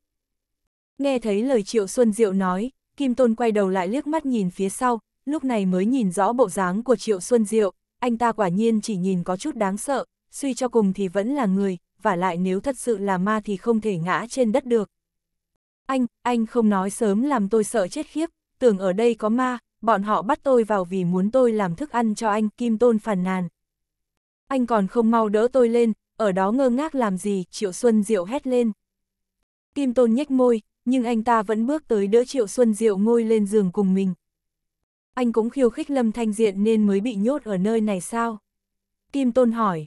Nghe thấy lời Triệu Xuân Diệu nói, Kim Tôn quay đầu lại liếc mắt nhìn phía sau, lúc này mới nhìn rõ bộ dáng của Triệu Xuân Diệu, anh ta quả nhiên chỉ nhìn có chút đáng sợ, suy cho cùng thì vẫn là người, và lại nếu thật sự là ma thì không thể ngã trên đất được. Anh, anh không nói sớm làm tôi sợ chết khiếp, tưởng ở đây có ma, bọn họ bắt tôi vào vì muốn tôi làm thức ăn cho anh, Kim Tôn phàn nàn. Anh còn không mau đỡ tôi lên, ở đó ngơ ngác làm gì, Triệu Xuân Diệu hét lên. Kim Tôn nhếch môi, nhưng anh ta vẫn bước tới đỡ Triệu Xuân Diệu ngồi lên giường cùng mình anh cũng khiêu khích Lâm Thanh Diện nên mới bị nhốt ở nơi này sao? Kim Tôn hỏi,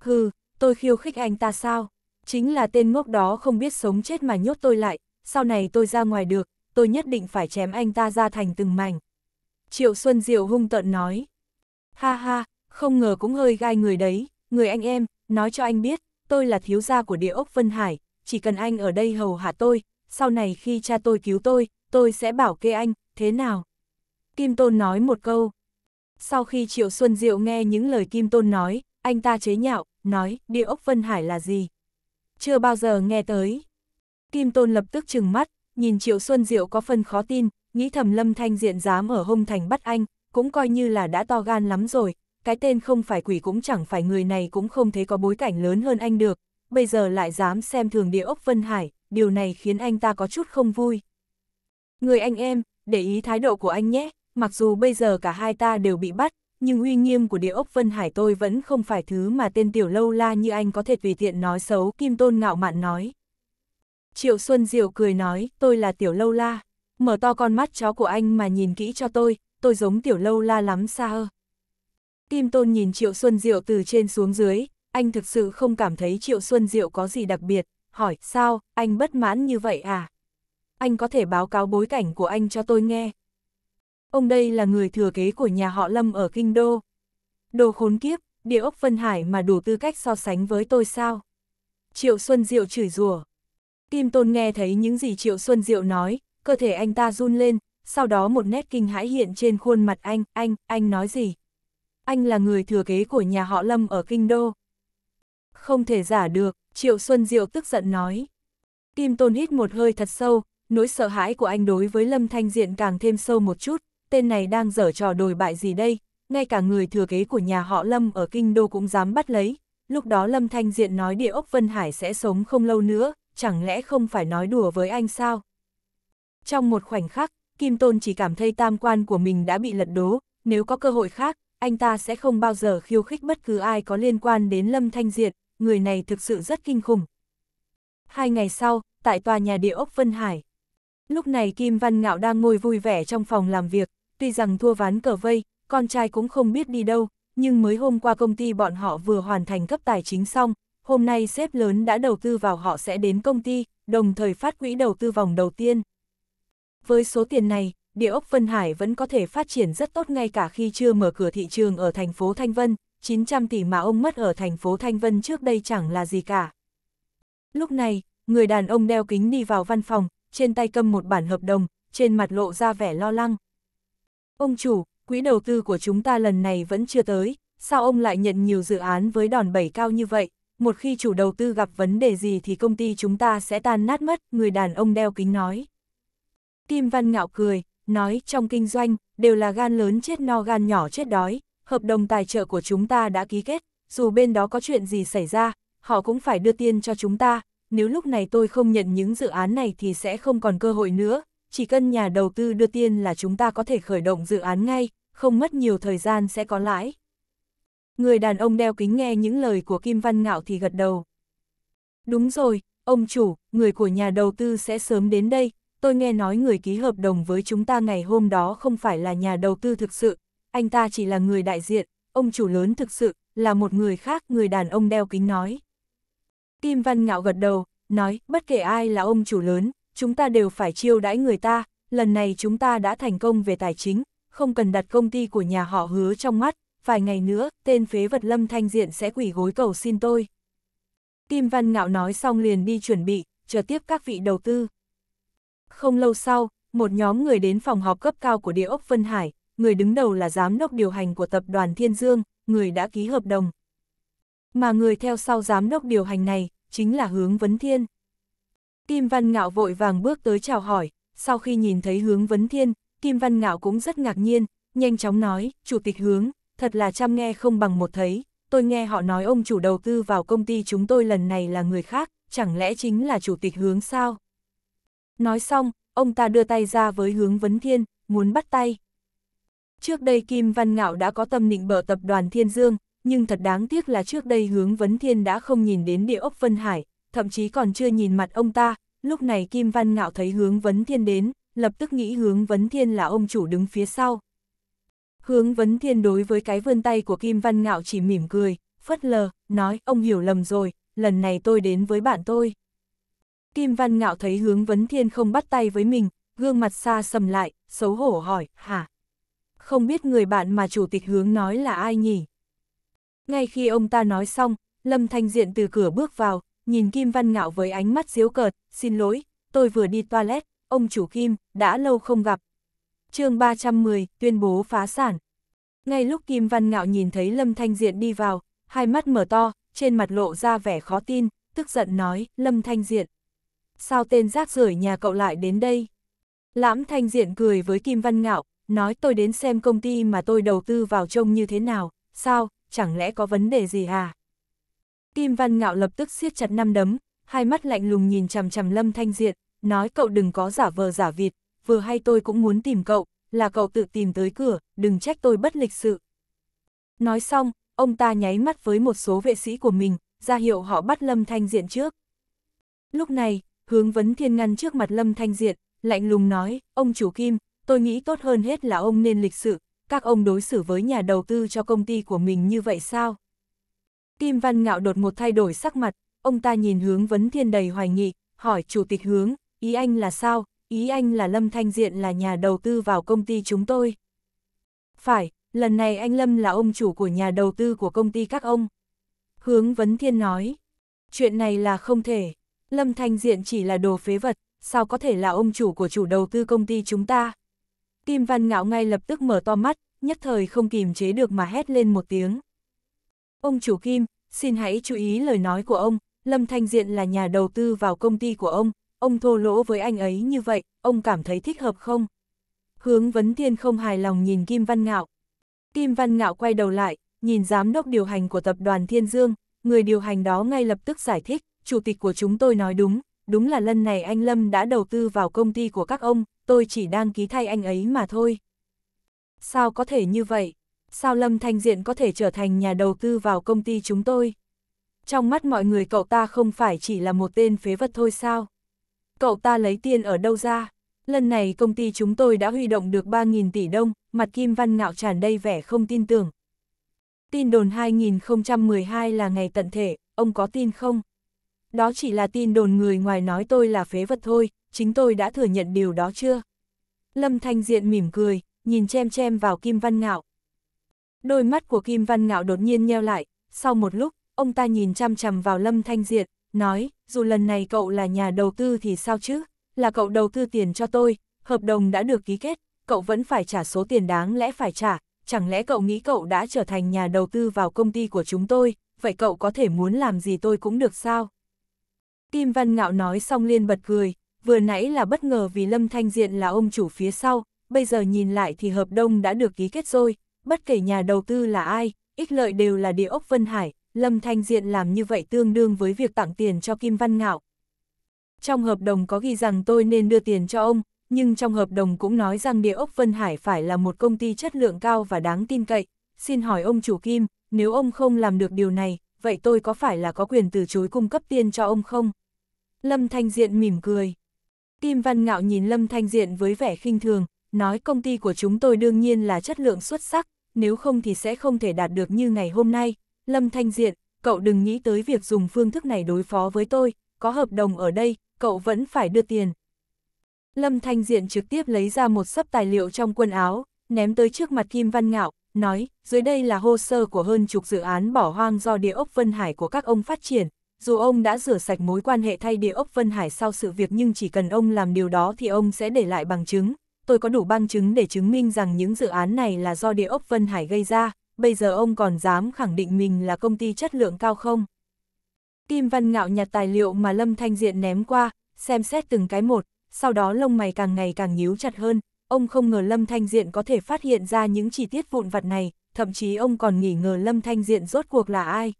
hừ, tôi khiêu khích anh ta sao? Chính là tên ngốc đó không biết sống chết mà nhốt tôi lại, sau này tôi ra ngoài được, tôi nhất định phải chém anh ta ra thành từng mảnh. Triệu Xuân Diệu hung tợn nói, ha ha, không ngờ cũng hơi gai người đấy, người anh em, nói cho anh biết, tôi là thiếu gia của địa ốc Vân Hải, chỉ cần anh ở đây hầu hạ tôi, sau này khi cha tôi cứu tôi, tôi sẽ bảo kê anh, thế nào? Kim Tôn nói một câu. Sau khi Triệu Xuân Diệu nghe những lời Kim Tôn nói, anh ta chế nhạo, nói, địa ốc Vân Hải là gì? Chưa bao giờ nghe tới. Kim Tôn lập tức trừng mắt, nhìn Triệu Xuân Diệu có phần khó tin, nghĩ thầm Lâm Thanh Diện dám ở hung thành bắt anh, cũng coi như là đã to gan lắm rồi, cái tên không phải quỷ cũng chẳng phải người này cũng không thấy có bối cảnh lớn hơn anh được, bây giờ lại dám xem thường địa ốc Vân Hải, điều này khiến anh ta có chút không vui. Người anh em, để ý thái độ của anh nhé, mặc dù bây giờ cả hai ta đều bị bắt, nhưng uy nghiêm của địa ốc Vân Hải tôi vẫn không phải thứ mà tên tiểu lâu la như anh có thể tùy tiện nói xấu Kim Tôn ngạo mạn nói. Triệu Xuân Diệu cười nói, tôi là tiểu lâu la, mở to con mắt chó của anh mà nhìn kỹ cho tôi, tôi giống tiểu lâu la lắm sao? Kim Tôn nhìn Triệu Xuân Diệu từ trên xuống dưới, anh thực sự không cảm thấy Triệu Xuân Diệu có gì đặc biệt, hỏi, sao, anh bất mãn như vậy à? Anh có thể báo cáo bối cảnh của anh cho tôi nghe, ông đây là người thừa kế của nhà họ Lâm ở Kinh Đô. Đồ khốn kiếp, địa ốc Vân Hải mà đủ tư cách so sánh với tôi sao? Triệu Xuân Diệu chửi rủa. Kim Tôn nghe thấy những gì Triệu Xuân Diệu nói, cơ thể anh ta run lên, sau đó một nét kinh hãi hiện trên khuôn mặt anh, anh, anh nói gì? Anh là người thừa kế của nhà họ Lâm ở Kinh Đô. Không thể giả được, Triệu Xuân Diệu tức giận nói. Kim Tôn hít một hơi thật sâu, nỗi sợ hãi của anh đối với Lâm Thanh Diện càng thêm sâu một chút, tên này đang dở trò đồi bại gì đây, ngay cả người thừa kế của nhà họ Lâm ở Kinh Đô cũng dám bắt lấy, lúc đó Lâm Thanh Diện nói địa ốc Vân Hải sẽ sống không lâu nữa, chẳng lẽ không phải nói đùa với anh sao? Trong một khoảnh khắc, Kim Tôn chỉ cảm thấy tam quan của mình đã bị lật đố, nếu có cơ hội khác, anh ta sẽ không bao giờ khiêu khích bất cứ ai có liên quan đến Lâm Thanh Diện. người này thực sự rất kinh khủng. Hai ngày sau, tại tòa nhà địa ốc Vân Hải, lúc này Kim Văn Ngạo đang ngồi vui vẻ trong phòng làm việc, tuy rằng thua ván cờ vây, con trai cũng không biết đi đâu, nhưng mới hôm qua công ty bọn họ vừa hoàn thành cấp tài chính xong, hôm nay sếp lớn đã đầu tư vào họ sẽ đến công ty, đồng thời phát quỹ đầu tư vòng đầu tiên. Với số tiền này, địa ốc Vân Hải vẫn có thể phát triển rất tốt ngay cả khi chưa mở cửa thị trường ở thành phố Thanh Vân, 900 tỷ mà ông mất ở thành phố Thanh Vân trước đây chẳng là gì cả. Lúc này, người đàn ông đeo kính đi vào văn phòng, trên tay cầm một bản hợp đồng, trên mặt lộ ra vẻ lo lắng. Ông chủ, quỹ đầu tư của chúng ta lần này vẫn chưa tới, sao ông lại nhận nhiều dự án với đòn bẩy cao như vậy? Một khi chủ đầu tư gặp vấn đề gì thì công ty chúng ta sẽ tan nát mất, người đàn ông đeo kính nói. Kim Văn ngạo cười, nói trong kinh doanh, đều là gan lớn chết no gan nhỏ chết đói, hợp đồng tài trợ của chúng ta đã ký kết, dù bên đó có chuyện gì xảy ra, họ cũng phải đưa tiền cho chúng ta, nếu lúc này tôi không nhận những dự án này thì sẽ không còn cơ hội nữa, chỉ cần nhà đầu tư đưa tiền là chúng ta có thể khởi động dự án ngay, không mất nhiều thời gian sẽ có lãi. Người đàn ông đeo kính nghe những lời của Kim Văn Ngạo thì gật đầu. Đúng rồi, ông chủ, người của nhà đầu tư sẽ sớm đến đây, tôi nghe nói người ký hợp đồng với chúng ta ngày hôm đó không phải là nhà đầu tư thực sự, anh ta chỉ là người đại diện, ông chủ lớn thực sự, là một người khác, người đàn ông đeo kính nói. Kim Văn Ngạo gật đầu, nói, bất kể ai là ông chủ lớn, chúng ta đều phải chiêu đãi người ta, lần này chúng ta đã thành công về tài chính, không cần đặt công ty của nhà họ hứa trong mắt, vài ngày nữa, tên phế vật Lâm Thanh Diện sẽ quỷ gối cầu xin tôi. Kim Văn Ngạo nói xong liền đi chuẩn bị, chờ tiếp các vị đầu tư. Không lâu sau, một nhóm người đến phòng họp cấp cao của địa ốc Vân Hải, người đứng đầu là giám đốc điều hành của tập đoàn Thiên Dương, người đã ký hợp đồng. Mà người theo sau giám đốc điều hành này, chính là Hướng Vấn Thiên. Kim Văn Ngạo vội vàng bước tới chào hỏi, sau khi nhìn thấy hướng vấn thiên, Kim Văn Ngạo cũng rất ngạc nhiên, nhanh chóng nói, Chủ tịch hướng, thật là chăm nghe không bằng một thấy, tôi nghe họ nói ông chủ đầu tư vào công ty chúng tôi lần này là người khác, chẳng lẽ chính là Chủ tịch hướng sao? Nói xong, ông ta đưa tay ra với hướng vấn thiên, muốn bắt tay. Trước đây Kim Văn Ngạo đã có tâm định bở tập đoàn Thiên Dương, nhưng thật đáng tiếc là trước đây hướng vấn thiên đã không nhìn đến địa ốc Vân Hải, thậm chí còn chưa nhìn mặt ông ta, lúc này Kim Văn Ngạo thấy hướng vấn thiên đến, lập tức nghĩ hướng vấn thiên là ông chủ đứng phía sau. Hướng vấn thiên đối với cái vươn tay của Kim Văn Ngạo chỉ mỉm cười, phất lờ, nói ông hiểu lầm rồi, lần này tôi đến với bạn tôi. Kim Văn Ngạo thấy hướng vấn thiên không bắt tay với mình, gương mặt xa sầm lại, xấu hổ hỏi, hả? Không biết người bạn mà chủ tịch hướng nói là ai nhỉ? Ngay khi ông ta nói xong, Lâm Thanh Diện từ cửa bước vào, nhìn Kim Văn Ngạo với ánh mắt diếu cợt, xin lỗi, tôi vừa đi toilet, ông chủ Kim, đã lâu không gặp. chương 310, tuyên bố phá sản. Ngay lúc Kim Văn Ngạo nhìn thấy Lâm Thanh Diện đi vào, hai mắt mở to, trên mặt lộ ra vẻ khó tin, tức giận nói, Lâm Thanh Diện. Sao tên rác rưởi nhà cậu lại đến đây? Lãm Thanh Diện cười với Kim Văn Ngạo, nói tôi đến xem công ty mà tôi đầu tư vào trông như thế nào, sao, chẳng lẽ có vấn đề gì à? Kim Văn Ngạo lập tức siết chặt năm đấm, hai mắt lạnh lùng nhìn chằm chằm Lâm Thanh Diện, nói cậu đừng có giả vờ giả vịt, vừa hay tôi cũng muốn tìm cậu, là cậu tự tìm tới cửa, đừng trách tôi bất lịch sự. Nói xong, ông ta nháy mắt với một số vệ sĩ của mình, ra hiệu họ bắt Lâm Thanh Diện trước. Lúc này, hướng vấn thiên ngăn trước mặt Lâm Thanh Diện, lạnh lùng nói, ông chủ Kim, tôi nghĩ tốt hơn hết là ông nên lịch sự, các ông đối xử với nhà đầu tư cho công ty của mình như vậy sao? Kim Văn Ngạo đột một thay đổi sắc mặt, ông ta nhìn hướng vấn thiên đầy hoài nghị, hỏi chủ tịch hướng, ý anh là sao, ý anh là Lâm Thanh Diện là nhà đầu tư vào công ty chúng tôi. Phải, lần này anh Lâm là ông chủ của nhà đầu tư của công ty các ông. Hướng vấn thiên nói, chuyện này là không thể, Lâm Thanh Diện chỉ là đồ phế vật, sao có thể là ông chủ của chủ đầu tư công ty chúng ta. Kim Văn Ngạo ngay lập tức mở to mắt, nhất thời không kìm chế được mà hét lên một tiếng. Ông chủ Kim, xin hãy chú ý lời nói của ông, Lâm Thanh Diện là nhà đầu tư vào công ty của ông, ông thô lỗ với anh ấy như vậy, ông cảm thấy thích hợp không? Hướng Vấn Thiên không hài lòng nhìn Kim Văn Ngạo. Kim Văn Ngạo quay đầu lại, nhìn giám đốc điều hành của tập đoàn Thiên Dương, người điều hành đó ngay lập tức giải thích, chủ tịch của chúng tôi nói đúng, đúng là lần này anh Lâm đã đầu tư vào công ty của các ông, tôi chỉ đang ký thay anh ấy mà thôi. Sao có thể như vậy? sao Lâm Thanh Diện có thể trở thành nhà đầu tư vào công ty chúng tôi? Trong mắt mọi người cậu ta không phải chỉ là một tên phế vật thôi sao? Cậu ta lấy tiền ở đâu ra? Lần này công ty chúng tôi đã huy động được 3.000 tỷ đồng, mặt Kim Văn Ngạo tràn đầy vẻ không tin tưởng. Tin đồn 2012 là ngày tận thể, ông có tin không? Đó chỉ là tin đồn người ngoài nói tôi là phế vật thôi, chính tôi đã thừa nhận điều đó chưa? Lâm Thanh Diện mỉm cười, nhìn chem chem vào Kim Văn Ngạo, Đôi mắt của Kim Văn Ngạo đột nhiên nheo lại, sau một lúc, ông ta nhìn chăm chằm vào Lâm Thanh Diệt, nói, dù lần này cậu là nhà đầu tư thì sao chứ, là cậu đầu tư tiền cho tôi, hợp đồng đã được ký kết, cậu vẫn phải trả số tiền đáng lẽ phải trả, chẳng lẽ cậu nghĩ cậu đã trở thành nhà đầu tư vào công ty của chúng tôi, vậy cậu có thể muốn làm gì tôi cũng được sao? Kim Văn Ngạo nói xong liên bật cười, vừa nãy là bất ngờ vì Lâm Thanh Diện là ông chủ phía sau, bây giờ nhìn lại thì hợp đồng đã được ký kết rồi, bất kể nhà đầu tư là ai, ích lợi đều là địa ốc Vân Hải, Lâm Thanh Diện làm như vậy tương đương với việc tặng tiền cho Kim Văn Ngạo. Trong hợp đồng có ghi rằng tôi nên đưa tiền cho ông, nhưng trong hợp đồng cũng nói rằng địa ốc Vân Hải phải là một công ty chất lượng cao và đáng tin cậy. Xin hỏi ông chủ Kim, nếu ông không làm được điều này, vậy tôi có phải là có quyền từ chối cung cấp tiền cho ông không? Lâm Thanh Diện mỉm cười. Kim Văn Ngạo nhìn Lâm Thanh Diện với vẻ khinh thường, nói công ty của chúng tôi đương nhiên là chất lượng xuất sắc, nếu không thì sẽ không thể đạt được như ngày hôm nay. Lâm Thanh Diện, cậu đừng nghĩ tới việc dùng phương thức này đối phó với tôi, có hợp đồng ở đây, cậu vẫn phải đưa tiền. Lâm Thanh Diện trực tiếp lấy ra một sấp tài liệu trong quần áo, ném tới trước mặt Kim Văn Ngạo, nói, dưới đây là hồ sơ của hơn chục dự án bỏ hoang do địa ốc Vân Hải của các ông phát triển. Dù ông đã rửa sạch mối quan hệ thay địa ốc Vân Hải sau sự việc nhưng chỉ cần ông làm điều đó thì ông sẽ để lại bằng chứng tôi có đủ bằng chứng để chứng minh rằng những dự án này là do địa ốc Vân Hải gây ra, bây giờ ông còn dám khẳng định mình là công ty chất lượng cao không? Kim Văn Ngạo nhặt tài liệu mà Lâm Thanh Diện ném qua, xem xét từng cái một, sau đó lông mày càng ngày càng nhíu chặt hơn, ông không ngờ Lâm Thanh Diện có thể phát hiện ra những chi tiết vụn vặt này, thậm chí ông còn nghi ngờ Lâm Thanh Diện rốt cuộc là ai.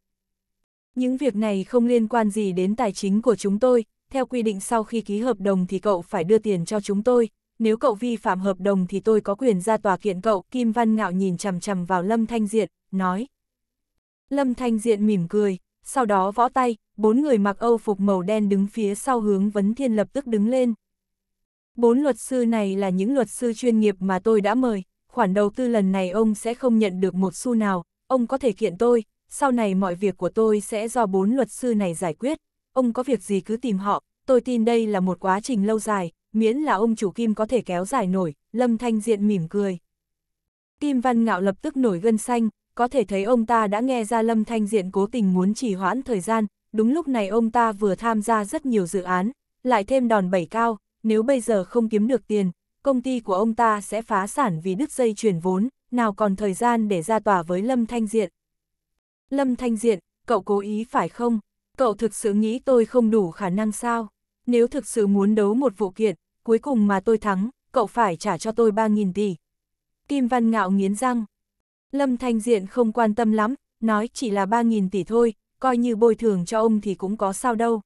Những việc này không liên quan gì đến tài chính của chúng tôi, theo quy định sau khi ký hợp đồng thì cậu phải đưa tiền cho chúng tôi, nếu cậu vi phạm hợp đồng thì tôi có quyền ra tòa kiện cậu. Kim Văn Ngạo nhìn chằm chằm vào Lâm Thanh Diện, nói. Lâm Thanh Diện mỉm cười, sau đó võ tay, bốn người mặc âu phục màu đen đứng phía sau hướng Vấn Thiên lập tức đứng lên. Bốn luật sư này là những luật sư chuyên nghiệp mà tôi đã mời, khoản đầu tư lần này ông sẽ không nhận được một xu nào, ông có thể kiện tôi, sau này mọi việc của tôi sẽ do bốn luật sư này giải quyết, ông có việc gì cứ tìm họ, tôi tin đây là một quá trình lâu dài, miễn là ông chủ Kim có thể kéo dài nổi, Lâm Thanh Diện mỉm cười. Kim Văn Ngạo lập tức nổi gân xanh, có thể thấy ông ta đã nghe ra Lâm Thanh Diện cố tình muốn trì hoãn thời gian, đúng lúc này ông ta vừa tham gia rất nhiều dự án, lại thêm đòn bẩy cao, nếu bây giờ không kiếm được tiền, công ty của ông ta sẽ phá sản vì đứt dây chuyển vốn, nào còn thời gian để ra tòa với Lâm Thanh Diện. Lâm Thanh Diện, cậu cố ý phải không? Cậu thực sự nghĩ tôi không đủ khả năng sao? Nếu thực sự muốn đấu một vụ kiện, cuối cùng mà tôi thắng, cậu phải trả cho tôi 3.000 tỷ. Kim Văn Ngạo nghiến răng. Lâm Thanh Diện không quan tâm lắm, nói chỉ là 3.000 tỷ thôi, coi như bồi thường cho ông thì cũng có sao đâu.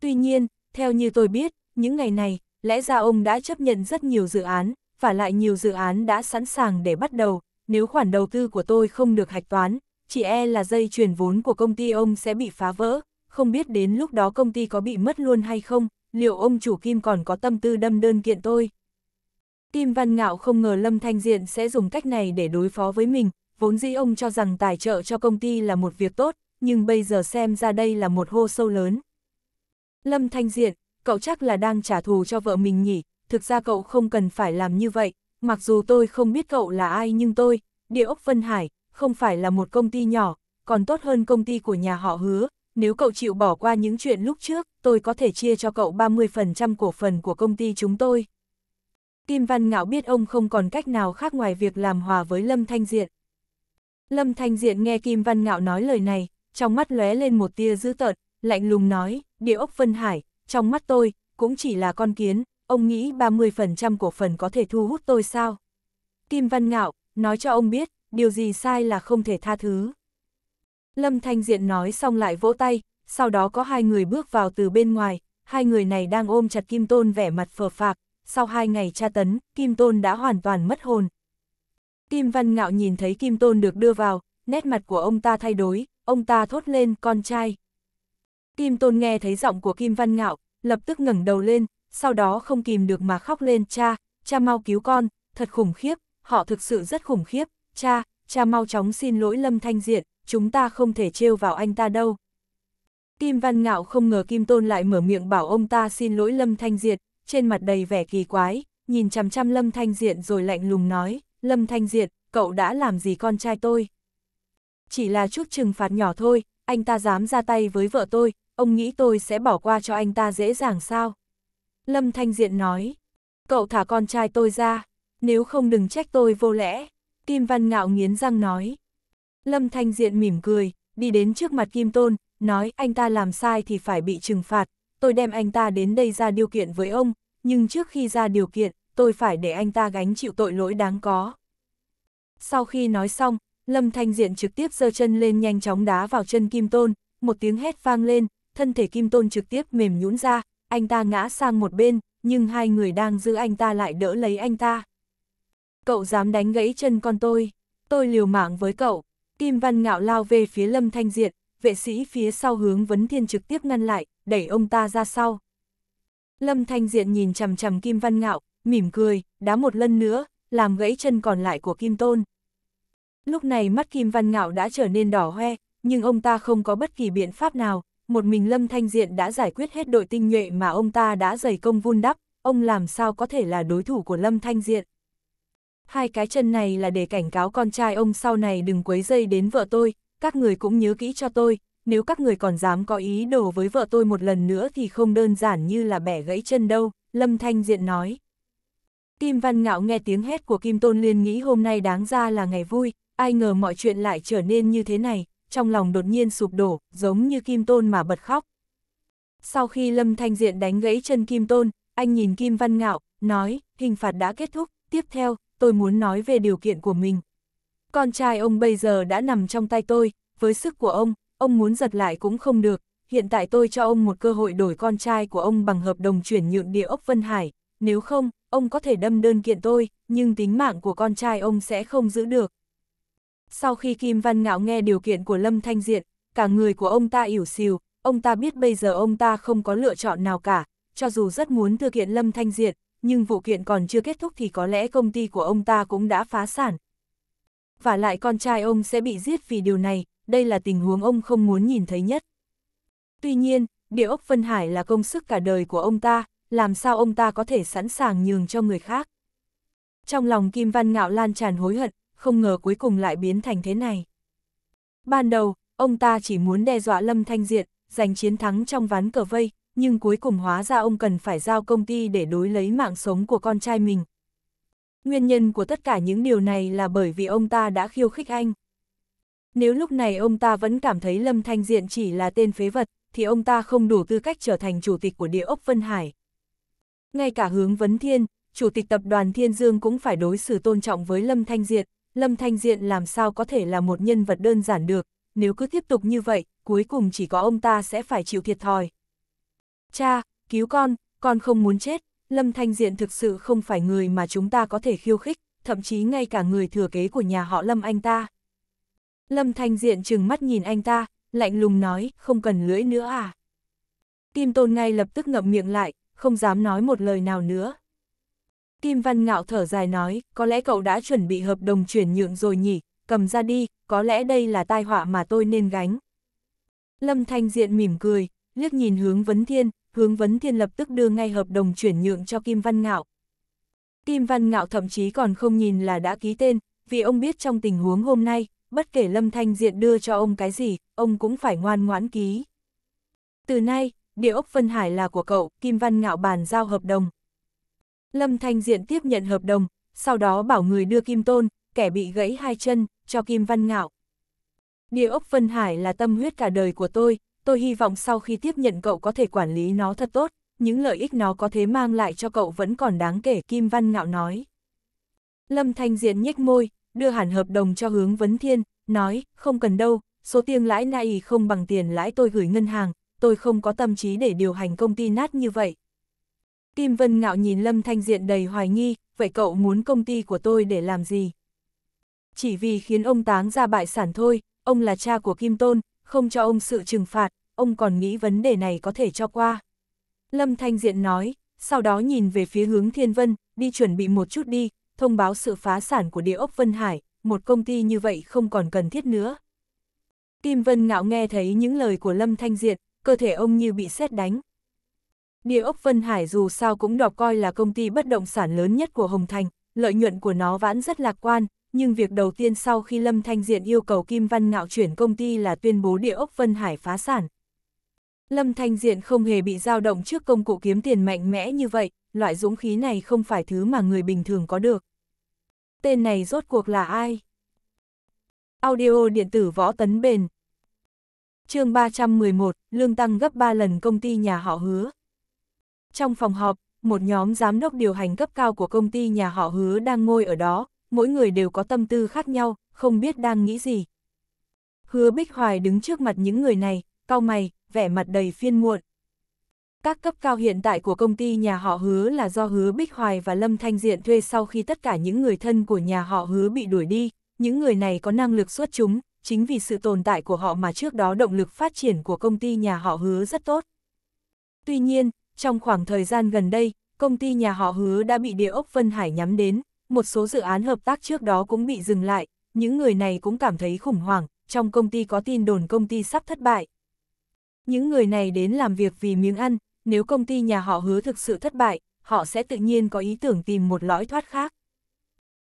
Tuy nhiên, theo như tôi biết, những ngày này, lẽ ra ông đã chấp nhận rất nhiều dự án, và lại nhiều dự án đã sẵn sàng để bắt đầu, nếu khoản đầu tư của tôi không được hạch toán, chỉ e là dây chuyển vốn của công ty ông sẽ bị phá vỡ, không biết đến lúc đó công ty có bị mất luôn hay không, liệu ông chủ Kim còn có tâm tư đâm đơn kiện tôi? Kim Văn Ngạo không ngờ Lâm Thanh Diện sẽ dùng cách này để đối phó với mình, vốn dĩ ông cho rằng tài trợ cho công ty là một việc tốt, nhưng bây giờ xem ra đây là một hô sâu lớn. Lâm Thanh Diện, cậu chắc là đang trả thù cho vợ mình nhỉ, thực ra cậu không cần phải làm như vậy, mặc dù tôi không biết cậu là ai nhưng tôi, Địa ốc Vân Hải, không phải là một công ty nhỏ, còn tốt hơn công ty của nhà họ hứa, nếu cậu chịu bỏ qua những chuyện lúc trước, tôi có thể chia cho cậu 30% cổ phần của công ty chúng tôi. Kim Văn Ngạo biết ông không còn cách nào khác ngoài việc làm hòa với Lâm Thanh Diện. Lâm Thanh Diện nghe Kim Văn Ngạo nói lời này, trong mắt lóe lên một tia dữ tợn, lạnh lùng nói, địa ốc Vân Hải, trong mắt tôi, cũng chỉ là con kiến, ông nghĩ 30% cổ phần có thể thu hút tôi sao? Kim Văn Ngạo, nói cho ông biết, điều gì sai là không thể tha thứ. Lâm Thanh Diện nói xong lại vỗ tay, sau đó có hai người bước vào từ bên ngoài, hai người này đang ôm chặt Kim Tôn vẻ mặt phờ phạc, sau hai ngày tra tấn, Kim Tôn đã hoàn toàn mất hồn. Kim Văn Ngạo nhìn thấy Kim Tôn được đưa vào, nét mặt của ông ta thay đổi, ông ta thốt lên con trai. Kim Tôn nghe thấy giọng của Kim Văn Ngạo, lập tức ngẩng đầu lên, sau đó không kìm được mà khóc lên cha, cha mau cứu con, thật khủng khiếp, họ thực sự rất khủng khiếp, cha, cha mau chóng xin lỗi Lâm Thanh Diện, chúng ta không thể trêu vào anh ta đâu. Kim Văn Ngạo không ngờ Kim Tôn lại mở miệng bảo ông ta xin lỗi Lâm Thanh Diệt, trên mặt đầy vẻ kỳ quái, nhìn chằm chằm Lâm Thanh Diệt rồi lạnh lùng nói, Lâm Thanh Diệt, cậu đã làm gì con trai tôi? Chỉ là chút trừng phạt nhỏ thôi, anh ta dám ra tay với vợ tôi, ông nghĩ tôi sẽ bỏ qua cho anh ta dễ dàng sao? Lâm Thanh Diện nói, cậu thả con trai tôi ra, nếu không đừng trách tôi vô lẽ. Kim Văn Ngạo nghiến răng nói, Lâm Thanh Diện mỉm cười, đi đến trước mặt Kim Tôn, nói anh ta làm sai thì phải bị trừng phạt, tôi đem anh ta đến đây ra điều kiện với ông, nhưng trước khi ra điều kiện, tôi phải để anh ta gánh chịu tội lỗi đáng có. Sau khi nói xong, Lâm Thanh Diện trực tiếp giơ chân lên nhanh chóng đá vào chân Kim Tôn, một tiếng hét vang lên, thân thể Kim Tôn trực tiếp mềm nhũn ra, anh ta ngã sang một bên, nhưng hai người đang giữ anh ta lại đỡ lấy anh ta. Cậu dám đánh gãy chân con tôi, tôi liều mạng với cậu. Kim Văn Ngạo lao về phía Lâm Thanh Diện, vệ sĩ phía sau hướng Vấn Thiên trực tiếp ngăn lại, đẩy ông ta ra sau. Lâm Thanh Diện nhìn chằm chằm Kim Văn Ngạo, mỉm cười, đá một lần nữa, làm gãy chân còn lại của Kim Tôn. Lúc này mắt Kim Văn Ngạo đã trở nên đỏ hoe, nhưng ông ta không có bất kỳ biện pháp nào, một mình Lâm Thanh Diện đã giải quyết hết đội tinh nhuệ mà ông ta đã dày công vun đắp, ông làm sao có thể là đối thủ của Lâm Thanh Diện hai cái chân này là để cảnh cáo con trai ông sau này đừng quấy dây đến vợ tôi, các người cũng nhớ kỹ cho tôi, nếu các người còn dám có ý đồ với vợ tôi một lần nữa thì không đơn giản như là bẻ gãy chân đâu, Lâm Thanh Diện nói. Kim Văn Ngạo nghe tiếng hét của Kim Tôn Liên nghĩ hôm nay đáng ra là ngày vui, ai ngờ mọi chuyện lại trở nên như thế này, trong lòng đột nhiên sụp đổ, giống như Kim Tôn mà bật khóc. Sau khi Lâm Thanh Diện đánh gãy chân Kim Tôn, anh nhìn Kim Văn Ngạo, nói, hình phạt đã kết thúc, tiếp theo, tôi muốn nói về điều kiện của mình. Con trai ông bây giờ đã nằm trong tay tôi, với sức của ông, ông muốn giật lại cũng không được. Hiện tại tôi cho ông một cơ hội đổi con trai của ông bằng hợp đồng chuyển nhượng địa ốc Vân Hải. Nếu không, ông có thể đâm đơn kiện tôi, nhưng tính mạng của con trai ông sẽ không giữ được. Sau khi Kim Văn Ngạo nghe điều kiện của Lâm Thanh Diện, cả người của ông ta ỉu xìu, ông ta biết bây giờ ông ta không có lựa chọn nào cả, cho dù rất muốn thư kiện Lâm Thanh Diện, nhưng vụ kiện còn chưa kết thúc thì có lẽ công ty của ông ta cũng đã phá sản. Và lại con trai ông sẽ bị giết vì điều này, đây là tình huống ông không muốn nhìn thấy nhất. Tuy nhiên, địa ốc Vân Hải là công sức cả đời của ông ta, làm sao ông ta có thể sẵn sàng nhường cho người khác. Trong lòng Kim Văn Ngạo lan tràn hối hận, không ngờ cuối cùng lại biến thành thế này. Ban đầu, ông ta chỉ muốn đe dọa Lâm Thanh Diện, giành chiến thắng trong ván cờ vây, nhưng cuối cùng hóa ra ông cần phải giao công ty để đối lấy mạng sống của con trai mình. Nguyên nhân của tất cả những điều này là bởi vì ông ta đã khiêu khích anh. Nếu lúc này ông ta vẫn cảm thấy Lâm Thanh Diện chỉ là tên phế vật, thì ông ta không đủ tư cách trở thành chủ tịch của địa ốc Vân Hải. Ngay cả hướng Vấn Thiên, chủ tịch tập đoàn Thiên Dương cũng phải đối xử tôn trọng với Lâm Thanh Diện. Lâm Thanh Diện làm sao có thể là một nhân vật đơn giản được, nếu cứ tiếp tục như vậy, cuối cùng chỉ có ông ta sẽ phải chịu thiệt thòi cha, cứu con, con không muốn chết, Lâm Thanh Diện thực sự không phải người mà chúng ta có thể khiêu khích, thậm chí ngay cả người thừa kế của nhà họ Lâm anh ta. Lâm Thanh Diện trừng mắt nhìn anh ta, lạnh lùng nói, không cần lưỡi nữa à. Kim Tôn ngay lập tức ngậm miệng lại, không dám nói một lời nào nữa. Kim Văn Ngạo thở dài nói, có lẽ cậu đã chuẩn bị hợp đồng chuyển nhượng rồi nhỉ, cầm ra đi, có lẽ đây là tai họa mà tôi nên gánh. Lâm Thanh Diện mỉm cười, liếc nhìn hướng Vấn Thiên, hướng vấn thiên lập tức đưa ngay hợp đồng chuyển nhượng cho Kim Văn Ngạo. Kim Văn Ngạo thậm chí còn không nhìn là đã ký tên, vì ông biết trong tình huống hôm nay, bất kể Lâm Thanh Diện đưa cho ông cái gì, ông cũng phải ngoan ngoãn ký. Từ nay, địa ốc Vân Hải là của cậu, Kim Văn Ngạo bàn giao hợp đồng. Lâm Thanh Diện tiếp nhận hợp đồng, sau đó bảo người đưa Kim Tôn, kẻ bị gãy hai chân, cho Kim Văn Ngạo. Địa ốc Vân Hải là tâm huyết cả đời của tôi, tôi hy vọng sau khi tiếp nhận cậu có thể quản lý nó thật tốt, những lợi ích nó có thế mang lại cho cậu vẫn còn đáng kể, Kim Văn Ngạo nói. Lâm Thanh Diện nhếch môi, đưa hẳn hợp đồng cho hướng vấn thiên, nói, không cần đâu, số tiền lãi này không bằng tiền lãi tôi gửi ngân hàng, tôi không có tâm trí để điều hành công ty nát như vậy. Kim Vân Ngạo nhìn Lâm Thanh Diện đầy hoài nghi, vậy cậu muốn công ty của tôi để làm gì? Chỉ vì khiến ông táng ra bại sản thôi, ông là cha của Kim Tôn, không cho ông sự trừng phạt, ông còn nghĩ vấn đề này có thể cho qua. Lâm Thanh Diện nói, sau đó nhìn về phía hướng Thiên Vân, đi chuẩn bị một chút đi, thông báo sự phá sản của địa ốc Vân Hải, một công ty như vậy không còn cần thiết nữa. Kim Vân ngạo nghe thấy những lời của Lâm Thanh Diện, cơ thể ông như bị sét đánh. Địa ốc Vân Hải dù sao cũng đọc coi là công ty bất động sản lớn nhất của Hồng Thành, lợi nhuận của nó vẫn rất lạc quan, nhưng việc đầu tiên sau khi Lâm Thanh Diện yêu cầu Kim Văn Ngạo chuyển công ty là tuyên bố địa ốc Vân Hải phá sản. Lâm Thanh Diện không hề bị dao động trước công cụ kiếm tiền mạnh mẽ như vậy, loại dũng khí này không phải thứ mà người bình thường có được. Tên này rốt cuộc là ai? Audio điện tử võ tấn bền. chương 311, lương tăng gấp 3 lần công ty nhà họ hứa. Trong phòng họp, một nhóm giám đốc điều hành cấp cao của công ty nhà họ hứa đang ngồi ở đó, mỗi người đều có tâm tư khác nhau, không biết đang nghĩ gì. Hứa Bích Hoài đứng trước mặt những người này, cau mày, vẻ mặt đầy phiên muộn. Các cấp cao hiện tại của công ty nhà họ hứa là do hứa Bích Hoài và Lâm Thanh Diện thuê sau khi tất cả những người thân của nhà họ hứa bị đuổi đi, những người này có năng lực xuất chúng, chính vì sự tồn tại của họ mà trước đó động lực phát triển của công ty nhà họ hứa rất tốt. Tuy nhiên, trong khoảng thời gian gần đây, công ty nhà họ hứa đã bị địa ốc Vân Hải nhắm đến, một số dự án hợp tác trước đó cũng bị dừng lại, những người này cũng cảm thấy khủng hoảng, trong công ty có tin đồn công ty sắp thất bại, những người này đến làm việc vì miếng ăn, nếu công ty nhà họ hứa thực sự thất bại, họ sẽ tự nhiên có ý tưởng tìm một lõi thoát khác.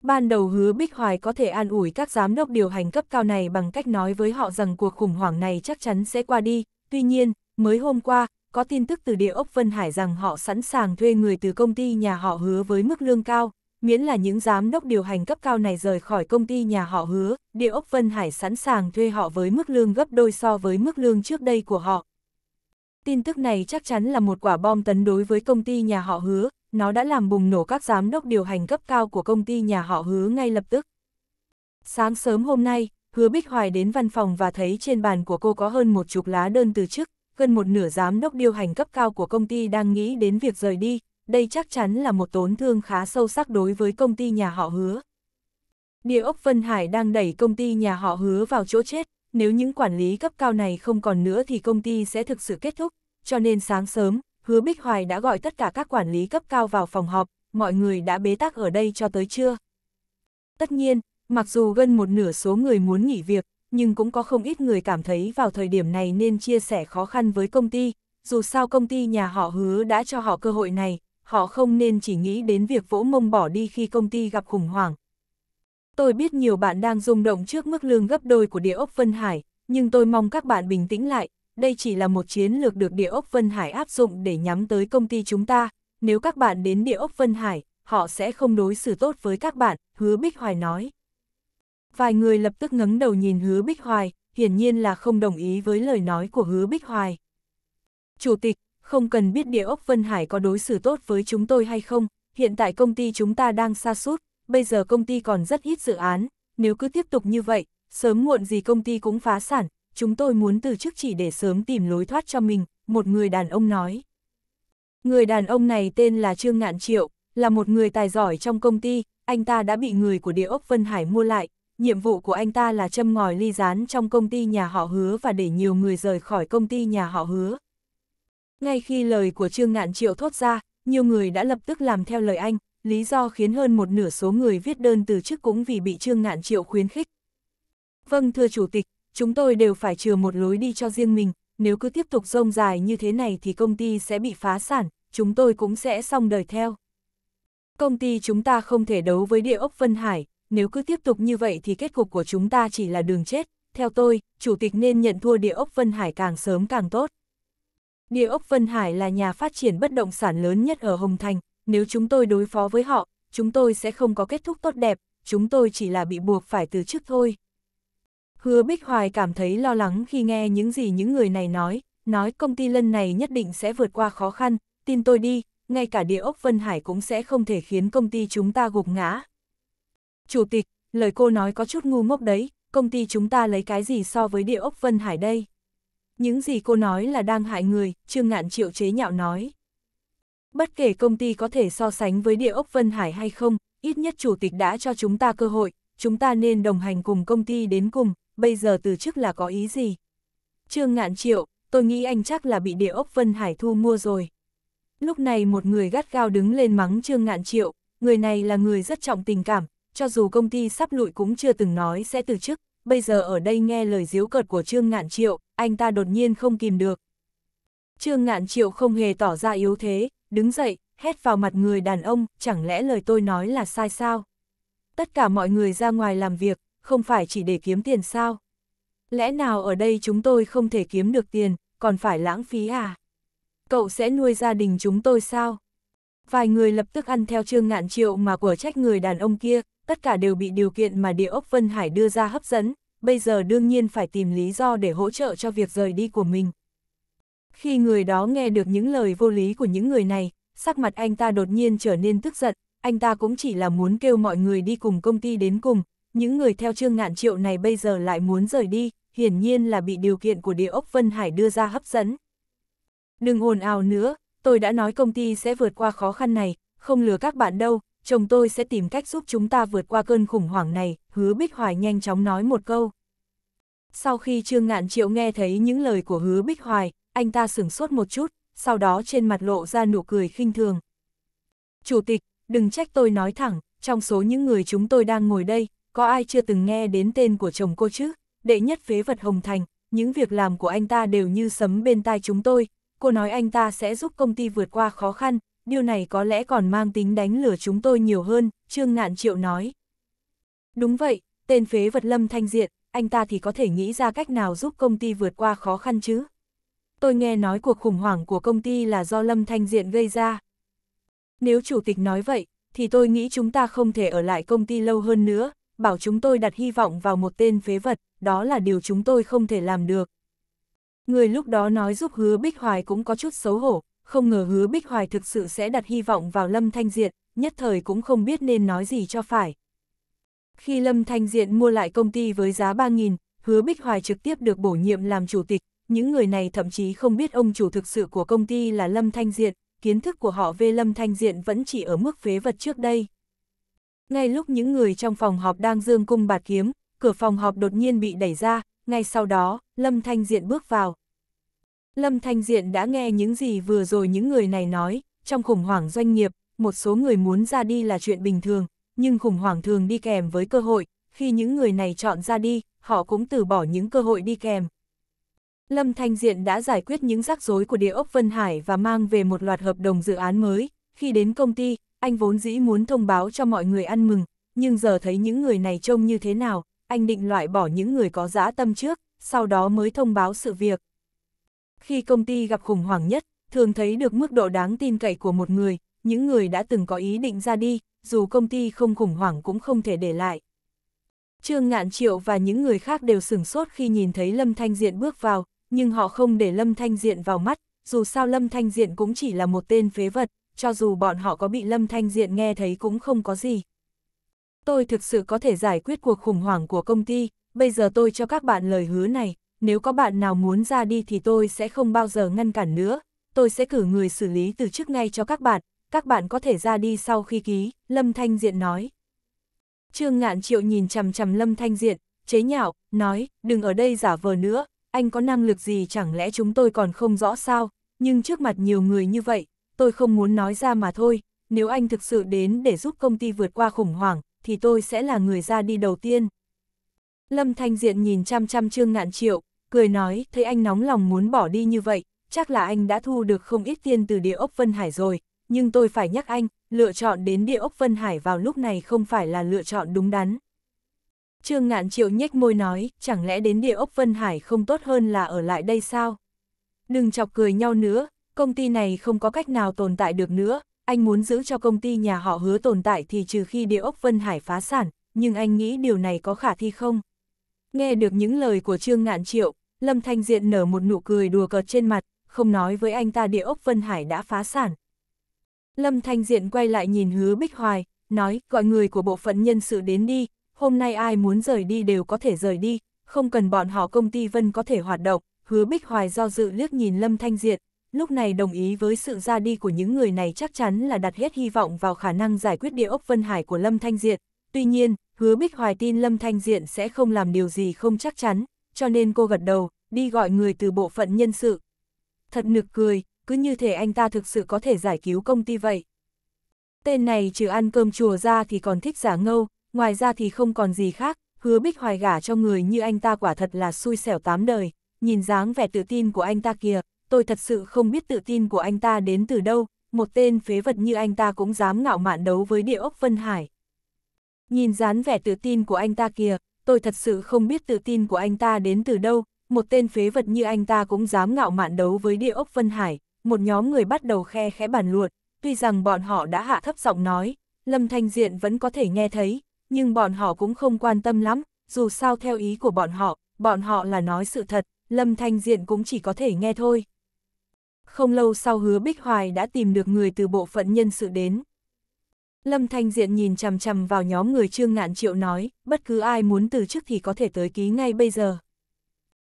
Ban đầu hứa Bích Hoài có thể an ủi các giám đốc điều hành cấp cao này bằng cách nói với họ rằng cuộc khủng hoảng này chắc chắn sẽ qua đi, tuy nhiên, mới hôm qua, có tin tức từ địa ốc Vân Hải rằng họ sẵn sàng thuê người từ công ty nhà họ hứa với mức lương cao, miễn là những giám đốc điều hành cấp cao này rời khỏi công ty nhà họ hứa, địa ốc Vân Hải sẵn sàng thuê họ với mức lương gấp đôi so với mức lương trước đây của họ. Tin tức này chắc chắn là một quả bom tấn đối với công ty nhà họ hứa, nó đã làm bùng nổ các giám đốc điều hành cấp cao của công ty nhà họ hứa ngay lập tức. Sáng sớm hôm nay, hứa Bích Hoài đến văn phòng và thấy trên bàn của cô có hơn một chục lá đơn từ chức, gần một nửa giám đốc điều hành cấp cao của công ty đang nghĩ đến việc rời đi, đây chắc chắn là một tổn thương khá sâu sắc đối với công ty nhà họ hứa. Địa ốc Vân Hải đang đẩy công ty nhà họ hứa vào chỗ chết, nếu những quản lý cấp cao này không còn nữa thì công ty sẽ thực sự kết thúc, cho nên sáng sớm, hứa Bích Hoài đã gọi tất cả các quản lý cấp cao vào phòng họp, mọi người đã bế tắc ở đây cho tới trưa. Tất nhiên, mặc dù gần một nửa số người muốn nghỉ việc, nhưng cũng có không ít người cảm thấy vào thời điểm này nên chia sẻ khó khăn với công ty, dù sao công ty nhà họ hứa đã cho họ cơ hội này, họ không nên chỉ nghĩ đến việc vỗ mông bỏ đi khi công ty gặp khủng hoảng. Tôi biết nhiều bạn đang rung động trước mức lương gấp đôi của địa ốc Vân Hải, nhưng tôi mong các bạn bình tĩnh lại, đây chỉ là một chiến lược được địa ốc Vân Hải áp dụng để nhắm tới công ty chúng ta. Nếu các bạn đến địa ốc Vân Hải, họ sẽ không đối xử tốt với các bạn, Hứa Bích Hoài nói. Vài người lập tức ngấn đầu nhìn Hứa Bích Hoài, hiển nhiên là không đồng ý với lời nói của Hứa Bích Hoài. Chủ tịch, không cần biết địa ốc Vân Hải có đối xử tốt với chúng tôi hay không, hiện tại công ty chúng ta đang xa sút bây giờ công ty còn rất ít dự án, nếu cứ tiếp tục như vậy, sớm muộn gì công ty cũng phá sản, chúng tôi muốn từ chức chỉ để sớm tìm lối thoát cho mình, một người đàn ông nói. Người đàn ông này tên là Trương Ngạn Triệu, là một người tài giỏi trong công ty, anh ta đã bị người của địa ốc Vân Hải mua lại, nhiệm vụ của anh ta là châm ngòi ly rán trong công ty nhà họ hứa và để nhiều người rời khỏi công ty nhà họ hứa, ngay khi lời của Trương Ngạn Triệu thốt ra, nhiều người đã lập tức làm theo lời anh, lý do khiến hơn một nửa số người viết đơn từ chức cũng vì bị Trương Ngạn Triệu khuyến khích. Vâng thưa Chủ tịch, chúng tôi đều phải chừa một lối đi cho riêng mình, nếu cứ tiếp tục rông dài như thế này thì công ty sẽ bị phá sản, chúng tôi cũng sẽ xong đời theo. Công ty chúng ta không thể đấu với địa ốc Vân Hải, nếu cứ tiếp tục như vậy thì kết cục của chúng ta chỉ là đường chết. Theo tôi, Chủ tịch nên nhận thua địa ốc Vân Hải càng sớm càng tốt. Địa ốc Vân Hải là nhà phát triển bất động sản lớn nhất ở Hồng Thành, nếu chúng tôi đối phó với họ, chúng tôi sẽ không có kết thúc tốt đẹp, chúng tôi chỉ là bị buộc phải từ chức thôi. Hứa Bích Hoài cảm thấy lo lắng khi nghe những gì những người này nói, nói công ty lần này nhất định sẽ vượt qua khó khăn, tin tôi đi, ngay cả địa ốc Vân Hải cũng sẽ không thể khiến công ty chúng ta gục ngã. Chủ tịch, lời cô nói có chút ngu ngốc đấy, công ty chúng ta lấy cái gì so với địa ốc Vân Hải đây? những gì cô nói là đang hại người, Trương Ngạn Triệu chế nhạo nói. Bất kể công ty có thể so sánh với địa ốc Vân Hải hay không, ít nhất chủ tịch đã cho chúng ta cơ hội, chúng ta nên đồng hành cùng công ty đến cùng, bây giờ từ chức là có ý gì? Trương Ngạn Triệu, tôi nghĩ anh chắc là bị địa ốc Vân Hải thu mua rồi. Lúc này một người gắt gao đứng lên mắng Trương Ngạn Triệu, người này là người rất trọng tình cảm, cho dù công ty sắp lụi cũng chưa từng nói sẽ từ chức bây giờ ở đây nghe lời diếu cợt của Trương Ngạn Triệu, anh ta đột nhiên không kìm được. Trương Ngạn Triệu không hề tỏ ra yếu thế, đứng dậy, hét vào mặt người đàn ông, chẳng lẽ lời tôi nói là sai sao? Tất cả mọi người ra ngoài làm việc, không phải chỉ để kiếm tiền sao? Lẽ nào ở đây chúng tôi không thể kiếm được tiền, còn phải lãng phí à? Cậu sẽ nuôi gia đình chúng tôi sao? Vài người lập tức ăn theo trương ngạn triệu mà của trách người đàn ông kia, tất cả đều bị điều kiện mà địa ốc Vân Hải đưa ra hấp dẫn, bây giờ đương nhiên phải tìm lý do để hỗ trợ cho việc rời đi của mình. Khi người đó nghe được những lời vô lý của những người này, sắc mặt anh ta đột nhiên trở nên tức giận, anh ta cũng chỉ là muốn kêu mọi người đi cùng công ty đến cùng, những người theo trương ngạn triệu này bây giờ lại muốn rời đi, hiển nhiên là bị điều kiện của địa ốc Vân Hải đưa ra hấp dẫn. Đừng ồn ào nữa, tôi đã nói công ty sẽ vượt qua khó khăn này, không lừa các bạn đâu, chồng tôi sẽ tìm cách giúp chúng ta vượt qua cơn khủng hoảng này, hứa Bích Hoài nhanh chóng nói một câu. Sau khi Trương Ngạn Triệu nghe thấy những lời của hứa Bích Hoài, anh ta sửng sốt một chút, sau đó trên mặt lộ ra nụ cười khinh thường. Chủ tịch, đừng trách tôi nói thẳng, trong số những người chúng tôi đang ngồi đây, có ai chưa từng nghe đến tên của chồng cô chứ? Đệ nhất phế vật Hồng Thành, những việc làm của anh ta đều như sấm bên tai chúng tôi. Cô nói anh ta sẽ giúp công ty vượt qua khó khăn, điều này có lẽ còn mang tính đánh lửa chúng tôi nhiều hơn, Trương ngạn Triệu nói. Đúng vậy, tên phế vật Lâm Thanh Diện, anh ta thì có thể nghĩ ra cách nào giúp công ty vượt qua khó khăn chứ. Tôi nghe nói cuộc khủng hoảng của công ty là do Lâm Thanh Diện gây ra. Nếu chủ tịch nói vậy, thì tôi nghĩ chúng ta không thể ở lại công ty lâu hơn nữa, bảo chúng tôi đặt hy vọng vào một tên phế vật, đó là điều chúng tôi không thể làm được. Người lúc đó nói giúp hứa Bích Hoài cũng có chút xấu hổ, không ngờ hứa Bích Hoài thực sự sẽ đặt hy vọng vào Lâm Thanh Diện, nhất thời cũng không biết nên nói gì cho phải. Khi Lâm Thanh Diện mua lại công ty với giá 3.000, hứa Bích Hoài trực tiếp được bổ nhiệm làm chủ tịch, những người này thậm chí không biết ông chủ thực sự của công ty là Lâm Thanh Diện, kiến thức của họ về Lâm Thanh Diện vẫn chỉ ở mức phế vật trước đây. Ngay lúc những người trong phòng họp đang dương cung bạt kiếm, cửa phòng họp đột nhiên bị đẩy ra, ngay sau đó, Lâm Thanh Diện bước vào, Lâm Thanh Diện đã nghe những gì vừa rồi những người này nói, trong khủng hoảng doanh nghiệp, một số người muốn ra đi là chuyện bình thường, nhưng khủng hoảng thường đi kèm với cơ hội, khi những người này chọn ra đi, họ cũng từ bỏ những cơ hội đi kèm. Lâm Thanh Diện đã giải quyết những rắc rối của địa ốc Vân Hải và mang về một loạt hợp đồng dự án mới. Khi đến công ty, anh vốn dĩ muốn thông báo cho mọi người ăn mừng, nhưng giờ thấy những người này trông như thế nào, anh định loại bỏ những người có dã tâm trước, sau đó mới thông báo sự việc. Khi công ty gặp khủng hoảng nhất, thường thấy được mức độ đáng tin cậy của một người, những người đã từng có ý định ra đi, dù công ty không khủng hoảng cũng không thể để lại. Trương Ngạn Triệu và những người khác đều sửng sốt khi nhìn thấy Lâm Thanh Diện bước vào, nhưng họ không để Lâm Thanh Diện vào mắt, dù sao Lâm Thanh Diện cũng chỉ là một tên phế vật, cho dù bọn họ có bị Lâm Thanh Diện nghe thấy cũng không có gì. Tôi thực sự có thể giải quyết cuộc khủng hoảng của công ty, bây giờ tôi cho các bạn lời hứa này, nếu có bạn nào muốn ra đi thì tôi sẽ không bao giờ ngăn cản nữa, tôi sẽ cử người xử lý từ chức ngay cho các bạn, các bạn có thể ra đi sau khi ký, Lâm Thanh Diện nói. Trương Ngạn Triệu nhìn chằm chằm Lâm Thanh Diện, chế nhạo, nói, đừng ở đây giả vờ nữa, anh có năng lực gì chẳng lẽ chúng tôi còn không rõ sao, nhưng trước mặt nhiều người như vậy, tôi không muốn nói ra mà thôi, nếu anh thực sự đến để giúp công ty vượt qua khủng hoảng, thì tôi sẽ là người ra đi đầu tiên. Lâm Thanh Diện nhìn chăm chăm Trương Ngạn Triệu, cười nói, thấy anh nóng lòng muốn bỏ đi như vậy, chắc là anh đã thu được không ít tiền từ địa ốc Vân Hải rồi, nhưng tôi phải nhắc anh, lựa chọn đến địa ốc Vân Hải vào lúc này không phải là lựa chọn đúng đắn. Trương Ngạn Triệu nhếch môi nói, chẳng lẽ đến địa ốc Vân Hải không tốt hơn là ở lại đây sao? Đừng chọc cười nhau nữa, công ty này không có cách nào tồn tại được nữa, anh muốn giữ cho công ty nhà họ hứa tồn tại thì trừ khi địa ốc Vân Hải phá sản, nhưng anh nghĩ điều này có khả thi không? Nghe được những lời của Trương Ngạn Triệu, Lâm Thanh Diện nở một nụ cười đùa cợt trên mặt, không nói với anh ta địa ốc Vân Hải đã phá sản. Lâm Thanh Diện quay lại nhìn hứa Bích Hoài, nói gọi người của bộ phận nhân sự đến đi, hôm nay ai muốn rời đi đều có thể rời đi, không cần bọn họ công ty Vân có thể hoạt động. Hứa Bích Hoài do dự liếc nhìn Lâm Thanh Diện, lúc này đồng ý với sự ra đi của những người này chắc chắn là đặt hết hy vọng vào khả năng giải quyết địa ốc Vân Hải của Lâm Thanh Diện. Tuy nhiên, hứa Bích Hoài tin Lâm Thanh Diện sẽ không làm điều gì không chắc chắn, cho nên cô gật đầu, đi gọi người từ bộ phận nhân sự. Thật nực cười, cứ như thể anh ta thực sự có thể giải cứu công ty vậy. Tên này trừ ăn cơm chùa ra thì còn thích giả ngâu, ngoài ra thì không còn gì khác, hứa bích hoài gả cho người như anh ta quả thật là xui xẻo tám đời, nhìn dáng vẻ tự tin của anh ta kìa, tôi thật sự không biết tự tin của anh ta đến từ đâu, một tên phế vật như anh ta cũng dám ngạo mạn đấu với địa ốc Vân Hải. Nhìn dáng vẻ tự tin của anh ta kìa, tôi thật sự không biết tự tin của anh ta đến từ đâu, một tên phế vật như anh ta cũng dám ngạo mạn đấu với địa ốc Vân Hải, một nhóm người bắt đầu khe khẽ bàn luận, tuy rằng bọn họ đã hạ thấp giọng nói, Lâm Thanh Diện vẫn có thể nghe thấy, nhưng bọn họ cũng không quan tâm lắm, dù sao theo ý của bọn họ, bọn họ là nói sự thật, Lâm Thanh Diện cũng chỉ có thể nghe thôi. Không lâu sau hứa Bích Hoài đã tìm được người từ bộ phận nhân sự đến, Lâm Thanh Diện nhìn chằm chằm vào nhóm người Trương Ngạn Triệu nói, bất cứ ai muốn từ chức thì có thể tới ký ngay bây giờ.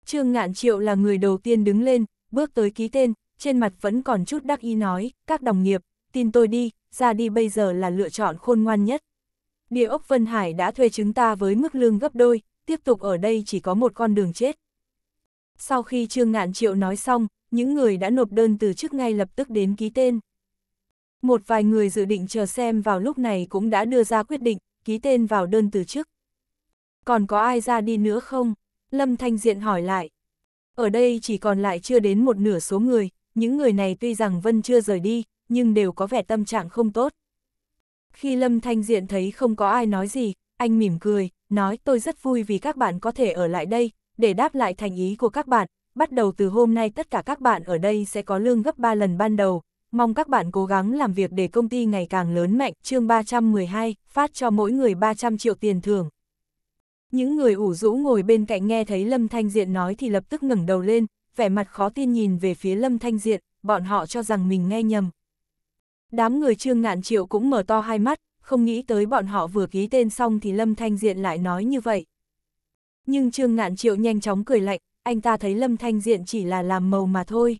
Trương Ngạn Triệu là người đầu tiên đứng lên, bước tới ký tên, trên mặt vẫn còn chút đắc ý nói, các đồng nghiệp, tin tôi đi, ra đi bây giờ là lựa chọn khôn ngoan nhất. Địa ốc Vân Hải đã thuê chúng ta với mức lương gấp đôi, tiếp tục ở đây chỉ có một con đường chết. Sau khi Trương Ngạn Triệu nói xong, những người đã nộp đơn từ chức ngay lập tức đến ký tên. Một vài người dự định chờ xem vào lúc này cũng đã đưa ra quyết định, ký tên vào đơn từ chức. Còn có ai ra đi nữa không? Lâm Thanh Diện hỏi lại. Ở đây chỉ còn lại chưa đến một nửa số người, những người này tuy rằng Vân chưa rời đi, nhưng đều có vẻ tâm trạng không tốt. Khi Lâm Thanh Diện thấy không có ai nói gì, anh mỉm cười, nói tôi rất vui vì các bạn có thể ở lại đây, để đáp lại thành ý của các bạn, bắt đầu từ hôm nay tất cả các bạn ở đây sẽ có lương gấp 3 lần ban đầu, mong các bạn cố gắng làm việc để công ty ngày càng lớn mạnh. chương 312, phát cho mỗi người 300 triệu tiền thưởng. Những người ủ rũ ngồi bên cạnh nghe thấy Lâm Thanh Diện nói thì lập tức ngẩng đầu lên, vẻ mặt khó tin nhìn về phía Lâm Thanh Diện, bọn họ cho rằng mình nghe nhầm. Đám người trương ngạn triệu cũng mở to hai mắt, không nghĩ tới bọn họ vừa ký tên xong thì Lâm Thanh Diện lại nói như vậy. Nhưng trương ngạn triệu nhanh chóng cười lạnh, anh ta thấy Lâm Thanh Diện chỉ là làm màu mà thôi.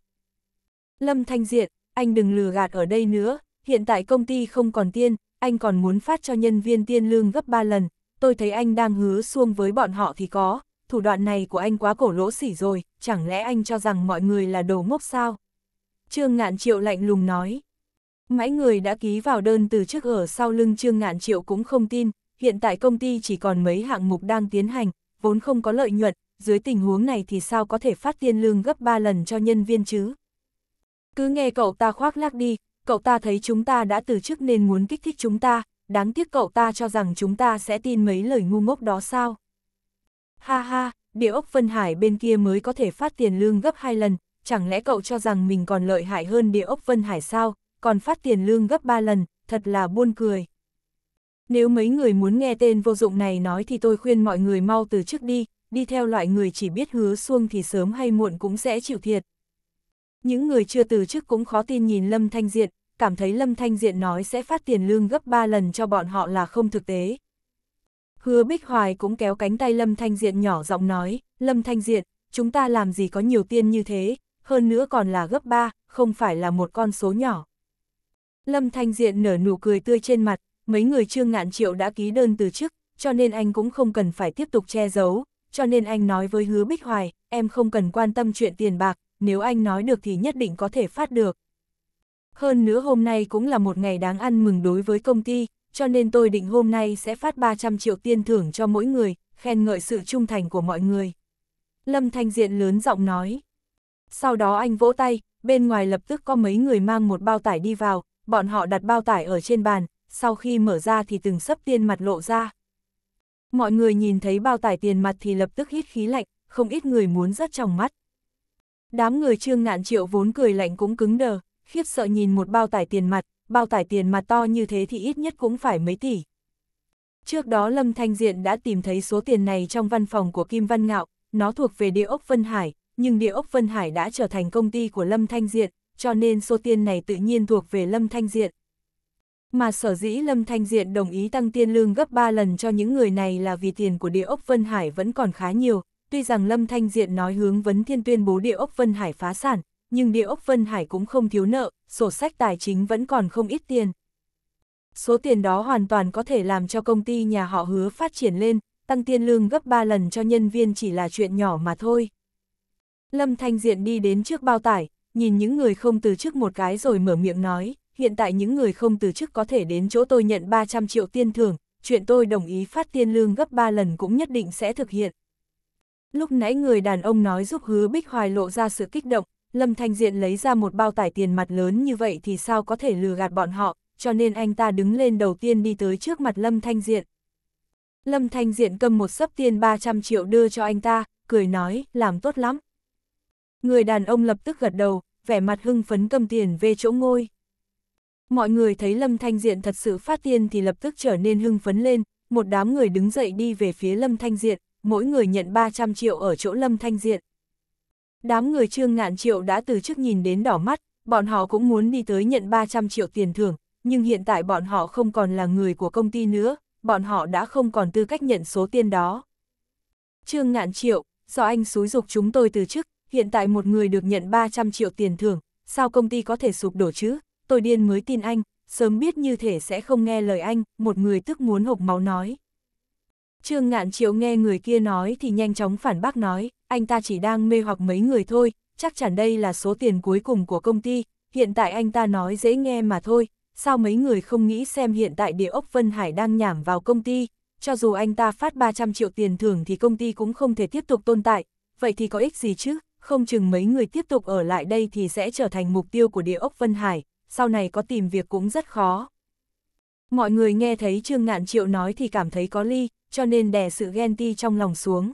Lâm Thanh Diện, anh đừng lừa gạt ở đây nữa, hiện tại công ty không còn tiên, anh còn muốn phát cho nhân viên tiên lương gấp 3 lần, tôi thấy anh đang hứa xuông với bọn họ thì có, thủ đoạn này của anh quá cổ lỗ xỉ rồi, chẳng lẽ anh cho rằng mọi người là đồ ngốc sao? Trương Ngạn Triệu lạnh lùng nói. Mãi người đã ký vào đơn từ trước ở sau lưng Trương Ngạn Triệu cũng không tin, hiện tại công ty chỉ còn mấy hạng mục đang tiến hành, vốn không có lợi nhuận, dưới tình huống này thì sao có thể phát tiên lương gấp 3 lần cho nhân viên chứ? Cứ nghe cậu ta khoác lác đi, cậu ta thấy chúng ta đã từ chức nên muốn kích thích chúng ta, đáng tiếc cậu ta cho rằng chúng ta sẽ tin mấy lời ngu ngốc đó sao. Ha ha, địa ốc Vân Hải bên kia mới có thể phát tiền lương gấp hai lần, chẳng lẽ cậu cho rằng mình còn lợi hại hơn địa ốc Vân Hải sao, còn phát tiền lương gấp 3 lần, thật là buôn cười. Nếu mấy người muốn nghe tên vô dụng này nói thì tôi khuyên mọi người mau từ trước đi, đi theo loại người chỉ biết hứa xuông thì sớm hay muộn cũng sẽ chịu thiệt. Những người chưa từ chức cũng khó tin nhìn Lâm Thanh Diện, cảm thấy Lâm Thanh Diện nói sẽ phát tiền lương gấp 3 lần cho bọn họ là không thực tế. Hứa Bích Hoài cũng kéo cánh tay Lâm Thanh Diện nhỏ giọng nói, Lâm Thanh Diện, chúng ta làm gì có nhiều tiền như thế, hơn nữa còn là gấp 3, không phải là một con số nhỏ. Lâm Thanh Diện nở nụ cười tươi trên mặt, mấy người trương ngạn triệu đã ký đơn từ chức, cho nên anh cũng không cần phải tiếp tục che giấu, cho nên anh nói với hứa Bích Hoài, em không cần quan tâm chuyện tiền bạc, nếu anh nói được thì nhất định có thể phát được. Hơn nữa hôm nay cũng là một ngày đáng ăn mừng đối với công ty, cho nên tôi định hôm nay sẽ phát 300 triệu tiền thưởng cho mỗi người, khen ngợi sự trung thành của mọi người. Lâm Thanh Diện lớn giọng nói. Sau đó anh vỗ tay, bên ngoài lập tức có mấy người mang một bao tải đi vào, bọn họ đặt bao tải ở trên bàn, sau khi mở ra thì từng sấp tiền mặt lộ ra. Mọi người nhìn thấy bao tải tiền mặt thì lập tức hít khí lạnh, không ít người muốn rất trong mắt. Đám người trương ngạn triệu vốn cười lạnh cũng cứng đờ, khiếp sợ nhìn một bao tải tiền mặt, bao tải tiền mặt to như thế thì ít nhất cũng phải mấy tỷ. Trước đó Lâm Thanh Diện đã tìm thấy số tiền này trong văn phòng của Kim Văn Ngạo, nó thuộc về địa ốc Vân Hải, nhưng địa ốc Vân Hải đã trở thành công ty của Lâm Thanh Diện, cho nên số tiền này tự nhiên thuộc về Lâm Thanh Diện. Mà sở dĩ Lâm Thanh Diện đồng ý tăng tiền lương gấp 3 lần cho những người này là vì tiền của địa ốc Vân Hải vẫn còn khá nhiều, Tuy rằng Lâm Thanh Diện nói hướng vấn thiên tuyên bố địa ốc Vân Hải phá sản, nhưng địa ốc Vân Hải cũng không thiếu nợ, sổ sách tài chính vẫn còn không ít tiền. Số tiền đó hoàn toàn có thể làm cho công ty nhà họ hứa phát triển lên, tăng tiền lương gấp 3 lần cho nhân viên chỉ là chuyện nhỏ mà thôi. Lâm Thanh Diện đi đến trước bao tải, nhìn những người không từ chức một cái rồi mở miệng nói, hiện tại những người không từ chức có thể đến chỗ tôi nhận 300 triệu tiền thưởng, chuyện tôi đồng ý phát tiền lương gấp 3 lần cũng nhất định sẽ thực hiện. Lúc nãy người đàn ông nói giúp hứa Bích Hoài lộ ra sự kích động, Lâm Thanh Diện lấy ra một bao tải tiền mặt lớn như vậy thì sao có thể lừa gạt bọn họ, cho nên anh ta đứng lên đầu tiên đi tới trước mặt Lâm Thanh Diện. Lâm Thanh Diện cầm một sấp tiền 300 triệu đưa cho anh ta, cười nói, làm tốt lắm. Người đàn ông lập tức gật đầu, vẻ mặt hưng phấn cầm tiền về chỗ ngôi. Mọi người thấy Lâm Thanh Diện thật sự phát tiền thì lập tức trở nên hưng phấn lên, một đám người đứng dậy đi về phía Lâm Thanh Diện, mỗi người nhận 300 triệu ở chỗ Lâm Thanh Diện. Đám người trương ngạn triệu đã từ trước nhìn đến đỏ mắt, bọn họ cũng muốn đi tới nhận 300 triệu tiền thưởng, nhưng hiện tại bọn họ không còn là người của công ty nữa, bọn họ đã không còn tư cách nhận số tiền đó. Trương ngạn triệu, do anh xúi dục chúng tôi từ chức, hiện tại một người được nhận 300 triệu tiền thưởng, sao công ty có thể sụp đổ chứ, tôi điên mới tin anh, sớm biết như thể sẽ không nghe lời anh, một người tức muốn hộc máu nói. Trương Ngạn Chiếu nghe người kia nói thì nhanh chóng phản bác nói, anh ta chỉ đang mê hoặc mấy người thôi, chắc chắn đây là số tiền cuối cùng của công ty, hiện tại anh ta nói dễ nghe mà thôi, sao mấy người không nghĩ xem hiện tại địa ốc Vân Hải đang nhảm vào công ty, cho dù anh ta phát 300 triệu tiền thưởng thì công ty cũng không thể tiếp tục tồn tại, vậy thì có ích gì chứ, không chừng mấy người tiếp tục ở lại đây thì sẽ trở thành mục tiêu của địa ốc Vân Hải, sau này có tìm việc cũng rất khó. Mọi người nghe thấy Trương Ngạn Triệu nói thì cảm thấy có ly, cho nên đè sự ghen ti trong lòng xuống.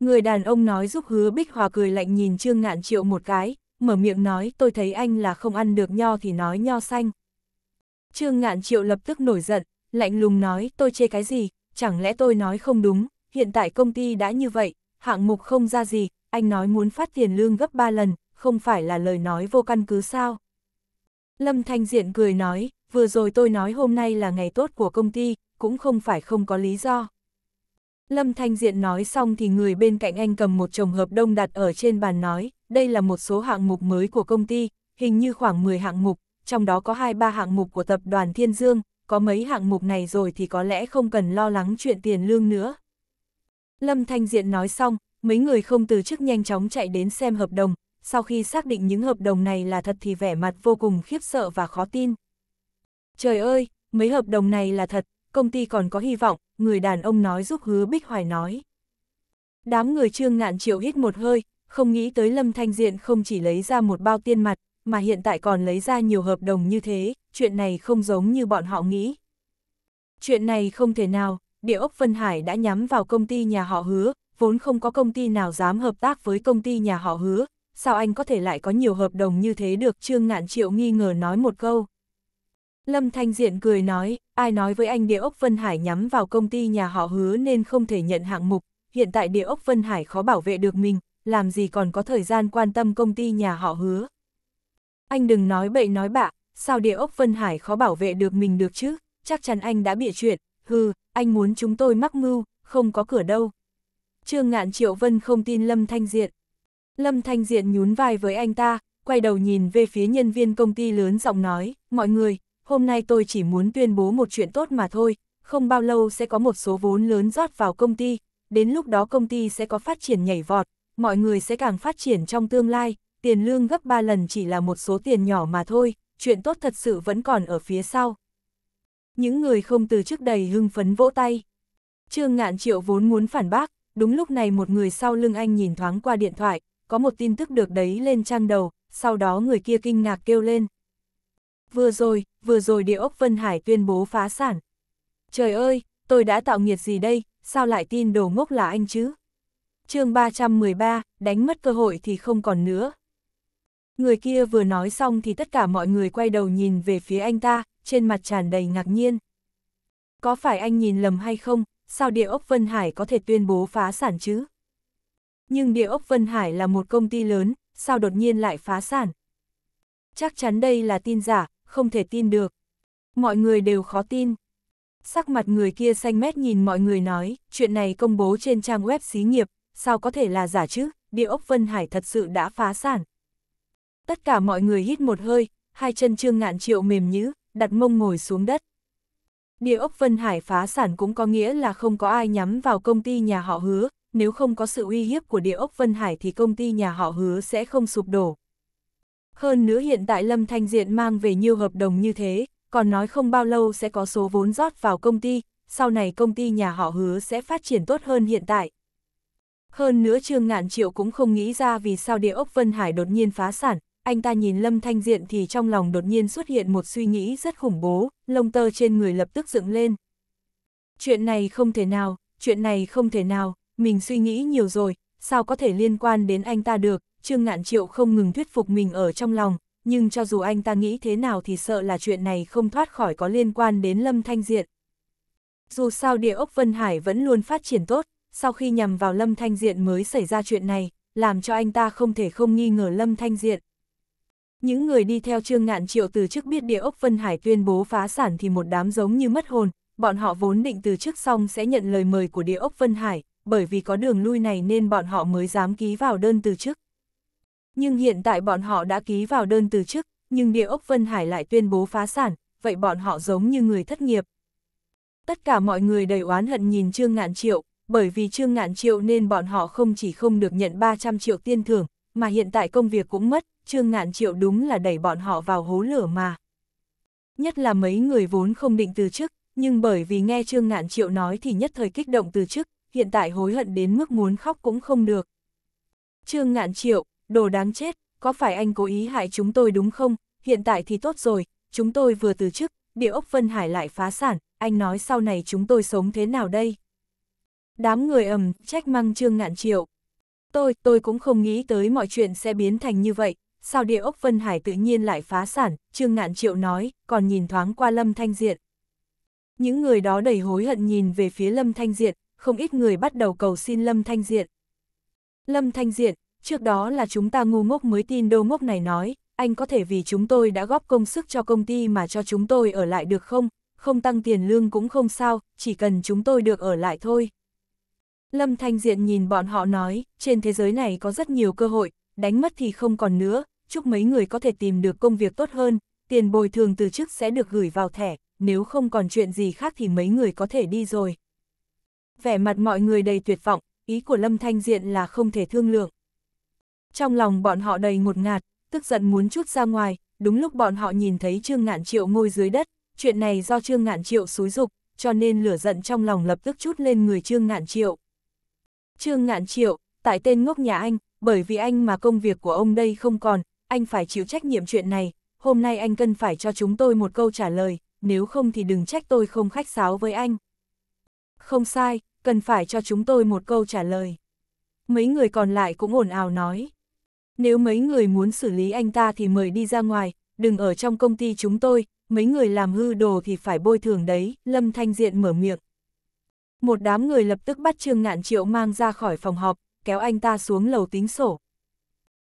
Người đàn ông nói giúp hứa Bích Hòa cười lạnh nhìn Trương Ngạn Triệu một cái, mở miệng nói tôi thấy anh là không ăn được nho thì nói nho xanh. Trương Ngạn Triệu lập tức nổi giận, lạnh lùng nói tôi chê cái gì, chẳng lẽ tôi nói không đúng, hiện tại công ty đã như vậy, hạng mục không ra gì, anh nói muốn phát tiền lương gấp 3 lần, không phải là lời nói vô căn cứ sao. Lâm Thanh Diện cười nói, vừa rồi tôi nói hôm nay là ngày tốt của công ty, cũng không phải không có lý do. Lâm Thanh Diện nói xong thì người bên cạnh anh cầm một chồng hợp đông đặt ở trên bàn nói, đây là một số hạng mục mới của công ty, hình như khoảng 10 hạng mục, trong đó có 2-3 hạng mục của tập đoàn Thiên Dương, có mấy hạng mục này rồi thì có lẽ không cần lo lắng chuyện tiền lương nữa. Lâm Thanh Diện nói xong, mấy người không từ chức nhanh chóng chạy đến xem hợp đồng, sau khi xác định những hợp đồng này là thật thì vẻ mặt vô cùng khiếp sợ và khó tin. Trời ơi, mấy hợp đồng này là thật, công ty còn có hy vọng, người đàn ông nói giúp hứa Bích Hoài nói. Đám người trương ngạn triệu hít một hơi, không nghĩ tới Lâm Thanh Diện không chỉ lấy ra một bao tiền mặt, mà hiện tại còn lấy ra nhiều hợp đồng như thế, chuyện này không giống như bọn họ nghĩ. Chuyện này không thể nào, địa ốc Vân Hải đã nhắm vào công ty nhà họ hứa, vốn không có công ty nào dám hợp tác với công ty nhà họ hứa, sao anh có thể lại có nhiều hợp đồng như thế được Trương Ngạn Triệu nghi ngờ nói một câu. Lâm Thanh Diện cười nói, ai nói với anh địa ốc Vân Hải nhắm vào công ty nhà họ hứa nên không thể nhận hạng mục, hiện tại địa ốc Vân Hải khó bảo vệ được mình, làm gì còn có thời gian quan tâm công ty nhà họ hứa. Anh đừng nói bậy nói bạ, sao địa ốc Vân Hải khó bảo vệ được mình được chứ, chắc chắn anh đã bịa chuyện, hừ, anh muốn chúng tôi mắc mưu, không có cửa đâu. Trương Ngạn Triệu Vân không tin Lâm Thanh Diện. Lâm Thanh Diện nhún vai với anh ta, quay đầu nhìn về phía nhân viên công ty lớn giọng nói, mọi người, hôm nay tôi chỉ muốn tuyên bố một chuyện tốt mà thôi, không bao lâu sẽ có một số vốn lớn rót vào công ty, đến lúc đó công ty sẽ có phát triển nhảy vọt, mọi người sẽ càng phát triển trong tương lai, tiền lương gấp 3 lần chỉ là một số tiền nhỏ mà thôi, chuyện tốt thật sự vẫn còn ở phía sau. Những người không từ trước đầy hưng phấn vỗ tay. Trương Ngạn Triệu vốn muốn phản bác, đúng lúc này một người sau lưng anh nhìn thoáng qua điện thoại, có một tin tức được đấy lên trang đầu, sau đó người kia kinh ngạc kêu lên. Vừa rồi, vừa rồi địa ốc Vân Hải tuyên bố phá sản. Trời ơi, tôi đã tạo nghiệt gì đây, sao lại tin đồ ngốc là anh chứ? chương 313, đánh mất cơ hội thì không còn nữa. Người kia vừa nói xong thì tất cả mọi người quay đầu nhìn về phía anh ta, trên mặt tràn đầy ngạc nhiên. Có phải anh nhìn lầm hay không, sao địa ốc Vân Hải có thể tuyên bố phá sản chứ? Nhưng địa ốc Vân Hải là một công ty lớn, sao đột nhiên lại phá sản? Chắc chắn đây là tin giả, không thể tin được. Mọi người đều khó tin. Sắc mặt người kia xanh mét nhìn mọi người nói, chuyện này công bố trên trang web xí nghiệp, sao có thể là giả chứ, địa ốc Vân Hải thật sự đã phá sản. Tất cả mọi người hít một hơi, hai chân trương ngạn triệu mềm nhữ, đặt mông ngồi xuống đất. Địa ốc Vân Hải phá sản cũng có nghĩa là không có ai nhắm vào công ty nhà họ hứa, nếu không có sự uy hiếp của địa ốc Vân Hải thì công ty nhà họ hứa sẽ không sụp đổ, hơn nữa hiện tại Lâm Thanh Diện mang về nhiều hợp đồng như thế, còn nói không bao lâu sẽ có số vốn rót vào công ty, sau này công ty nhà họ hứa sẽ phát triển tốt hơn hiện tại. Hơn nữa Trương Ngạn Triệu cũng không nghĩ ra vì sao địa ốc Vân Hải đột nhiên phá sản, anh ta nhìn Lâm Thanh Diện thì trong lòng đột nhiên xuất hiện một suy nghĩ rất khủng bố, lông tơ trên người lập tức dựng lên. Chuyện này không thể nào, chuyện này không thể nào, mình suy nghĩ nhiều rồi, sao có thể liên quan đến anh ta được, Trương Ngạn Triệu không ngừng thuyết phục mình ở trong lòng, nhưng cho dù anh ta nghĩ thế nào thì sợ là chuyện này không thoát khỏi có liên quan đến Lâm Thanh Diện. Dù sao địa ốc Vân Hải vẫn luôn phát triển tốt, sau khi nhằm vào Lâm Thanh Diện mới xảy ra chuyện này, làm cho anh ta không thể không nghi ngờ Lâm Thanh Diện. Những người đi theo Trương Ngạn Triệu từ trước biết địa ốc Vân Hải tuyên bố phá sản thì một đám giống như mất hồn, bọn họ vốn định từ trước xong sẽ nhận lời mời của địa ốc Vân Hải, bởi vì có đường lui này nên bọn họ mới dám ký vào đơn từ trước. Nhưng hiện tại bọn họ đã ký vào đơn từ chức, nhưng địa ốc Vân Hải lại tuyên bố phá sản, vậy bọn họ giống như người thất nghiệp. Tất cả mọi người đầy oán hận nhìn Trương Ngạn Triệu, bởi vì Trương Ngạn Triệu nên bọn họ không chỉ không được nhận 300 triệu tiền thưởng, mà hiện tại công việc cũng mất, Trương Ngạn Triệu đúng là đẩy bọn họ vào hố lửa mà. Nhất là mấy người vốn không định từ chức, nhưng bởi vì nghe Trương Ngạn Triệu nói thì nhất thời kích động từ chức, hiện tại hối hận đến mức muốn khóc cũng không được. Trương Ngạn Triệu, đồ đáng chết, có phải anh cố ý hại chúng tôi đúng không, hiện tại thì tốt rồi, chúng tôi vừa từ chức, địa ốc Vân Hải lại phá sản, anh nói sau này chúng tôi sống thế nào đây? Đám người ầm, trách măng trương ngạn triệu. Tôi, tôi cũng không nghĩ tới mọi chuyện sẽ biến thành như vậy, sao địa ốc Vân Hải tự nhiên lại phá sản, trương ngạn triệu nói, còn nhìn thoáng qua Lâm Thanh Diện. Những người đó đầy hối hận nhìn về phía Lâm Thanh Diện, không ít người bắt đầu cầu xin Lâm Thanh Diện. Lâm Thanh Diện, trước đó là chúng ta ngu ngốc mới tin đô ngốc này nói, anh có thể vì chúng tôi đã góp công sức cho công ty mà cho chúng tôi ở lại được không, không tăng tiền lương cũng không sao, chỉ cần chúng tôi được ở lại thôi. Lâm Thanh Diện nhìn bọn họ nói, trên thế giới này có rất nhiều cơ hội, đánh mất thì không còn nữa, chúc mấy người có thể tìm được công việc tốt hơn, tiền bồi thường từ chức sẽ được gửi vào thẻ, nếu không còn chuyện gì khác thì mấy người có thể đi rồi. Vẻ mặt mọi người đầy tuyệt vọng, ý của Lâm Thanh Diện là không thể thương lượng. Trong lòng bọn họ đầy ngột ngạt, tức giận muốn chút ra ngoài, đúng lúc bọn họ nhìn thấy Trương Ngạn Triệu ngồi dưới đất, chuyện này do Trương Ngạn Triệu xúi dục, cho nên lửa giận trong lòng lập tức chút lên người Trương Ngạn Triệu. Trương Ngạn Triệu, tại tên ngốc nhà anh, bởi vì anh mà công việc của ông đây không còn, anh phải chịu trách nhiệm chuyện này, hôm nay anh cần phải cho chúng tôi một câu trả lời, nếu không thì đừng trách tôi không khách sáo với anh. Không sai, cần phải cho chúng tôi một câu trả lời. Mấy người còn lại cũng ồn ào nói. Nếu mấy người muốn xử lý anh ta thì mời đi ra ngoài, đừng ở trong công ty chúng tôi, mấy người làm hư đồ thì phải bôi thường đấy, Lâm Thanh Diện mở miệng. Một đám người lập tức bắt Trương Ngạn Triệu mang ra khỏi phòng họp, kéo anh ta xuống lầu tính sổ.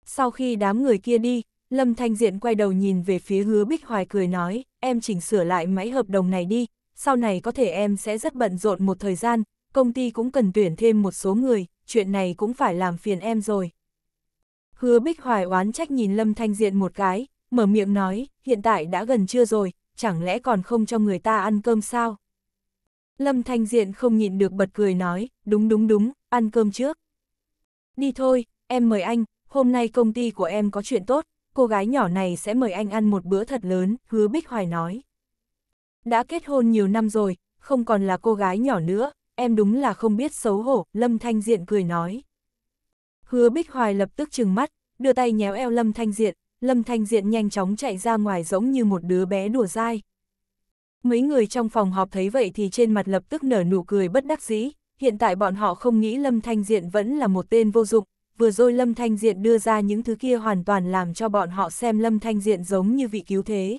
Sau khi đám người kia đi, Lâm Thanh Diện quay đầu nhìn về phía hứa Bích Hoài cười nói, em chỉnh sửa lại máy hợp đồng này đi, sau này có thể em sẽ rất bận rộn một thời gian, công ty cũng cần tuyển thêm một số người, chuyện này cũng phải làm phiền em rồi. Hứa Bích Hoài oán trách nhìn Lâm Thanh Diện một cái, mở miệng nói, hiện tại đã gần trưa rồi, chẳng lẽ còn không cho người ta ăn cơm sao? Lâm Thanh Diện không nhịn được bật cười nói, đúng đúng đúng, ăn cơm trước. Đi thôi, em mời anh, hôm nay công ty của em có chuyện tốt, cô gái nhỏ này sẽ mời anh ăn một bữa thật lớn, hứa Bích Hoài nói. Đã kết hôn nhiều năm rồi, không còn là cô gái nhỏ nữa, em đúng là không biết xấu hổ, Lâm Thanh Diện cười nói. Hứa Bích Hoài lập tức trừng mắt, đưa tay nhéo eo Lâm Thanh Diện, Lâm Thanh Diện nhanh chóng chạy ra ngoài giống như một đứa bé đùa dai. Mấy người trong phòng họp thấy vậy thì trên mặt lập tức nở nụ cười bất đắc dĩ, hiện tại bọn họ không nghĩ Lâm Thanh Diện vẫn là một tên vô dụng, vừa rồi Lâm Thanh Diện đưa ra những thứ kia hoàn toàn làm cho bọn họ xem Lâm Thanh Diện giống như vị cứu thế.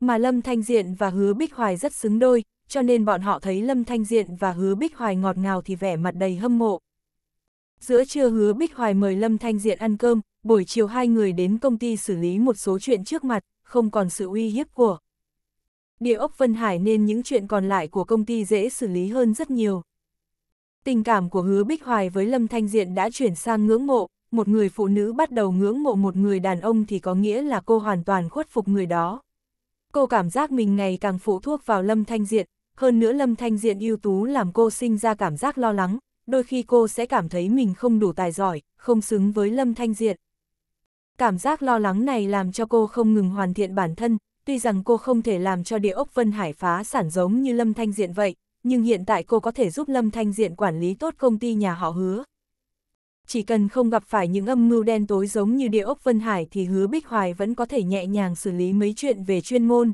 Mà Lâm Thanh Diện và Hứa Bích Hoài rất xứng đôi, cho nên bọn họ thấy Lâm Thanh Diện và Hứa Bích Hoài ngọt ngào thì vẻ mặt đầy hâm mộ. Giữa trưa hứa Bích Hoài mời Lâm Thanh Diện ăn cơm, buổi chiều hai người đến công ty xử lý một số chuyện trước mặt, không còn sự uy hiếp của. Địa ốc Vân Hải nên những chuyện còn lại của công ty dễ xử lý hơn rất nhiều. Tình cảm của hứa Bích Hoài với Lâm Thanh Diện đã chuyển sang ngưỡng mộ, một người phụ nữ bắt đầu ngưỡng mộ một người đàn ông thì có nghĩa là cô hoàn toàn khuất phục người đó. Cô cảm giác mình ngày càng phụ thuộc vào Lâm Thanh Diện, hơn nữa Lâm Thanh Diện ưu tú làm cô sinh ra cảm giác lo lắng, đôi khi cô sẽ cảm thấy mình không đủ tài giỏi, không xứng với Lâm Thanh Diện. Cảm giác lo lắng này làm cho cô không ngừng hoàn thiện bản thân, tuy rằng cô không thể làm cho địa ốc Vân Hải phá sản giống như Lâm Thanh Diện vậy, nhưng hiện tại cô có thể giúp Lâm Thanh Diện quản lý tốt công ty nhà họ hứa. Chỉ cần không gặp phải những âm mưu đen tối giống như địa ốc Vân Hải thì hứa Bích Hoài vẫn có thể nhẹ nhàng xử lý mấy chuyện về chuyên môn.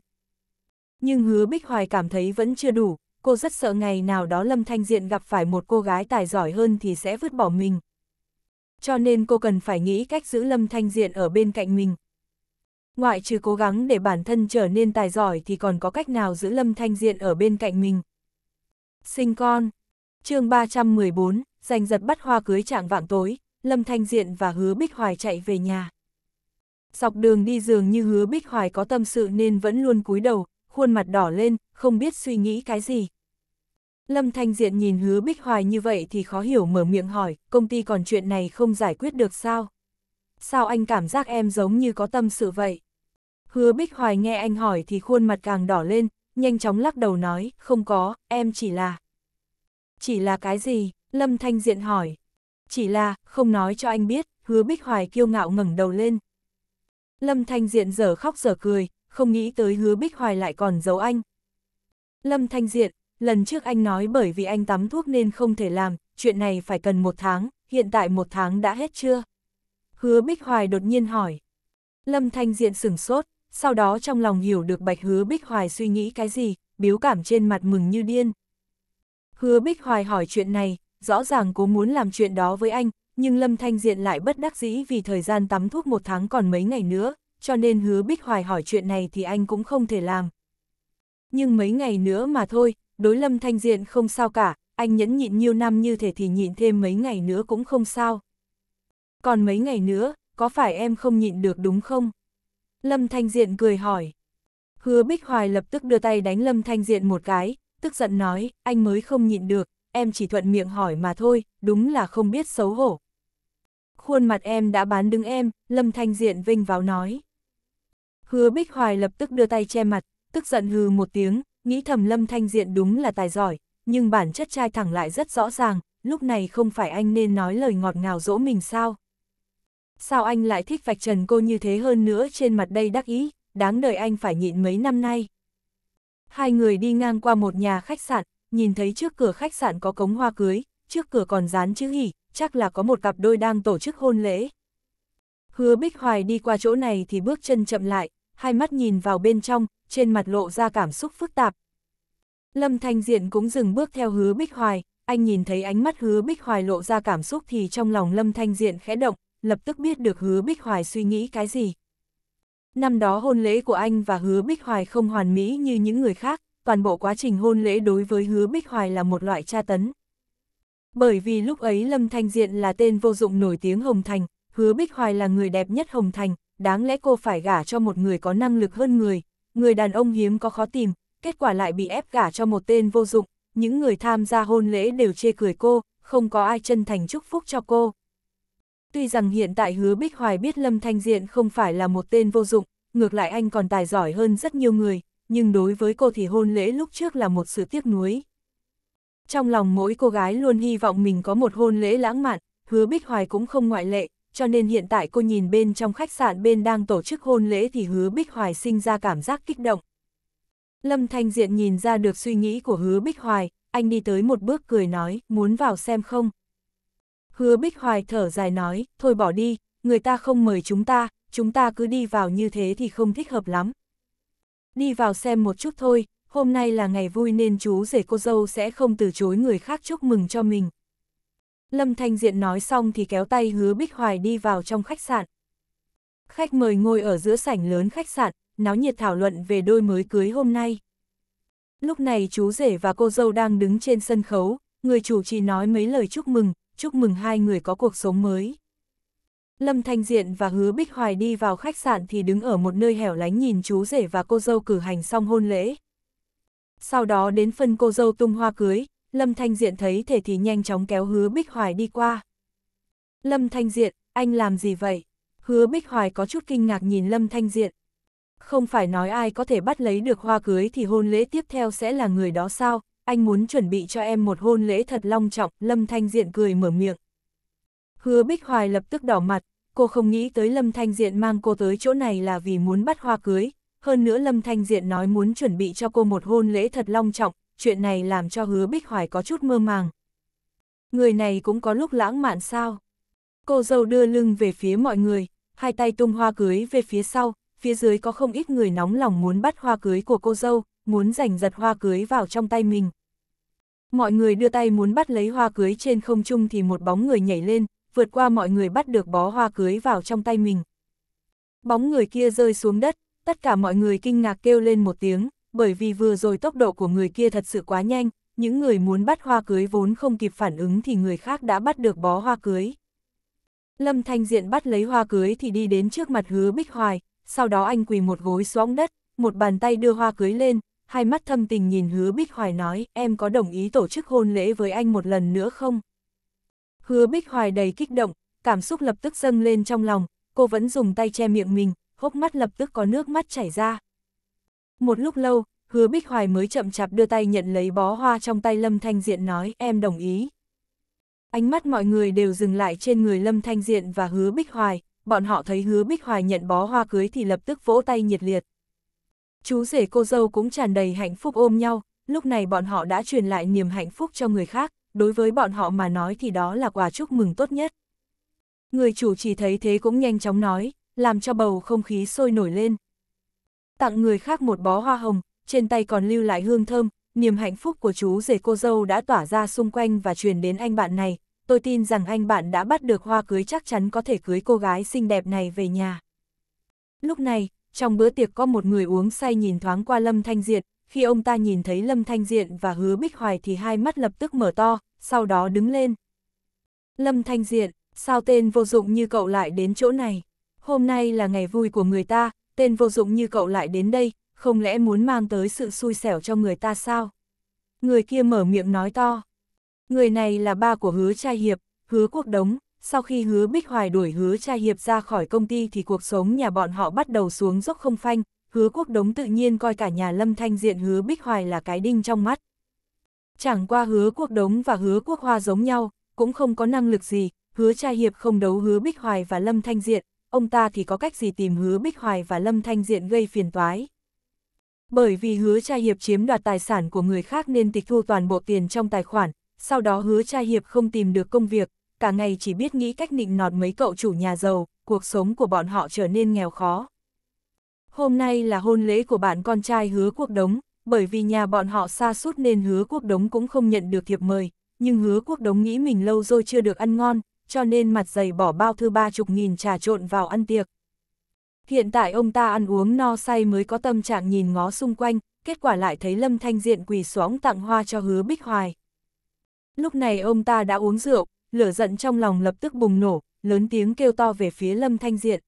Nhưng hứa Bích Hoài cảm thấy vẫn chưa đủ, cô rất sợ ngày nào đó Lâm Thanh Diện gặp phải một cô gái tài giỏi hơn thì sẽ vứt bỏ mình. Cho nên cô cần phải nghĩ cách giữ Lâm Thanh Diện ở bên cạnh mình. Ngoại trừ cố gắng để bản thân trở nên tài giỏi thì còn có cách nào giữ Lâm Thanh Diện ở bên cạnh mình. Sinh con chương 314, giành giật bắt hoa cưới trạng vạng tối, Lâm Thanh Diện và Hứa Bích Hoài chạy về nhà. Dọc đường đi dường như Hứa Bích Hoài có tâm sự nên vẫn luôn cúi đầu, khuôn mặt đỏ lên, không biết suy nghĩ cái gì. Lâm Thanh Diện nhìn hứa Bích Hoài như vậy thì khó hiểu mở miệng hỏi, công ty còn chuyện này không giải quyết được sao? Sao anh cảm giác em giống như có tâm sự vậy? Hứa Bích Hoài nghe anh hỏi thì khuôn mặt càng đỏ lên, nhanh chóng lắc đầu nói, không có, em chỉ là... Chỉ là cái gì? Lâm Thanh Diện hỏi. Chỉ là, không nói cho anh biết, hứa Bích Hoài kiêu ngạo ngẩng đầu lên. Lâm Thanh Diện giờ khóc giờ cười, không nghĩ tới hứa Bích Hoài lại còn giấu anh. Lâm Thanh Diện, lần trước anh nói bởi vì anh tắm thuốc nên không thể làm, chuyện này phải cần một tháng, hiện tại một tháng đã hết chưa? Hứa Bích Hoài đột nhiên hỏi. Lâm Thanh Diện sửng sốt, sau đó trong lòng hiểu được Bạch Hứa Bích Hoài suy nghĩ cái gì, biếu cảm trên mặt mừng như điên. Hứa Bích Hoài hỏi chuyện này, rõ ràng cố muốn làm chuyện đó với anh, nhưng Lâm Thanh Diện lại bất đắc dĩ vì thời gian tắm thuốc một tháng còn mấy ngày nữa, cho nên hứa Bích Hoài hỏi chuyện này thì anh cũng không thể làm. Nhưng mấy ngày nữa mà thôi, đối lâm thanh diện không sao cả, anh nhẫn nhịn nhiều năm như thế thì nhịn thêm mấy ngày nữa cũng không sao. Còn mấy ngày nữa, có phải em không nhịn được đúng không? Lâm Thanh Diện cười hỏi. Hứa Bích Hoài lập tức đưa tay đánh Lâm Thanh Diện một cái, tức giận nói, anh mới không nhịn được, em chỉ thuận miệng hỏi mà thôi, đúng là không biết xấu hổ. Khuôn mặt em đã bán đứng em, Lâm Thanh Diện vinh vào nói. Hứa Bích Hoài lập tức đưa tay che mặt, tức giận hừ một tiếng, nghĩ thầm Lâm Thanh Diện đúng là tài giỏi, nhưng bản chất trai thẳng lại rất rõ ràng, lúc này không phải anh nên nói lời ngọt ngào dỗ mình sao? Sao anh lại thích vạch trần cô như thế hơn nữa trên mặt đây đắc ý, đáng đời anh phải nhịn mấy năm nay. Hai người đi ngang qua một nhà khách sạn, nhìn thấy trước cửa khách sạn có cống hoa cưới, trước cửa còn dán chữ hỉ, chắc là có một cặp đôi đang tổ chức hôn lễ. Hứa Bích Hoài đi qua chỗ này thì bước chân chậm lại, hai mắt nhìn vào bên trong, trên mặt lộ ra cảm xúc phức tạp. Lâm Thanh Diện cũng dừng bước theo hứa Bích Hoài, anh nhìn thấy ánh mắt hứa Bích Hoài lộ ra cảm xúc thì trong lòng Lâm Thanh Diện khẽ động, lập tức biết được hứa Bích Hoài suy nghĩ cái gì. Năm đó hôn lễ của anh và hứa Bích Hoài không hoàn mỹ như những người khác, toàn bộ quá trình hôn lễ đối với hứa Bích Hoài là một loại tra tấn. Bởi vì lúc ấy Lâm Thanh Diện là tên vô dụng nổi tiếng Hồng Thành, hứa Bích Hoài là người đẹp nhất Hồng Thành, đáng lẽ cô phải gả cho một người có năng lực hơn người, người đàn ông hiếm có khó tìm, kết quả lại bị ép gả cho một tên vô dụng, những người tham gia hôn lễ đều chê cười cô, không có ai chân thành chúc phúc cho cô. Tuy rằng hiện tại hứa Bích Hoài biết Lâm Thanh Diện không phải là một tên vô dụng, ngược lại anh còn tài giỏi hơn rất nhiều người, nhưng đối với cô thì hôn lễ lúc trước là một sự tiếc nuối. Trong lòng mỗi cô gái luôn hy vọng mình có một hôn lễ lãng mạn, hứa Bích Hoài cũng không ngoại lệ, cho nên hiện tại cô nhìn bên trong khách sạn bên đang tổ chức hôn lễ thì hứa Bích Hoài sinh ra cảm giác kích động. Lâm Thanh Diện nhìn ra được suy nghĩ của hứa Bích Hoài, anh đi tới một bước cười nói, muốn vào xem không? Hứa Bích Hoài thở dài nói, thôi bỏ đi, người ta không mời chúng ta, chúng ta cứ đi vào như thế thì không thích hợp lắm. Đi vào xem một chút thôi, hôm nay là ngày vui nên chú rể cô dâu sẽ không từ chối người khác chúc mừng cho mình. Lâm Thanh Diện nói xong thì kéo tay hứa Bích Hoài đi vào trong khách sạn. Khách mời ngồi ở giữa sảnh lớn khách sạn, náo nhiệt thảo luận về đôi mới cưới hôm nay. Lúc này chú rể và cô dâu đang đứng trên sân khấu, người chủ trì nói mấy lời chúc mừng, chúc mừng hai người có cuộc sống mới. Lâm Thanh Diện và Hứa Bích Hoài đi vào khách sạn thì đứng ở một nơi hẻo lánh nhìn chú rể và cô dâu cử hành xong hôn lễ. Sau đó đến phân cô dâu tung hoa cưới, Lâm Thanh Diện thấy thể thì nhanh chóng kéo hứa Bích Hoài đi qua. Lâm Thanh Diện, anh làm gì vậy? Hứa Bích Hoài có chút kinh ngạc nhìn Lâm Thanh Diện. Không phải nói ai có thể bắt lấy được hoa cưới thì hôn lễ tiếp theo sẽ là người đó sao? Anh muốn chuẩn bị cho em một hôn lễ thật long trọng, Lâm Thanh Diện cười mở miệng. Hứa Bích Hoài lập tức đỏ mặt, cô không nghĩ tới Lâm Thanh Diện mang cô tới chỗ này là vì muốn bắt hoa cưới. Hơn nữa Lâm Thanh Diện nói muốn chuẩn bị cho cô một hôn lễ thật long trọng, chuyện này làm cho hứa Bích Hoài có chút mơ màng. Người này cũng có lúc lãng mạn sao? Cô dâu đưa lưng về phía mọi người, hai tay tung hoa cưới về phía sau, phía dưới có không ít người nóng lòng muốn bắt hoa cưới của cô dâu, muốn giành giật hoa cưới vào trong tay mình. Mọi người đưa tay muốn bắt lấy hoa cưới trên không trung thì một bóng người nhảy lên, vượt qua mọi người bắt được bó hoa cưới vào trong tay mình. Bóng người kia rơi xuống đất, tất cả mọi người kinh ngạc kêu lên một tiếng bởi vì vừa rồi tốc độ của người kia thật sự quá nhanh, những người muốn bắt hoa cưới vốn không kịp phản ứng thì người khác đã bắt được bó hoa cưới. Lâm Thanh Diện bắt lấy hoa cưới thì đi đến trước mặt hứa Bích Hoài, sau đó anh quỳ một gối xuống đất, một bàn tay đưa hoa cưới lên, hai mắt thâm tình nhìn hứa Bích Hoài nói, em có đồng ý tổ chức hôn lễ với anh một lần nữa không? Hứa Bích Hoài đầy kích động, cảm xúc lập tức dâng lên trong lòng, cô vẫn dùng tay che miệng mình, hốc mắt lập tức có nước mắt chảy ra. Một lúc lâu, hứa Bích Hoài mới chậm chạp đưa tay nhận lấy bó hoa trong tay Lâm Thanh Diện nói em đồng ý. Ánh mắt mọi người đều dừng lại trên người Lâm Thanh Diện và hứa Bích Hoài, bọn họ thấy hứa Bích Hoài nhận bó hoa cưới thì lập tức vỗ tay nhiệt liệt. Chú rể cô dâu cũng tràn đầy hạnh phúc ôm nhau, lúc này bọn họ đã truyền lại niềm hạnh phúc cho người khác, đối với bọn họ mà nói thì đó là quà chúc mừng tốt nhất. Người chủ chỉ thấy thế cũng nhanh chóng nói, làm cho bầu không khí sôi nổi lên, tặng người khác một bó hoa hồng, trên tay còn lưu lại hương thơm, niềm hạnh phúc của chú rể cô dâu đã tỏa ra xung quanh và truyền đến anh bạn này. Tôi tin rằng anh bạn đã bắt được hoa cưới chắc chắn có thể cưới cô gái xinh đẹp này về nhà. Lúc này, trong bữa tiệc có một người uống say nhìn thoáng qua Lâm Thanh Diện, khi ông ta nhìn thấy Lâm Thanh Diện và hứa Bích Hoài thì hai mắt lập tức mở to, sau đó đứng lên. Lâm Thanh Diện, sao tên vô dụng như cậu lại đến chỗ này? Hôm nay là ngày vui của người ta, tên vô dụng như cậu lại đến đây, không lẽ muốn mang tới sự xui xẻo cho người ta sao? Người kia mở miệng nói to. Người này là ba của hứa trai hiệp, hứa quốc đống, sau khi hứa Bích Hoài đuổi hứa trai hiệp ra khỏi công ty thì cuộc sống nhà bọn họ bắt đầu xuống dốc không phanh, hứa quốc đống tự nhiên coi cả nhà lâm thanh diện hứa Bích Hoài là cái đinh trong mắt. Chẳng qua hứa quốc đống và hứa quốc hoa giống nhau, cũng không có năng lực gì, hứa trai hiệp không đấu hứa Bích Hoài và lâm thanh diện, ông ta thì có cách gì tìm hứa Bích Hoài và Lâm Thanh Diện gây phiền toái. Bởi vì hứa trai hiệp chiếm đoạt tài sản của người khác nên tịch thu toàn bộ tiền trong tài khoản, sau đó hứa trai hiệp không tìm được công việc, cả ngày chỉ biết nghĩ cách nịnh nọt mấy cậu chủ nhà giàu, cuộc sống của bọn họ trở nên nghèo khó. Hôm nay là hôn lễ của bạn con trai hứa quốc đống, bởi vì nhà bọn họ xa suốt nên hứa quốc đống cũng không nhận được thiệp mời, nhưng hứa quốc đống nghĩ mình lâu rồi chưa được ăn ngon, cho nên mặt dày bỏ bao thư ba chục nghìn trà trộn vào ăn tiệc. Hiện tại ông ta ăn uống no say mới có tâm trạng nhìn ngó xung quanh, kết quả lại thấy Lâm Thanh Diện quỳ xuống tặng hoa cho hứa Bích Hoài. Lúc này ông ta đã uống rượu, lửa giận trong lòng lập tức bùng nổ, lớn tiếng kêu to về phía Lâm Thanh Diện.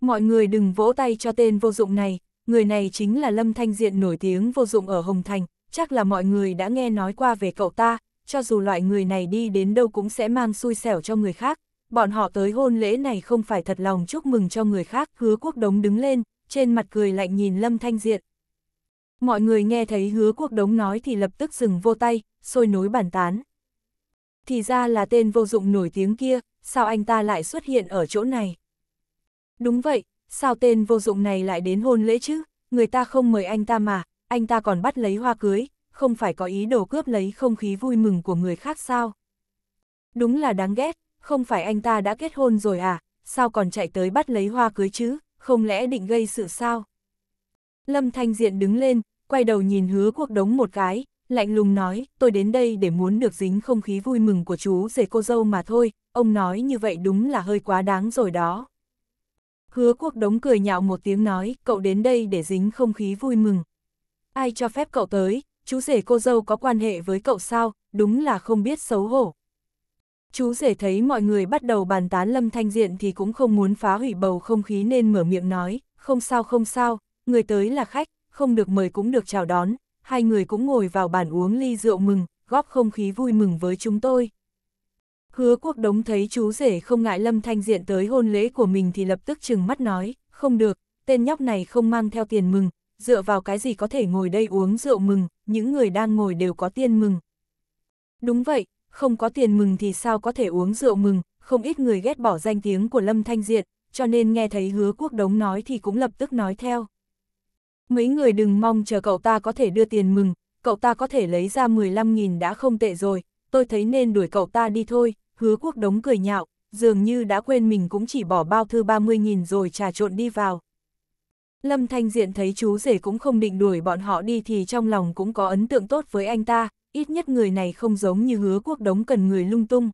Mọi người đừng vỗ tay cho tên vô dụng này, người này chính là Lâm Thanh Diện nổi tiếng vô dụng ở Hồng Thành, chắc là mọi người đã nghe nói qua về cậu ta, cho dù loại người này đi đến đâu cũng sẽ mang xui xẻo cho người khác. Bọn họ tới hôn lễ này không phải thật lòng chúc mừng cho người khác, hứa quốc đống đứng lên, trên mặt cười lạnh nhìn Lâm Thanh Diện. Mọi người nghe thấy hứa quốc đống nói thì lập tức dừng vô tay, sôi nối bàn tán. Thì ra là tên vô dụng nổi tiếng kia, sao anh ta lại xuất hiện ở chỗ này? Đúng vậy, sao tên vô dụng này lại đến hôn lễ chứ? Người ta không mời anh ta mà, anh ta còn bắt lấy hoa cưới, không phải có ý đồ cướp lấy không khí vui mừng của người khác sao? Đúng là đáng ghét, không phải anh ta đã kết hôn rồi à, sao còn chạy tới bắt lấy hoa cưới chứ, không lẽ định gây sự sao? Lâm Thanh Diện đứng lên, quay đầu nhìn hứa cuộc đống một cái, lạnh lùng nói, tôi đến đây để muốn được dính không khí vui mừng của chú rể cô dâu mà thôi, ông nói như vậy đúng là hơi quá đáng rồi đó. Hứa quốc đống cười nhạo một tiếng nói, cậu đến đây để dính không khí vui mừng. Ai cho phép cậu tới, chú rể cô dâu có quan hệ với cậu sao, đúng là không biết xấu hổ. Chú rể thấy mọi người bắt đầu bàn tán Lâm Thanh Diện thì cũng không muốn phá hủy bầu không khí nên mở miệng nói, không sao không sao, người tới là khách, không được mời cũng được chào đón, hai người cũng ngồi vào bàn uống ly rượu mừng, góp không khí vui mừng với chúng tôi. Hứa quốc đống thấy chú rể không ngại Lâm Thanh Diện tới hôn lễ của mình thì lập tức chừng mắt nói, không được, tên nhóc này không mang theo tiền mừng, dựa vào cái gì có thể ngồi đây uống rượu mừng, những người đang ngồi đều có tiền mừng. Đúng vậy, không có tiền mừng thì sao có thể uống rượu mừng, không ít người ghét bỏ danh tiếng của Lâm Thanh Diệt, cho nên nghe thấy hứa quốc đống nói thì cũng lập tức nói theo. Mấy người đừng mong chờ cậu ta có thể đưa tiền mừng, cậu ta có thể lấy ra 15.000 đã không tệ rồi, tôi thấy nên đuổi cậu ta đi thôi, hứa quốc đống cười nhạo, dường như đã quên mình cũng chỉ bỏ bao thư 30.000 rồi trà trộn đi vào. Lâm Thanh Diện thấy chú rể cũng không định đuổi bọn họ đi thì trong lòng cũng có ấn tượng tốt với anh ta, ít nhất người này không giống như hứa quốc đống cần người lung tung.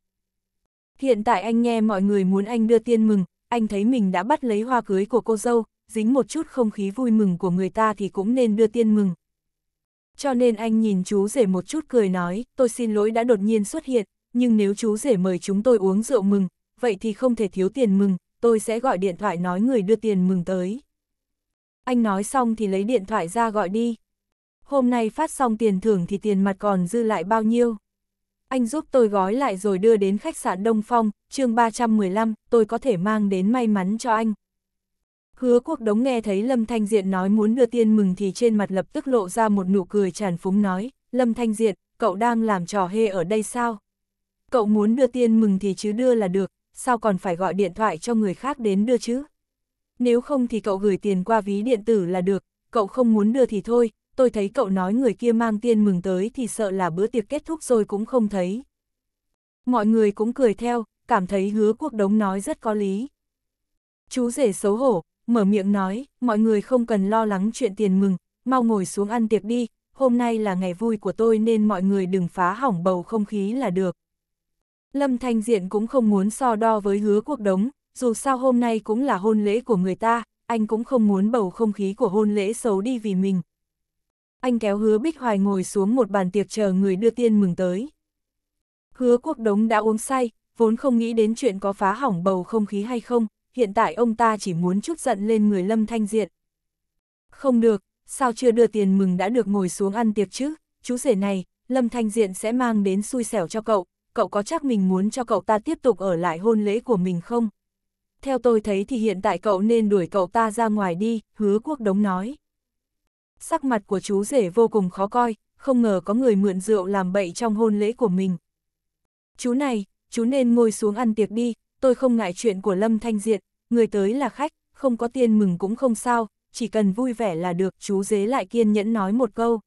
Hiện tại anh nghe mọi người muốn anh đưa tiên mừng, anh thấy mình đã bắt lấy hoa cưới của cô dâu, dính một chút không khí vui mừng của người ta thì cũng nên đưa tiên mừng. Cho nên anh nhìn chú rể một chút cười nói, tôi xin lỗi đã đột nhiên xuất hiện, nhưng nếu chú rể mời chúng tôi uống rượu mừng, vậy thì không thể thiếu tiền mừng, tôi sẽ gọi điện thoại nói người đưa tiền mừng tới anh nói xong thì lấy điện thoại ra gọi đi. Hôm nay phát xong tiền thưởng thì tiền mặt còn dư lại bao nhiêu? Anh giúp tôi gói lại rồi đưa đến khách sạn Đông Phong, chương 315, tôi có thể mang đến may mắn cho anh. Hứa quốc đống nghe thấy Lâm Thanh Diện nói muốn đưa tiền mừng thì trên mặt lập tức lộ ra một nụ cười tràn phúng nói, Lâm Thanh Diện, cậu đang làm trò hê ở đây sao? Cậu muốn đưa tiền mừng thì chứ đưa là được, sao còn phải gọi điện thoại cho người khác đến đưa chứ? nếu không thì cậu gửi tiền qua ví điện tử là được, cậu không muốn đưa thì thôi, tôi thấy cậu nói người kia mang tiền mừng tới thì sợ là bữa tiệc kết thúc rồi cũng không thấy. Mọi người cũng cười theo, cảm thấy hứa quốc đống nói rất có lý. Chú rể xấu hổ, mở miệng nói, mọi người không cần lo lắng chuyện tiền mừng, mau ngồi xuống ăn tiệc đi, hôm nay là ngày vui của tôi nên mọi người đừng phá hỏng bầu không khí là được. Lâm Thanh Diện cũng không muốn so đo với hứa quốc đống, dù sao hôm nay cũng là hôn lễ của người ta, anh cũng không muốn bầu không khí của hôn lễ xấu đi vì mình. Anh kéo hứa Bích Hoài ngồi xuống một bàn tiệc chờ người đưa tiên mừng tới. Hứa quốc đống đã uống say, vốn không nghĩ đến chuyện có phá hỏng bầu không khí hay không, hiện tại ông ta chỉ muốn chút giận lên người Lâm Thanh Diện. Không được, sao chưa đưa tiền mừng đã được ngồi xuống ăn tiệc chứ, chú rể này, Lâm Thanh Diện sẽ mang đến xui xẻo cho cậu, cậu có chắc mình muốn cho cậu ta tiếp tục ở lại hôn lễ của mình không? theo tôi thấy thì hiện tại cậu nên đuổi cậu ta ra ngoài đi, hứa quốc đống nói. Sắc mặt của chú rể vô cùng khó coi, không ngờ có người mượn rượu làm bậy trong hôn lễ của mình. Chú này, chú nên ngồi xuống ăn tiệc đi, tôi không ngại chuyện của Lâm Thanh Diện, người tới là khách, không có tiền mừng cũng không sao, chỉ cần vui vẻ là được, chú rể lại kiên nhẫn nói một câu.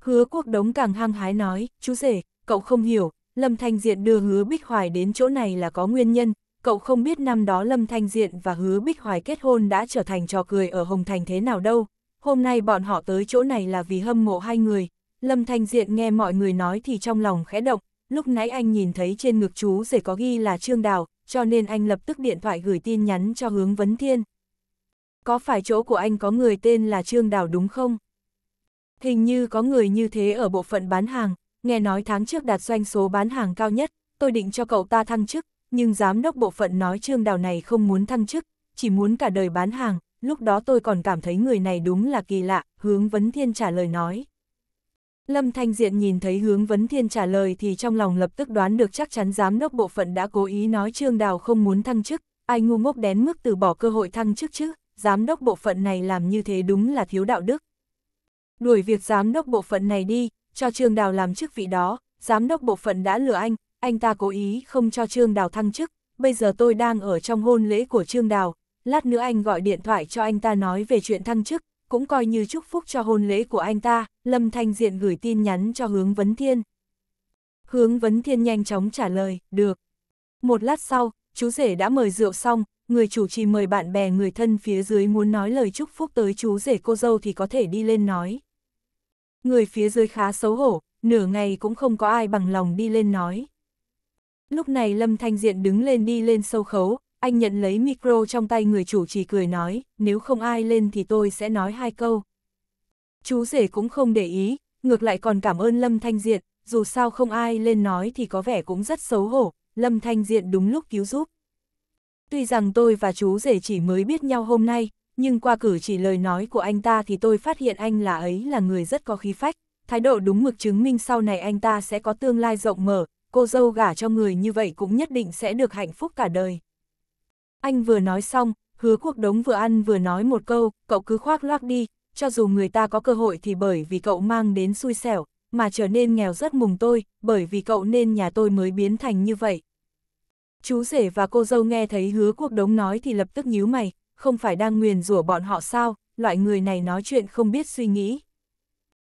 Hứa quốc đống càng hăng hái nói, chú rể, cậu không hiểu, Lâm Thanh Diện đưa hứa Bích Hoài đến chỗ này là có nguyên nhân, cậu không biết năm đó Lâm Thanh Diện và Hứa Bích Hoài kết hôn đã trở thành trò cười ở Hồng Thành thế nào đâu. Hôm nay bọn họ tới chỗ này là vì hâm mộ hai người. Lâm Thanh Diện nghe mọi người nói thì trong lòng khẽ động, lúc nãy anh nhìn thấy trên ngực chú rể có ghi là Trương Đào, cho nên anh lập tức điện thoại gửi tin nhắn cho Hướng Vấn Thiên. Có phải chỗ của anh có người tên là Trương Đào đúng không? Hình như có người như thế ở bộ phận bán hàng, nghe nói tháng trước đạt doanh số bán hàng cao nhất, tôi định cho cậu ta thăng chức, nhưng giám đốc bộ phận nói trương đào này không muốn thăng chức, chỉ muốn cả đời bán hàng, lúc đó tôi còn cảm thấy người này đúng là kỳ lạ, hướng vấn thiên trả lời nói. Lâm Thanh Diện nhìn thấy hướng vấn thiên trả lời thì trong lòng lập tức đoán được chắc chắn giám đốc bộ phận đã cố ý nói trương đào không muốn thăng chức, ai ngu ngốc đến mức từ bỏ cơ hội thăng chức chứ, giám đốc bộ phận này làm như thế đúng là thiếu đạo đức. Đuổi việc giám đốc bộ phận này đi, cho trương đào làm chức vị đó, giám đốc bộ phận đã lừa anh, anh ta cố ý không cho Trương Đào thăng chức, bây giờ tôi đang ở trong hôn lễ của Trương Đào, lát nữa anh gọi điện thoại cho anh ta nói về chuyện thăng chức, cũng coi như chúc phúc cho hôn lễ của anh ta, Lâm Thanh Diện gửi tin nhắn cho Hướng Vấn Thiên. Hướng Vấn Thiên nhanh chóng trả lời, được. Một lát sau, chú rể đã mời rượu xong, người chủ trì mời bạn bè người thân phía dưới muốn nói lời chúc phúc tới chú rể cô dâu thì có thể đi lên nói. Người phía dưới khá xấu hổ, nửa ngày cũng không có ai bằng lòng đi lên nói. Lúc này Lâm Thanh Diện đứng lên đi lên sâu khấu, anh nhận lấy micro trong tay người chủ trì cười nói, nếu không ai lên thì tôi sẽ nói hai câu. Chú rể cũng không để ý, ngược lại còn cảm ơn Lâm Thanh Diện, dù sao không ai lên nói thì có vẻ cũng rất xấu hổ, Lâm Thanh Diện đúng lúc cứu giúp. Tuy rằng tôi và chú rể chỉ mới biết nhau hôm nay, nhưng qua cử chỉ lời nói của anh ta thì tôi phát hiện anh là ấy là người rất có khí phách, thái độ đúng mực chứng minh sau này anh ta sẽ có tương lai rộng mở, cô dâu gả cho người như vậy cũng nhất định sẽ được hạnh phúc cả đời. Anh vừa nói xong, hứa quốc đống vừa ăn vừa nói một câu, cậu cứ khoác loác đi, cho dù người ta có cơ hội thì bởi vì cậu mang đến xui xẻo, mà trở nên nghèo rất mùng tôi, bởi vì cậu nên nhà tôi mới biến thành như vậy. Chú rể và cô dâu nghe thấy hứa quốc đống nói thì lập tức nhíu mày, không phải đang nguyền rủa bọn họ sao, loại người này nói chuyện không biết suy nghĩ.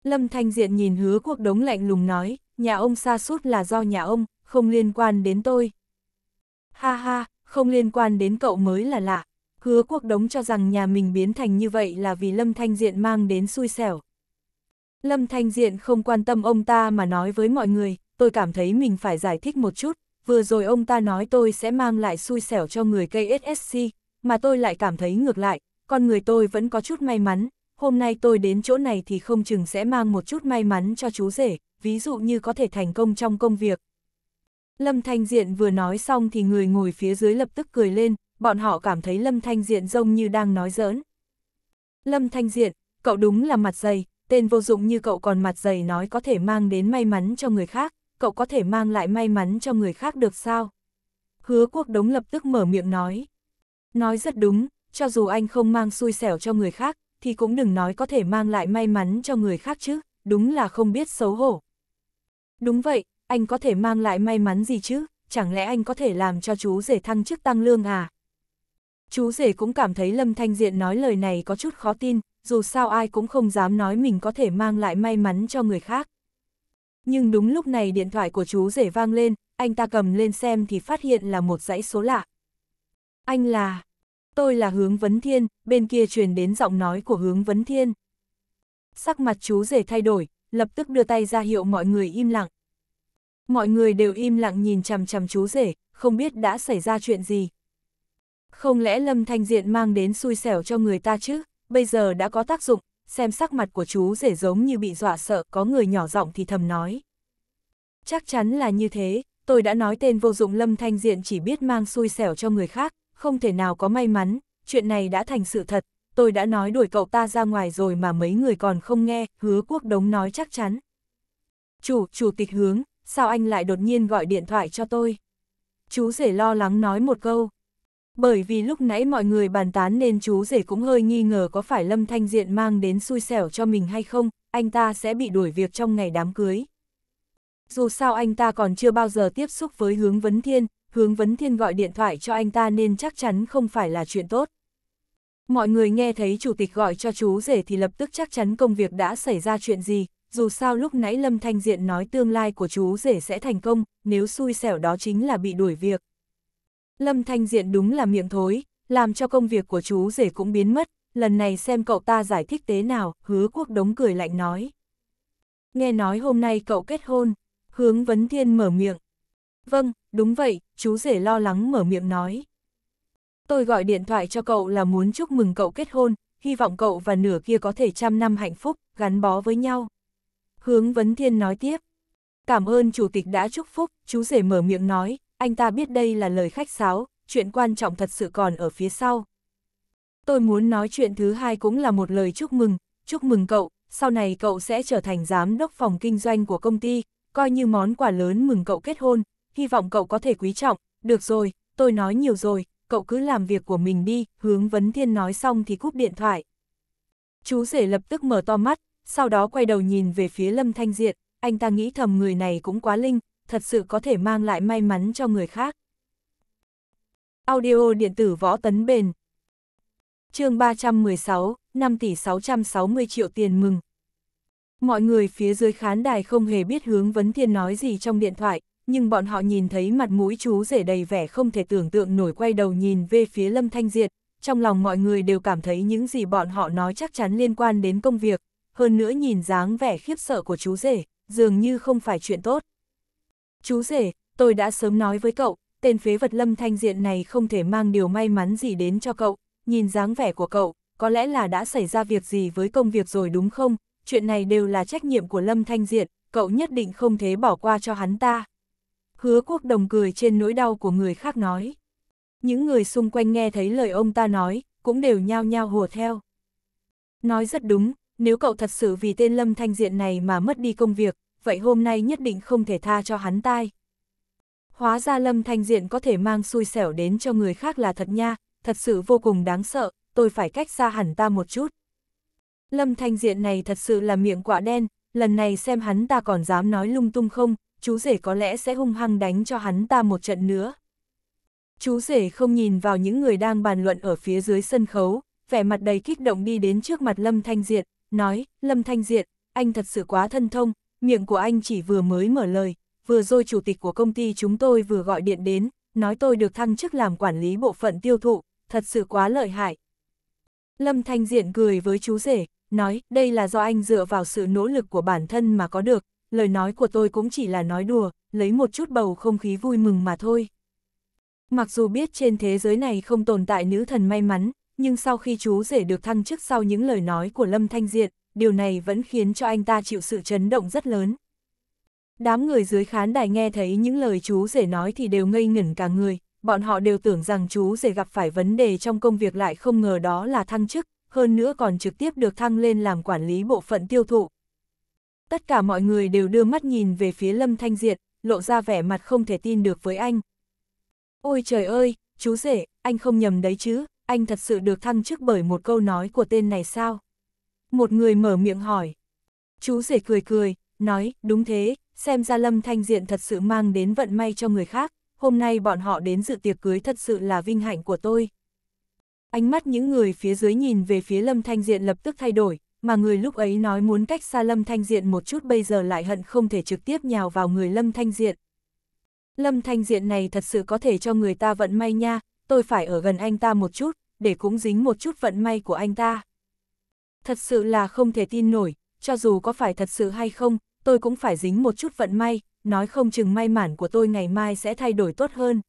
Lâm Thanh Diện nhìn hứa quốc đống lạnh lùng nói, nhà ông xa suốt là do nhà ông, không liên quan đến tôi. Ha ha, không liên quan đến cậu mới là lạ. Hứa quốc đống cho rằng nhà mình biến thành như vậy là vì Lâm Thanh Diện mang đến xui xẻo. Lâm Thanh Diện không quan tâm ông ta mà nói với mọi người, tôi cảm thấy mình phải giải thích một chút, vừa rồi ông ta nói tôi sẽ mang lại xui xẻo cho người cây SSC, mà tôi lại cảm thấy ngược lại, con người tôi vẫn có chút may mắn, hôm nay tôi đến chỗ này thì không chừng sẽ mang một chút may mắn cho chú rể, ví dụ như có thể thành công trong công việc. Lâm Thanh Diện vừa nói xong thì người ngồi phía dưới lập tức cười lên, bọn họ cảm thấy Lâm Thanh Diện giống như đang nói giỡn. Lâm Thanh Diện, cậu đúng là mặt dày, tên vô dụng như cậu còn mặt dày nói có thể mang đến may mắn cho người khác, cậu có thể mang lại may mắn cho người khác được sao? Hứa quốc đống lập tức mở miệng nói. Nói rất đúng, cho dù anh không mang xui xẻo cho người khác, thì cũng đừng nói có thể mang lại may mắn cho người khác chứ, đúng là không biết xấu hổ. Đúng vậy, anh có thể mang lại may mắn gì chứ, chẳng lẽ anh có thể làm cho chú rể thăng chức tăng lương à? Chú rể cũng cảm thấy Lâm Thanh Diện nói lời này có chút khó tin, dù sao ai cũng không dám nói mình có thể mang lại may mắn cho người khác. Nhưng đúng lúc này điện thoại của chú rể vang lên, anh ta cầm lên xem thì phát hiện là một dãy số lạ. Anh là, tôi là hướng vấn thiên, bên kia truyền đến giọng nói của hướng vấn thiên. Sắc mặt chú rể thay đổi, lập tức đưa tay ra hiệu mọi người im lặng. Mọi người đều im lặng nhìn chằm chằm chú rể, không biết đã xảy ra chuyện gì. Không lẽ Lâm Thanh Diện mang đến xui xẻo cho người ta chứ, bây giờ đã có tác dụng, xem sắc mặt của chú rể giống như bị dọa sợ, có người nhỏ giọng thì thầm nói. Chắc chắn là như thế, tôi đã nói tên vô dụng Lâm Thanh Diện chỉ biết mang xui xẻo cho người khác, không thể nào có may mắn, chuyện này đã thành sự thật, tôi đã nói đuổi cậu ta ra ngoài rồi mà mấy người còn không nghe, hứa quốc đống nói chắc chắn. Chủ, chủ tịch hướng, sao anh lại đột nhiên gọi điện thoại cho tôi? Chú rể lo lắng nói một câu. Bởi vì lúc nãy mọi người bàn tán nên chú rể cũng hơi nghi ngờ có phải Lâm Thanh Diện mang đến xui xẻo cho mình hay không, anh ta sẽ bị đuổi việc trong ngày đám cưới. Dù sao anh ta còn chưa bao giờ tiếp xúc với hướng vấn thiên, hướng vấn thiên gọi điện thoại cho anh ta nên chắc chắn không phải là chuyện tốt. Mọi người nghe thấy chủ tịch gọi cho chú rể thì lập tức chắc chắn công việc đã xảy ra chuyện gì, dù sao lúc nãy Lâm Thanh Diện nói tương lai của chú rể sẽ thành công, nếu xui xẻo đó chính là bị đuổi việc. Lâm Thanh Diện đúng là miệng thối, làm cho công việc của chú rể cũng biến mất, lần này xem cậu ta giải thích tế nào, hứa quốc đống cười lạnh nói. Nghe nói hôm nay cậu kết hôn, hướng vấn thiên mở miệng. Vâng, đúng vậy, chú rể lo lắng mở miệng nói. Tôi gọi điện thoại cho cậu là muốn chúc mừng cậu kết hôn, hy vọng cậu và nửa kia có thể trăm năm hạnh phúc, gắn bó với nhau. Hướng Vấn Thiên nói tiếp. Cảm ơn chủ tịch đã chúc phúc, chú rể mở miệng nói, anh ta biết đây là lời khách sáo, chuyện quan trọng thật sự còn ở phía sau. Tôi muốn nói chuyện thứ hai cũng là một lời chúc mừng, chúc mừng cậu, sau này cậu sẽ trở thành giám đốc phòng kinh doanh của công ty, coi như món quà lớn mừng cậu kết hôn, hy vọng cậu có thể quý trọng, được rồi, tôi nói nhiều rồi, cậu cứ làm việc của mình đi, hướng vấn thiên nói xong thì cúp điện thoại. Chú rể lập tức mở to mắt, sau đó quay đầu nhìn về phía Lâm Thanh Diệt. anh ta nghĩ thầm người này cũng quá linh, thật sự có thể mang lại may mắn cho người khác. Audio điện tử võ tấn bền chương 316, 5 tỷ 660 triệu tiền mừng. Mọi người phía dưới khán đài không hề biết hướng vấn thiên nói gì trong điện thoại, nhưng bọn họ nhìn thấy mặt mũi chú rể đầy vẻ không thể tưởng tượng nổi quay đầu nhìn về phía Lâm Thanh Diệt, trong lòng mọi người đều cảm thấy những gì bọn họ nói chắc chắn liên quan đến công việc, hơn nữa nhìn dáng vẻ khiếp sợ của chú rể, dường như không phải chuyện tốt. Chú rể, tôi đã sớm nói với cậu, tên phế vật Lâm Thanh Diệt này không thể mang điều may mắn gì đến cho cậu, nhìn dáng vẻ của cậu, có lẽ là đã xảy ra việc gì với công việc rồi đúng không, chuyện này đều là trách nhiệm của Lâm Thanh Diệt, cậu nhất định không thể bỏ qua cho hắn ta hứa quốc đồng cười trên nỗi đau của người khác nói. Những người xung quanh nghe thấy lời ông ta nói, cũng đều nhao nhao hùa theo. Nói rất đúng, nếu cậu thật sự vì tên Lâm Thanh Diện này mà mất đi công việc, vậy hôm nay nhất định không thể tha cho hắn tai. Hóa ra Lâm Thanh Diện có thể mang xui xẻo đến cho người khác là thật nha, thật sự vô cùng đáng sợ, tôi phải cách xa hẳn ta một chút. Lâm Thanh Diện này thật sự là miệng quạ đen, lần này xem hắn ta còn dám nói lung tung không, chú rể có lẽ sẽ hung hăng đánh cho hắn ta một trận nữa. Chú rể không nhìn vào những người đang bàn luận ở phía dưới sân khấu, vẻ mặt đầy kích động đi đến trước mặt Lâm Thanh Diệt, nói, Lâm Thanh Diệt, anh thật sự quá thân thông, miệng của anh chỉ vừa mới mở lời, vừa rồi chủ tịch của công ty chúng tôi vừa gọi điện đến, nói tôi được thăng chức làm quản lý bộ phận tiêu thụ, thật sự quá lợi hại. Lâm Thanh Diện cười với chú rể, nói đây là do anh dựa vào sự nỗ lực của bản thân mà có được, lời nói của tôi cũng chỉ là nói đùa, lấy một chút bầu không khí vui mừng mà thôi. Mặc dù biết trên thế giới này không tồn tại nữ thần may mắn, nhưng sau khi chú rể được thăng chức sau những lời nói của Lâm Thanh Diệt, điều này vẫn khiến cho anh ta chịu sự chấn động rất lớn. Đám người dưới khán đài nghe thấy những lời chú rể nói thì đều ngây ngẩn cả người, bọn họ đều tưởng rằng chú rể gặp phải vấn đề trong công việc lại không ngờ đó là thăng chức, hơn nữa còn trực tiếp được thăng lên làm quản lý bộ phận tiêu thụ, Tất cả mọi người đều đưa mắt nhìn về phía Lâm Thanh Diệt, lộ ra vẻ mặt không thể tin được với anh. Ôi trời ơi, chú rể, anh không nhầm đấy chứ, anh thật sự được thăng chức bởi một câu nói của tên này sao? Một người mở miệng hỏi. Chú rể cười cười, nói, đúng thế, xem ra Lâm Thanh Diện thật sự mang đến vận may cho người khác, hôm nay bọn họ đến dự tiệc cưới thật sự là vinh hạnh của tôi. Ánh mắt những người phía dưới nhìn về phía Lâm Thanh Diện lập tức thay đổi, mà người lúc ấy nói muốn cách xa Lâm Thanh Diện một chút bây giờ lại hận không thể trực tiếp nhào vào người Lâm Thanh Diện. Lâm Thanh Diện này thật sự có thể cho người ta vận may nha, tôi phải ở gần anh ta một chút, để cũng dính một chút vận may của anh ta. Thật sự là không thể tin nổi, cho dù có phải thật sự hay không, tôi cũng phải dính một chút vận may, nói không chừng may mản của tôi ngày mai sẽ thay đổi tốt hơn.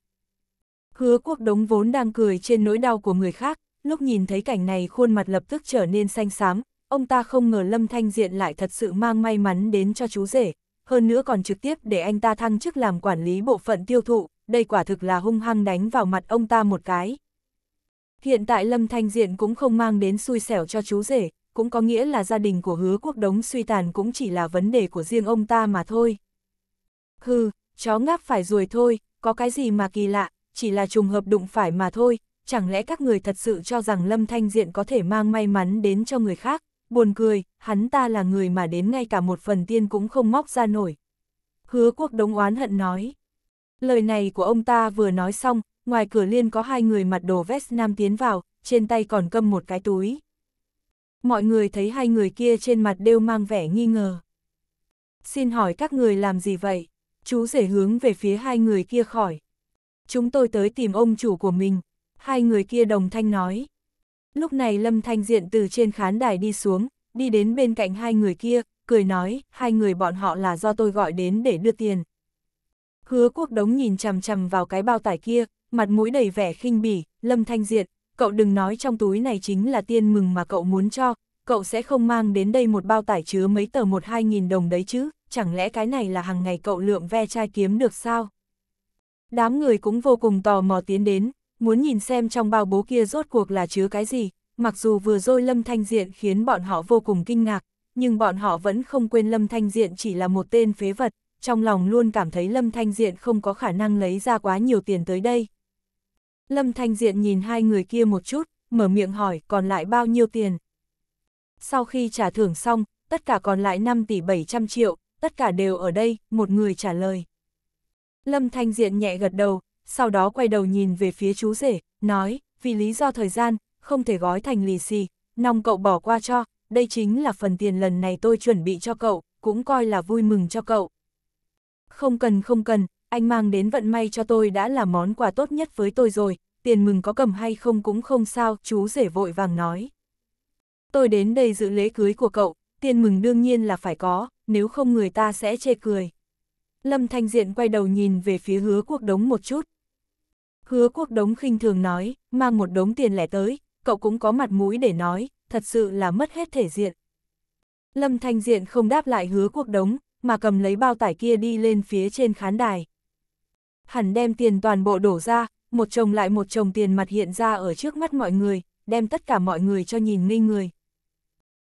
Hứa quốc đống vốn đang cười trên nỗi đau của người khác, lúc nhìn thấy cảnh này khuôn mặt lập tức trở nên xanh xám, ông ta không ngờ Lâm Thanh Diện lại thật sự mang may mắn đến cho chú rể, hơn nữa còn trực tiếp để anh ta thăng chức làm quản lý bộ phận tiêu thụ, đây quả thực là hung hăng đánh vào mặt ông ta một cái. Hiện tại Lâm Thanh Diện cũng không mang đến xui xẻo cho chú rể, cũng có nghĩa là gia đình của hứa quốc đống suy tàn cũng chỉ là vấn đề của riêng ông ta mà thôi. Hừ, chó ngáp phải ruồi thôi, có cái gì mà kỳ lạ, chỉ là trùng hợp đụng phải mà thôi, chẳng lẽ các người thật sự cho rằng Lâm Thanh Diện có thể mang may mắn đến cho người khác, buồn cười, hắn ta là người mà đến ngay cả một phần tiên cũng không móc ra nổi. Hứa quốc đống oán hận nói. Lời này của ông ta vừa nói xong, ngoài cửa liên có hai người mặc đồ vest nam tiến vào, trên tay còn cầm một cái túi. Mọi người thấy hai người kia trên mặt đều mang vẻ nghi ngờ. Xin hỏi các người làm gì vậy? Chú rể hướng về phía hai người kia khỏi. Chúng tôi tới tìm ông chủ của mình. Hai người kia đồng thanh nói. Lúc này Lâm Thanh Diện từ trên khán đài đi xuống, đi đến bên cạnh hai người kia, cười nói, hai người bọn họ là do tôi gọi đến để đưa tiền. Hứa quốc đống nhìn chằm chằm vào cái bao tải kia, mặt mũi đầy vẻ khinh bỉ, Lâm Thanh Diện, cậu đừng nói trong túi này chính là tiền mừng mà cậu muốn cho, cậu sẽ không mang đến đây một bao tải chứa mấy tờ một hai nghìn đồng đấy chứ, chẳng lẽ cái này là hàng ngày cậu lượm ve chai kiếm được sao? Đám người cũng vô cùng tò mò tiến đến, muốn nhìn xem trong bao bố kia rốt cuộc là chứa cái gì, mặc dù vừa rồi Lâm Thanh Diện khiến bọn họ vô cùng kinh ngạc, nhưng bọn họ vẫn không quên Lâm Thanh Diện chỉ là một tên phế vật, trong lòng luôn cảm thấy Lâm Thanh Diện không có khả năng lấy ra quá nhiều tiền tới đây. Lâm Thanh Diện nhìn hai người kia một chút, mở miệng hỏi còn lại bao nhiêu tiền. Sau khi trả thưởng xong, tất cả còn lại 5 tỷ 700 triệu, tất cả đều ở đây, một người trả lời. Lâm Thanh Diện nhẹ gật đầu, sau đó quay đầu nhìn về phía chú rể, nói, vì lý do thời gian, không thể gói thành lì xì, nòng cậu bỏ qua cho, đây chính là phần tiền lần này tôi chuẩn bị cho cậu, cũng coi là vui mừng cho cậu. Không cần không cần, anh mang đến vận may cho tôi đã là món quà tốt nhất với tôi rồi, tiền mừng có cầm hay không cũng không sao, chú rể vội vàng nói. Tôi đến đây dự lễ cưới của cậu, tiền mừng đương nhiên là phải có, nếu không người ta sẽ chê cười. Lâm Thanh Diện quay đầu nhìn về phía hứa quốc đống một chút, Hứa quốc đống khinh thường nói, mang một đống tiền lẻ tới, cậu cũng có mặt mũi để nói, thật sự là mất hết thể diện. Lâm Thanh Diện không đáp lại hứa quốc đống, mà cầm lấy bao tải kia đi lên phía trên khán đài. Hẳn đem tiền toàn bộ đổ ra, một chồng lại một chồng tiền mặt hiện ra ở trước mắt mọi người, đem tất cả mọi người cho nhìn ngây người.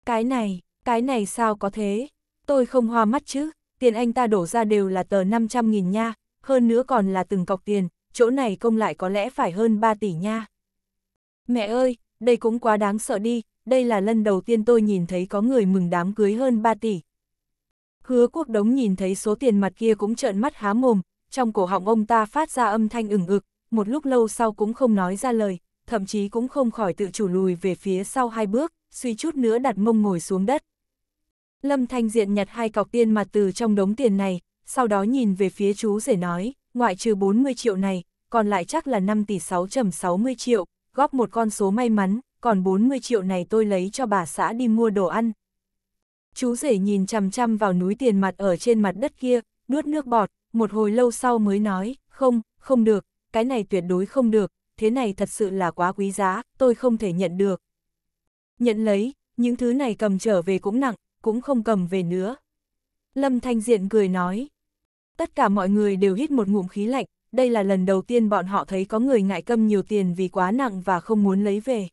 Cái này, cái này sao có thế? Tôi không hoa mắt chứ, tiền anh ta đổ ra đều là tờ 500.000 nha, hơn nữa còn là từng cọc tiền, chỗ này công lại có lẽ phải hơn 3 tỷ nha. Mẹ ơi, đây cũng quá đáng sợ đi, đây là lần đầu tiên tôi nhìn thấy có người mừng đám cưới hơn 3 tỷ. Hứa quốc đống nhìn thấy số tiền mặt kia cũng trợn mắt há mồm, trong cổ họng ông ta phát ra âm thanh ửng ực, một lúc lâu sau cũng không nói ra lời, thậm chí cũng không khỏi tự chủ lùi về phía sau hai bước, suy chút nữa đặt mông ngồi xuống đất. Lâm Thanh Diện nhặt hai cọc tiền mặt từ trong đống tiền này, sau đó nhìn về phía chú rể nói, ngoại trừ 40 triệu này, còn lại chắc là 5 tỷ 6.60 triệu, góp một con số may mắn, còn 40 triệu này tôi lấy cho bà xã đi mua đồ ăn. Chú rể nhìn chằm chằm vào núi tiền mặt ở trên mặt đất kia, nuốt nước bọt, một hồi lâu sau mới nói, không, không được, cái này tuyệt đối không được, thế này thật sự là quá quý giá, tôi không thể nhận được. Nhận lấy, những thứ này cầm trở về cũng nặng, cũng không cầm về nữa. Lâm Thanh Diện cười nói, Tất cả mọi người đều hít một ngụm khí lạnh, đây là lần đầu tiên bọn họ thấy có người ngại câm nhiều tiền vì quá nặng và không muốn lấy về.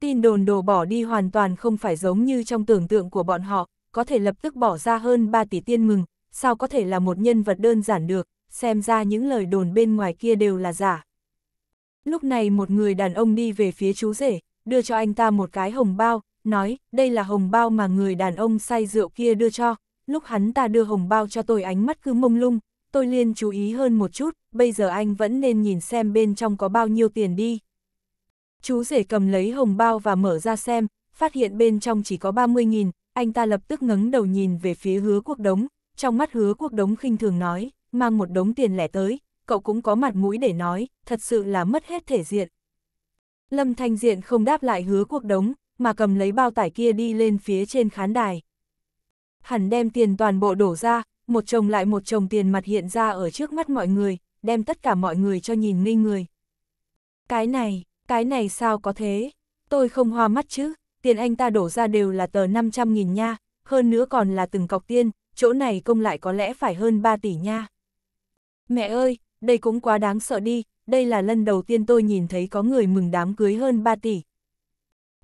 Tin đồn đồ bỏ đi hoàn toàn không phải giống như trong tưởng tượng của bọn họ, có thể lập tức bỏ ra hơn 3 tỷ tiên mừng, sao có thể là một nhân vật đơn giản được, xem ra những lời đồn bên ngoài kia đều là giả. Lúc này một người đàn ông đi về phía chú rể, đưa cho anh ta một cái hồng bao, nói, đây là hồng bao mà người đàn ông say rượu kia đưa cho, lúc hắn ta đưa hồng bao cho tôi ánh mắt cứ mông lung, tôi liền chú ý hơn một chút, bây giờ anh vẫn nên nhìn xem bên trong có bao nhiêu tiền đi. Chú rể cầm lấy hồng bao và mở ra xem, phát hiện bên trong chỉ có 30.000, anh ta lập tức ngấn đầu nhìn về phía hứa quốc đống, trong mắt hứa quốc đống khinh thường nói, mang một đống tiền lẻ tới, cậu cũng có mặt mũi để nói, thật sự là mất hết thể diện. Lâm Thanh Diện không đáp lại hứa quốc đống, mà cầm lấy bao tải kia đi lên phía trên khán đài hẳn đem tiền toàn bộ đổ ra, một chồng lại một chồng tiền mặt hiện ra ở trước mắt mọi người, đem tất cả mọi người cho nhìn ngây người. Cái này, cái này sao có thế? Tôi không hoa mắt chứ, tiền anh ta đổ ra đều là tờ 500.000 nha, hơn nữa còn là từng cọc tiên, chỗ này công lại có lẽ phải hơn 3 tỷ nha. Mẹ ơi, đây cũng quá đáng sợ đi, đây là lần đầu tiên tôi nhìn thấy có người mừng đám cưới hơn 3 tỷ.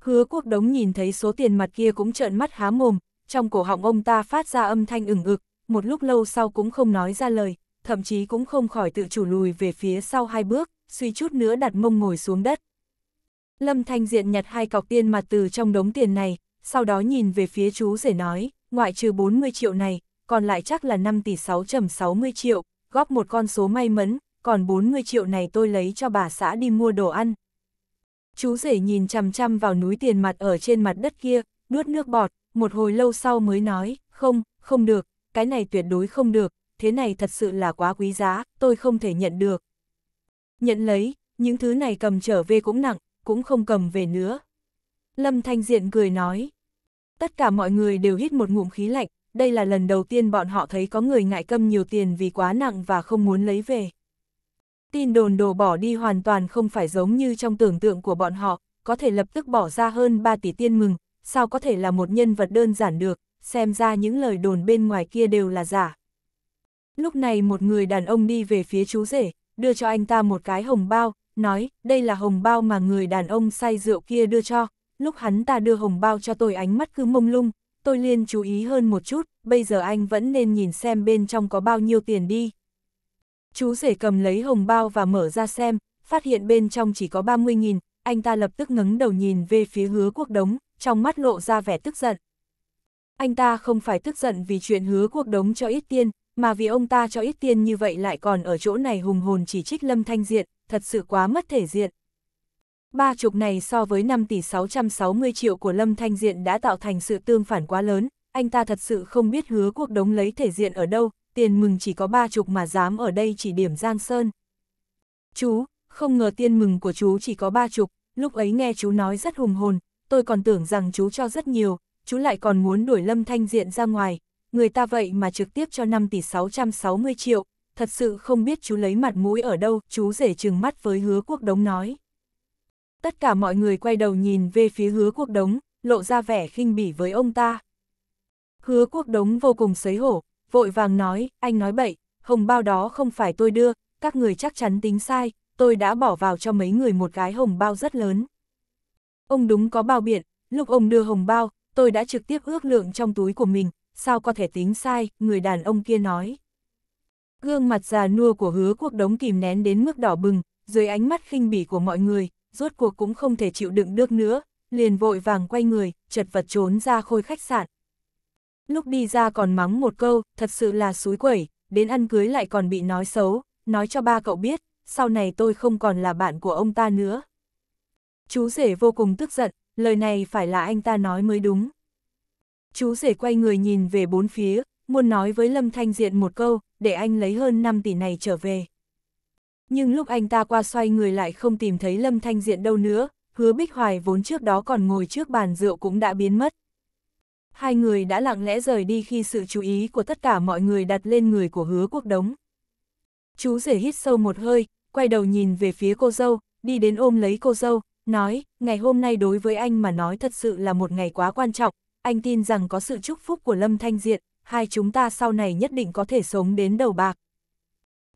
Hứa quốc đống nhìn thấy số tiền mặt kia cũng trợn mắt há mồm, trong cổ họng ông ta phát ra âm thanh ửng ực, một lúc lâu sau cũng không nói ra lời, thậm chí cũng không khỏi tự chủ lùi về phía sau hai bước, suy chút nữa đặt mông ngồi xuống đất. Lâm Thanh Diện nhặt hai cọc tiền mặt từ trong đống tiền này, sau đó nhìn về phía chú rể nói, ngoại trừ 40 triệu này, còn lại chắc là 5 tỷ 6.60 triệu, góp một con số may mắn, còn 40 triệu này tôi lấy cho bà xã đi mua đồ ăn. Chú rể nhìn chằm chằm vào núi tiền mặt ở trên mặt đất kia, nuốt nước bọt, một hồi lâu sau mới nói, không, không được, cái này tuyệt đối không được, thế này thật sự là quá quý giá, tôi không thể nhận được. Nhận lấy, những thứ này cầm trở về cũng nặng, cũng không cầm về nữa. Lâm Thanh Diện cười nói. Tất cả mọi người đều hít một ngụm khí lạnh, đây là lần đầu tiên bọn họ thấy có người ngại cầm nhiều tiền vì quá nặng và không muốn lấy về. Tin đồn đồ bỏ đi hoàn toàn không phải giống như trong tưởng tượng của bọn họ, có thể lập tức bỏ ra hơn 3 tỷ tiên mừng, sao có thể là một nhân vật đơn giản được, xem ra những lời đồn bên ngoài kia đều là giả. Lúc này một người đàn ông đi về phía chú rể, đưa cho anh ta một cái hồng bao, nói, đây là hồng bao mà người đàn ông say rượu kia đưa cho, lúc hắn ta đưa hồng bao cho tôi ánh mắt cứ mông lung, tôi liền chú ý hơn một chút, bây giờ anh vẫn nên nhìn xem bên trong có bao nhiêu tiền đi. Chú rể cầm lấy hồng bao và mở ra xem, phát hiện bên trong chỉ có 30.000, anh ta lập tức ngẩng đầu nhìn về phía hứa quốc đống, trong mắt lộ ra vẻ tức giận. Anh ta không phải tức giận vì chuyện hứa cuộc đống cho ít tiên, mà vì ông ta cho ít tiên như vậy lại còn ở chỗ này hùng hồn chỉ trích Lâm Thanh Diện, thật sự quá mất thể diện. Ba chục này so với 5 tỷ 660 triệu của Lâm Thanh Diện đã tạo thành sự tương phản quá lớn, anh ta thật sự không biết hứa cuộc đống lấy thể diện ở đâu, tiền mừng chỉ có ba chục mà dám ở đây chỉ điểm Giang Sơn. Chú, không ngờ tiền mừng của chú chỉ có ba chục, lúc ấy nghe chú nói rất hùng hồn, tôi còn tưởng rằng chú cho rất nhiều, chú lại còn muốn đuổi Lâm Thanh Diện ra ngoài, người ta vậy mà trực tiếp cho 5 tỷ 660 triệu, thật sự không biết chú lấy mặt mũi ở đâu, chú rể trừng mắt với hứa quốc đống nói. Tất cả mọi người quay đầu nhìn về phía hứa quốc đống, lộ ra vẻ khinh bỉ với ông ta. Hứa quốc đống vô cùng sấy hổ, vội vàng nói, anh nói bậy, hồng bao đó không phải tôi đưa, các người chắc chắn tính sai, tôi đã bỏ vào cho mấy người một cái hồng bao rất lớn. Ông đúng có bao biện, lúc ông đưa hồng bao, tôi đã trực tiếp ước lượng trong túi của mình, sao có thể tính sai, người đàn ông kia nói. Gương mặt già nua của hứa quốc đống kìm nén đến mức đỏ bừng, dưới ánh mắt khinh bỉ của mọi người, rốt cuộc cũng không thể chịu đựng được nữa, liền vội vàng quay người, chật vật trốn ra khôi khách sạn. Lúc đi ra còn mắng một câu, thật sự là suối quẩy, đến ăn cưới lại còn bị nói xấu, nói cho ba cậu biết, sau này tôi không còn là bạn của ông ta nữa. Chú rể vô cùng tức giận, lời này phải là anh ta nói mới đúng. Chú rể quay người nhìn về bốn phía, muốn nói với Lâm Thanh Diện một câu, để anh lấy hơn 5 tỷ này trở về. Nhưng lúc anh ta qua xoay người lại không tìm thấy Lâm Thanh Diện đâu nữa, hứa Bích Hoài vốn trước đó còn ngồi trước bàn rượu cũng đã biến mất. Hai người đã lặng lẽ rời đi khi sự chú ý của tất cả mọi người đặt lên người của hứa quốc đống. Chú rể hít sâu một hơi, quay đầu nhìn về phía cô dâu, đi đến ôm lấy cô dâu, nói, ngày hôm nay đối với anh mà nói thật sự là một ngày quá quan trọng, anh tin rằng có sự chúc phúc của Lâm Thanh Diện, hai chúng ta sau này nhất định có thể sống đến đầu bạc.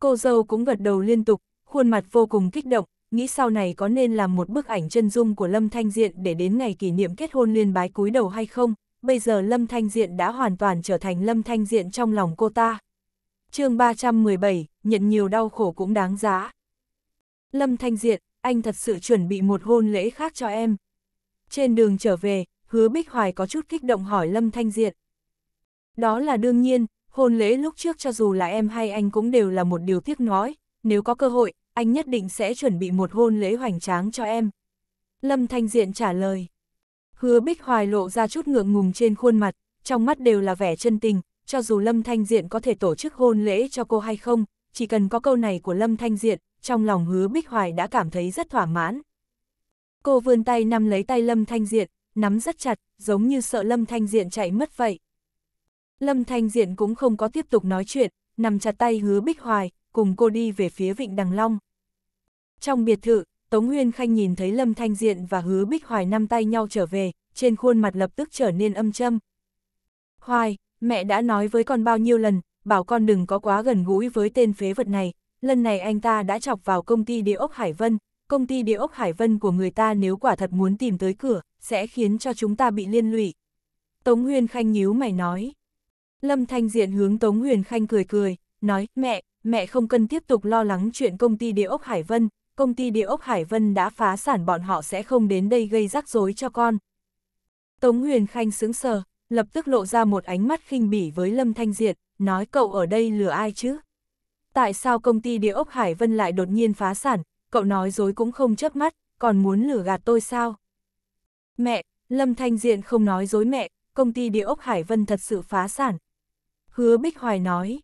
Cô dâu cũng gật đầu liên tục, khuôn mặt vô cùng kích động, nghĩ sau này có nên làm một bức ảnh chân dung của Lâm Thanh Diện để đến ngày kỷ niệm kết hôn liên bái cúi đầu hay không, bây giờ Lâm Thanh Diện đã hoàn toàn trở thành Lâm Thanh Diện trong lòng cô ta. chương 317, nhận nhiều đau khổ cũng đáng giá. Lâm Thanh Diện, anh thật sự chuẩn bị một hôn lễ khác cho em. Trên đường trở về, hứa Bích Hoài có chút kích động hỏi Lâm Thanh Diện. Đó là đương nhiên, hôn lễ lúc trước cho dù là em hay anh cũng đều là một điều tiếc nói, nếu có cơ hội, anh nhất định sẽ chuẩn bị một hôn lễ hoành tráng cho em. Lâm Thanh Diện trả lời. Hứa Bích Hoài lộ ra chút ngượng ngùng trên khuôn mặt, trong mắt đều là vẻ chân tình, cho dù Lâm Thanh Diện có thể tổ chức hôn lễ cho cô hay không, chỉ cần có câu này của Lâm Thanh Diện, trong lòng hứa Bích Hoài đã cảm thấy rất thỏa mãn. Cô vươn tay nắm lấy tay Lâm Thanh Diện, nắm rất chặt, giống như sợ Lâm Thanh Diện chạy mất vậy. Lâm Thanh Diện cũng không có tiếp tục nói chuyện, nằm chặt tay hứa Bích Hoài, cùng cô đi về phía Vịnh Đằng Long. Trong biệt thự, Tống Huyên Khanh nhìn thấy Lâm Thanh Diện và hứa Bích Hoài nắm tay nhau trở về, trên khuôn mặt lập tức trở nên âm châm. Hoài, mẹ đã nói với con bao nhiêu lần, bảo con đừng có quá gần gũi với tên phế vật này, lần này anh ta đã chọc vào công ty địa ốc Hải Vân, công ty địa ốc Hải Vân của người ta nếu quả thật muốn tìm tới cửa, sẽ khiến cho chúng ta bị liên lụy. Tống Huyền Khanh nhíu mày nói. Lâm Thanh Diện hướng Tống Huyền Khanh cười cười, nói, mẹ, mẹ không cần tiếp tục lo lắng chuyện công ty địa ốc Hải Vân, công ty địa ốc Hải Vân đã phá sản bọn họ sẽ không đến đây gây rắc rối cho con. Tống Huyền Khanh sững sờ, lập tức lộ ra một ánh mắt khinh bỉ với Lâm Thanh Diệt, nói cậu ở đây lừa ai chứ? tại sao công ty địa ốc Hải Vân lại đột nhiên phá sản, cậu nói dối cũng không chớp mắt, còn muốn lừa gạt tôi sao? Mẹ, Lâm Thanh Diện không nói dối mẹ, công ty địa ốc Hải Vân thật sự phá sản. Hứa Bích Hoài nói,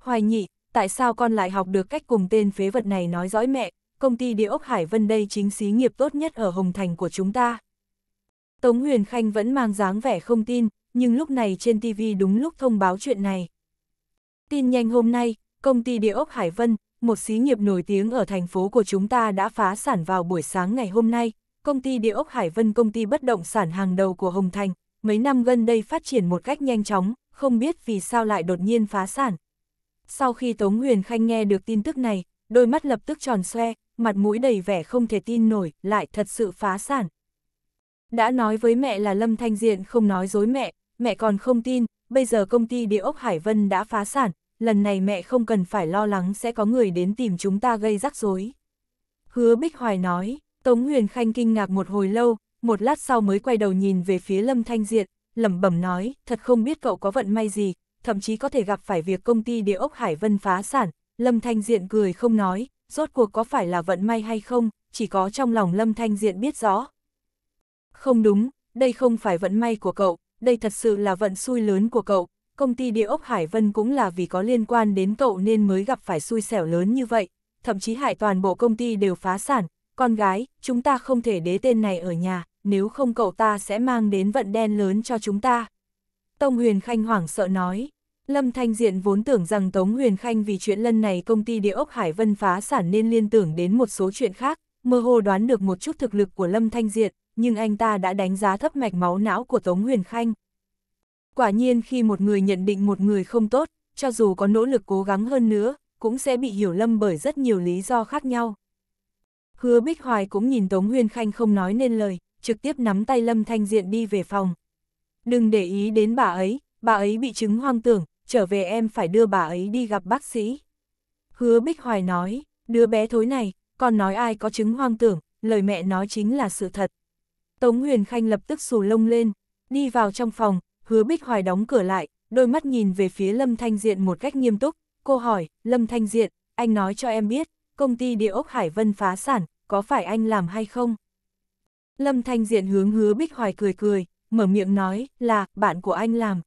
Hoài nhị, tại sao con lại học được cách cùng tên phế vật này nói dõi mẹ, công ty địa ốc Hải Vân đây chính xí nghiệp tốt nhất ở Hồng Thành của chúng ta. Tống Huyền Khanh vẫn mang dáng vẻ không tin, nhưng lúc này trên TV đúng lúc thông báo chuyện này. Tin nhanh hôm nay, công ty địa ốc Hải Vân, một xí nghiệp nổi tiếng ở thành phố của chúng ta đã phá sản vào buổi sáng ngày hôm nay. Công ty địa ốc Hải Vân công ty bất động sản hàng đầu của Hồng Thành, mấy năm gần đây phát triển một cách nhanh chóng, không biết vì sao lại đột nhiên phá sản. Sau khi Tống Huyền Khanh nghe được tin tức này, đôi mắt lập tức tròn xoe, mặt mũi đầy vẻ không thể tin nổi, lại thật sự phá sản. Đã nói với mẹ là Lâm Thanh Diện không nói dối mẹ, mẹ còn không tin, bây giờ công ty địa ốc Hải Vân đã phá sản, lần này mẹ không cần phải lo lắng sẽ có người đến tìm chúng ta gây rắc rối. Hứa Bích Hoài nói, Tống Huyền Khanh kinh ngạc một hồi lâu, một lát sau mới quay đầu nhìn về phía Lâm Thanh diện lẩm bẩm nói, thật không biết cậu có vận may gì, thậm chí có thể gặp phải việc công ty địa ốc Hải Vân phá sản. Lâm Thanh Diện cười không nói, rốt cuộc có phải là vận may hay không, chỉ có trong lòng Lâm Thanh Diện biết rõ. Không đúng, đây không phải vận may của cậu, đây thật sự là vận xui lớn của cậu, công ty địa ốc Hải Vân cũng là vì có liên quan đến cậu nên mới gặp phải xui xẻo lớn như vậy, thậm chí hại toàn bộ công ty đều phá sản, con gái, chúng ta không thể đế tên này ở nhà, nếu không cậu ta sẽ mang đến vận đen lớn cho chúng ta. Tông Huyền Khanh hoảng sợ nói, Lâm Thanh Diện vốn tưởng rằng Tống Huyền Khanh vì chuyện lần này công ty địa ốc Hải Vân phá sản nên liên tưởng đến một số chuyện khác, mơ hồ đoán được một chút thực lực của Lâm Thanh Diện, nhưng anh ta đã đánh giá thấp mạch máu não của Tống Huyền Khanh, Quả nhiên khi một người nhận định một người không tốt, cho dù có nỗ lực cố gắng hơn nữa, cũng sẽ bị hiểu lầm bởi rất nhiều lý do khác nhau. Hứa Bích Hoài cũng nhìn Tống Huyên Khanh không nói nên lời, trực tiếp nắm tay Lâm Thanh Diện đi về phòng. Đừng để ý đến bà ấy, bà ấy bị chứng hoang tưởng, trở về em phải đưa bà ấy đi gặp bác sĩ. Hứa Bích Hoài nói, đứa bé thối này, còn nói ai có chứng hoang tưởng, lời mẹ nói chính là sự thật. Tống Huyền Khanh lập tức xù lông lên, đi vào trong phòng, hứa bích hoài đóng cửa lại, đôi mắt nhìn về phía Lâm Thanh Diện một cách nghiêm túc, cô hỏi, Lâm Thanh Diện, anh nói cho em biết, công ty địa ốc Hải Vân phá sản, có phải anh làm hay không? Lâm Thanh Diện hướng hứa bích hoài cười cười, mở miệng nói, là, bạn của anh làm.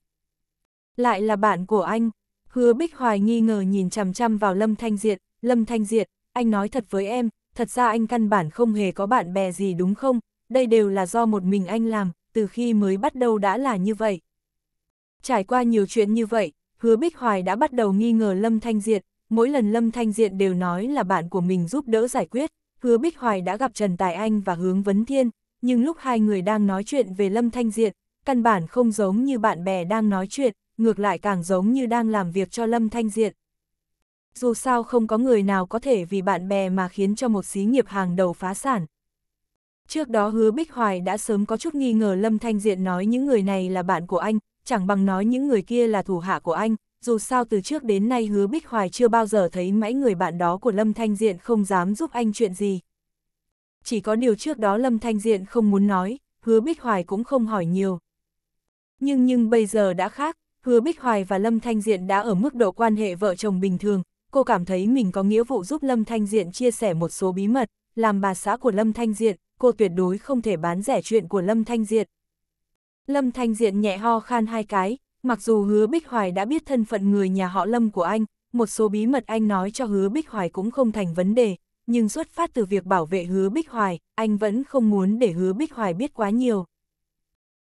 Lại là bạn của anh, hứa bích hoài nghi ngờ nhìn chằm chằm vào Lâm Thanh Diện, Lâm Thanh Diện, anh nói thật với em, thật ra anh căn bản không hề có bạn bè gì đúng không, đây đều là do một mình anh làm, từ khi mới bắt đầu đã là như vậy. Trải qua nhiều chuyện như vậy, hứa Bích Hoài đã bắt đầu nghi ngờ Lâm Thanh Diệt, mỗi lần Lâm Thanh Diệt đều nói là bạn của mình giúp đỡ giải quyết, hứa Bích Hoài đã gặp Trần Tài Anh và Hướng Vấn Thiên, nhưng lúc hai người đang nói chuyện về Lâm Thanh Diệt, căn bản không giống như bạn bè đang nói chuyện, ngược lại càng giống như đang làm việc cho Lâm Thanh Diệt. Dù sao không có người nào có thể vì bạn bè mà khiến cho một xí nghiệp hàng đầu phá sản. Trước đó hứa Bích Hoài đã sớm có chút nghi ngờ Lâm Thanh Diệt nói những người này là bạn của anh, chẳng bằng nói những người kia là thủ hạ của anh, dù sao từ trước đến nay hứa Bích Hoài chưa bao giờ thấy mấy người bạn đó của Lâm Thanh Diện không dám giúp anh chuyện gì. Chỉ có điều trước đó Lâm Thanh Diện không muốn nói, hứa Bích Hoài cũng không hỏi nhiều. Nhưng nhưng bây giờ đã khác, hứa Bích Hoài và Lâm Thanh Diện đã ở mức độ quan hệ vợ chồng bình thường, cô cảm thấy mình có nghĩa vụ giúp Lâm Thanh Diện chia sẻ một số bí mật, làm bà xã của Lâm Thanh Diện, cô tuyệt đối không thể bán rẻ chuyện của Lâm Thanh Diện, Lâm Thanh Diện nhẹ ho khan hai cái, mặc dù hứa Bích Hoài đã biết thân phận người nhà họ Lâm của anh, một số bí mật anh nói cho hứa Bích Hoài cũng không thành vấn đề, nhưng xuất phát từ việc bảo vệ hứa Bích Hoài, anh vẫn không muốn để hứa Bích Hoài biết quá nhiều.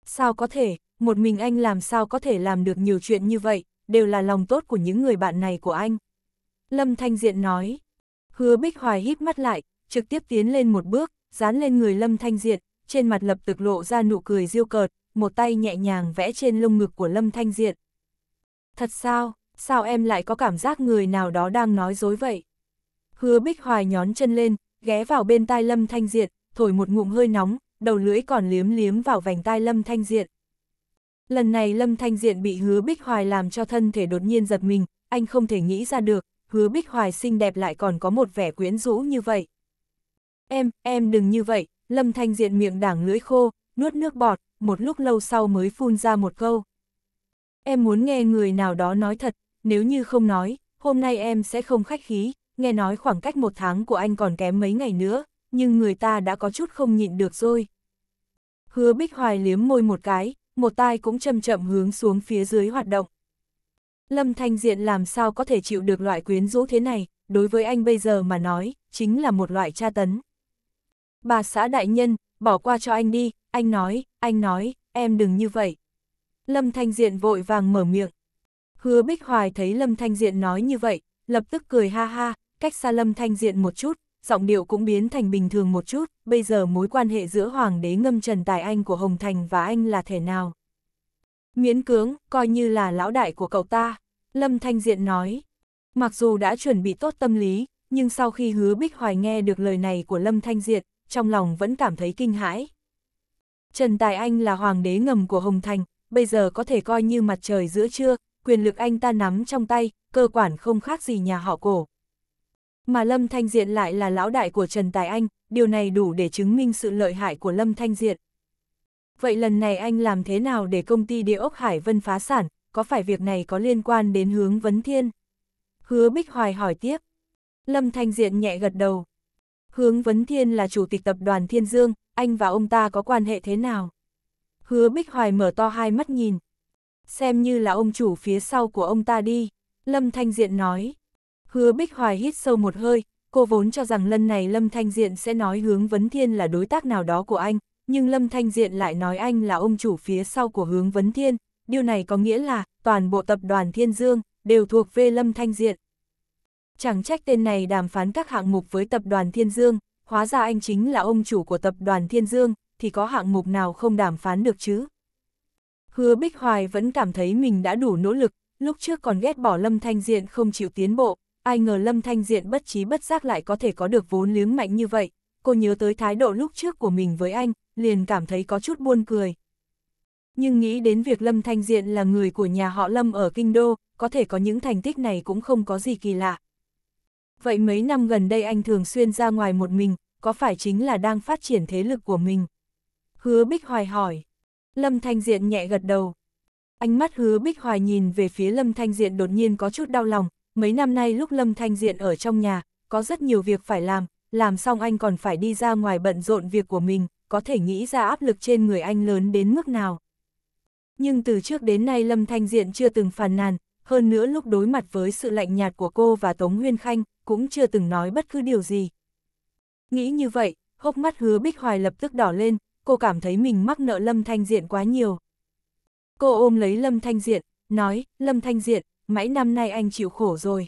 Sao có thể, một mình anh làm sao có thể làm được nhiều chuyện như vậy, đều là lòng tốt của những người bạn này của anh. Lâm Thanh Diện nói, hứa Bích Hoài hít mắt lại, trực tiếp tiến lên một bước, dán lên người Lâm Thanh Diện, trên mặt lập tức lộ ra nụ cười diêu cợt, một tay nhẹ nhàng vẽ trên lông ngực của Lâm Thanh Diện. Thật sao, sao em lại có cảm giác người nào đó đang nói dối vậy? Hứa Bích Hoài nhón chân lên, ghé vào bên tai Lâm Thanh Diện, thổi một ngụm hơi nóng, đầu lưỡi còn liếm liếm vào vành tai Lâm Thanh Diện. Lần này Lâm Thanh Diện bị Hứa Bích Hoài làm cho thân thể đột nhiên giật mình, anh không thể nghĩ ra được, Hứa Bích Hoài xinh đẹp lại còn có một vẻ quyến rũ như vậy. Em, em đừng như vậy, Lâm Thanh Diện miệng đảng lưỡi khô, nuốt nước bọt, một lúc lâu sau mới phun ra một câu. Em muốn nghe người nào đó nói thật, nếu như không nói, hôm nay em sẽ không khách khí, nghe nói khoảng cách một tháng của anh còn kém mấy ngày nữa, nhưng người ta đã có chút không nhịn được rồi. Hứa Bích Hoài liếm môi một cái, một tai cũng chậm chậm hướng xuống phía dưới hoạt động. Lâm Thanh Diện làm sao có thể chịu được loại quyến rũ thế này, đối với anh bây giờ mà nói, chính là một loại tra tấn. Bà xã đại nhân, bỏ qua cho anh đi, anh nói, anh nói, em đừng như vậy. Lâm Thanh Diện vội vàng mở miệng. Hứa Bích Hoài thấy Lâm Thanh Diện nói như vậy, lập tức cười ha ha, cách xa Lâm Thanh Diện một chút, giọng điệu cũng biến thành bình thường một chút, bây giờ mối quan hệ giữa Hoàng đế ngâm trần tài anh của Hồng Thành và anh là thể nào? Miễn cưỡng, coi như là lão đại của cậu ta, Lâm Thanh Diện nói. Mặc dù đã chuẩn bị tốt tâm lý, nhưng sau khi hứa Bích Hoài nghe được lời này của Lâm Thanh Diện, trong lòng vẫn cảm thấy kinh hãi. Trần Tài Anh là hoàng đế ngầm của Hồng Thành, bây giờ có thể coi như mặt trời giữa trưa, quyền lực anh ta nắm trong tay, cơ quản không khác gì nhà họ cổ. Mà Lâm Thanh Diện lại là lão đại của Trần Tài Anh, điều này đủ để chứng minh sự lợi hại của Lâm Thanh Diện. Vậy lần này anh làm thế nào để công ty địa ốc Hải Vân phá sản, có phải việc này có liên quan đến hướng vấn thiên? Hứa Bích Hoài hỏi tiếp. Lâm Thanh Diện nhẹ gật đầu. Hướng Vấn Thiên là chủ tịch tập đoàn Thiên Dương, anh và ông ta có quan hệ thế nào? Hứa Bích Hoài mở to hai mắt nhìn. Xem như là ông chủ phía sau của ông ta đi, Lâm Thanh Diện nói. Hứa Bích Hoài hít sâu một hơi, cô vốn cho rằng lần này Lâm Thanh Diện sẽ nói hướng Vấn Thiên là đối tác nào đó của anh, nhưng Lâm Thanh Diện lại nói anh là ông chủ phía sau của hướng Vấn Thiên. Điều này có nghĩa là toàn bộ tập đoàn Thiên Dương đều thuộc về Lâm Thanh Diện. Chẳng trách tên này đàm phán các hạng mục với tập đoàn Thiên Dương, hóa ra anh chính là ông chủ của tập đoàn Thiên Dương, thì có hạng mục nào không đàm phán được chứ? Hứa Bích Hoài vẫn cảm thấy mình đã đủ nỗ lực, lúc trước còn ghét bỏ Lâm Thanh Diện không chịu tiến bộ, ai ngờ Lâm Thanh Diện bất trí bất giác lại có thể có được vốn liếng mạnh như vậy. Cô nhớ tới thái độ lúc trước của mình với anh, liền cảm thấy có chút buồn cười. Nhưng nghĩ đến việc Lâm Thanh Diện là người của nhà họ Lâm ở Kinh Đô, có thể có những thành tích này cũng không có gì kỳ lạ vậy mấy năm gần đây anh thường xuyên ra ngoài một mình, có phải chính là đang phát triển thế lực của mình? Hứa Bích Hoài hỏi. Lâm Thanh Diện nhẹ gật đầu. Ánh mắt hứa Bích Hoài nhìn về phía Lâm Thanh Diện đột nhiên có chút đau lòng, mấy năm nay lúc Lâm Thanh Diện ở trong nhà, có rất nhiều việc phải làm, làm xong anh còn phải đi ra ngoài bận rộn việc của mình, có thể nghĩ ra áp lực trên người anh lớn đến mức nào. Nhưng từ trước đến nay Lâm Thanh Diện chưa từng phàn nàn, hơn nữa lúc đối mặt với sự lạnh nhạt của cô và Tống Huyên Khanh, cũng chưa từng nói bất cứ điều gì. Nghĩ như vậy, hốc mắt hứa Bích Hoài lập tức đỏ lên, cô cảm thấy mình mắc nợ Lâm Thanh Diện quá nhiều. Cô ôm lấy Lâm Thanh Diện, nói, Lâm Thanh Diện, mãi năm nay anh chịu khổ rồi.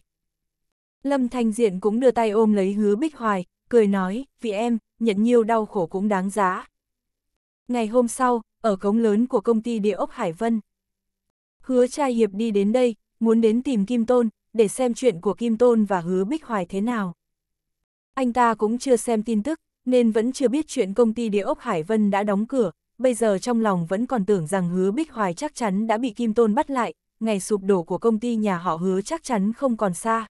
Lâm Thanh Diện cũng đưa tay ôm lấy hứa Bích Hoài, cười nói, vì em, nhận nhiều đau khổ cũng đáng giá. Ngày hôm sau, ở cống lớn của công ty địa ốc Hải Vân, hứa trai hiệp đi đến đây, muốn đến tìm Kim Tôn, để xem chuyện của Kim Tôn và hứa Bích Hoài thế nào. Anh ta cũng chưa xem tin tức, nên vẫn chưa biết chuyện công ty địa ốc Hải Vân đã đóng cửa, bây giờ trong lòng vẫn còn tưởng rằng hứa Bích Hoài chắc chắn đã bị Kim Tôn bắt lại, ngày sụp đổ của công ty nhà họ hứa chắc chắn không còn xa.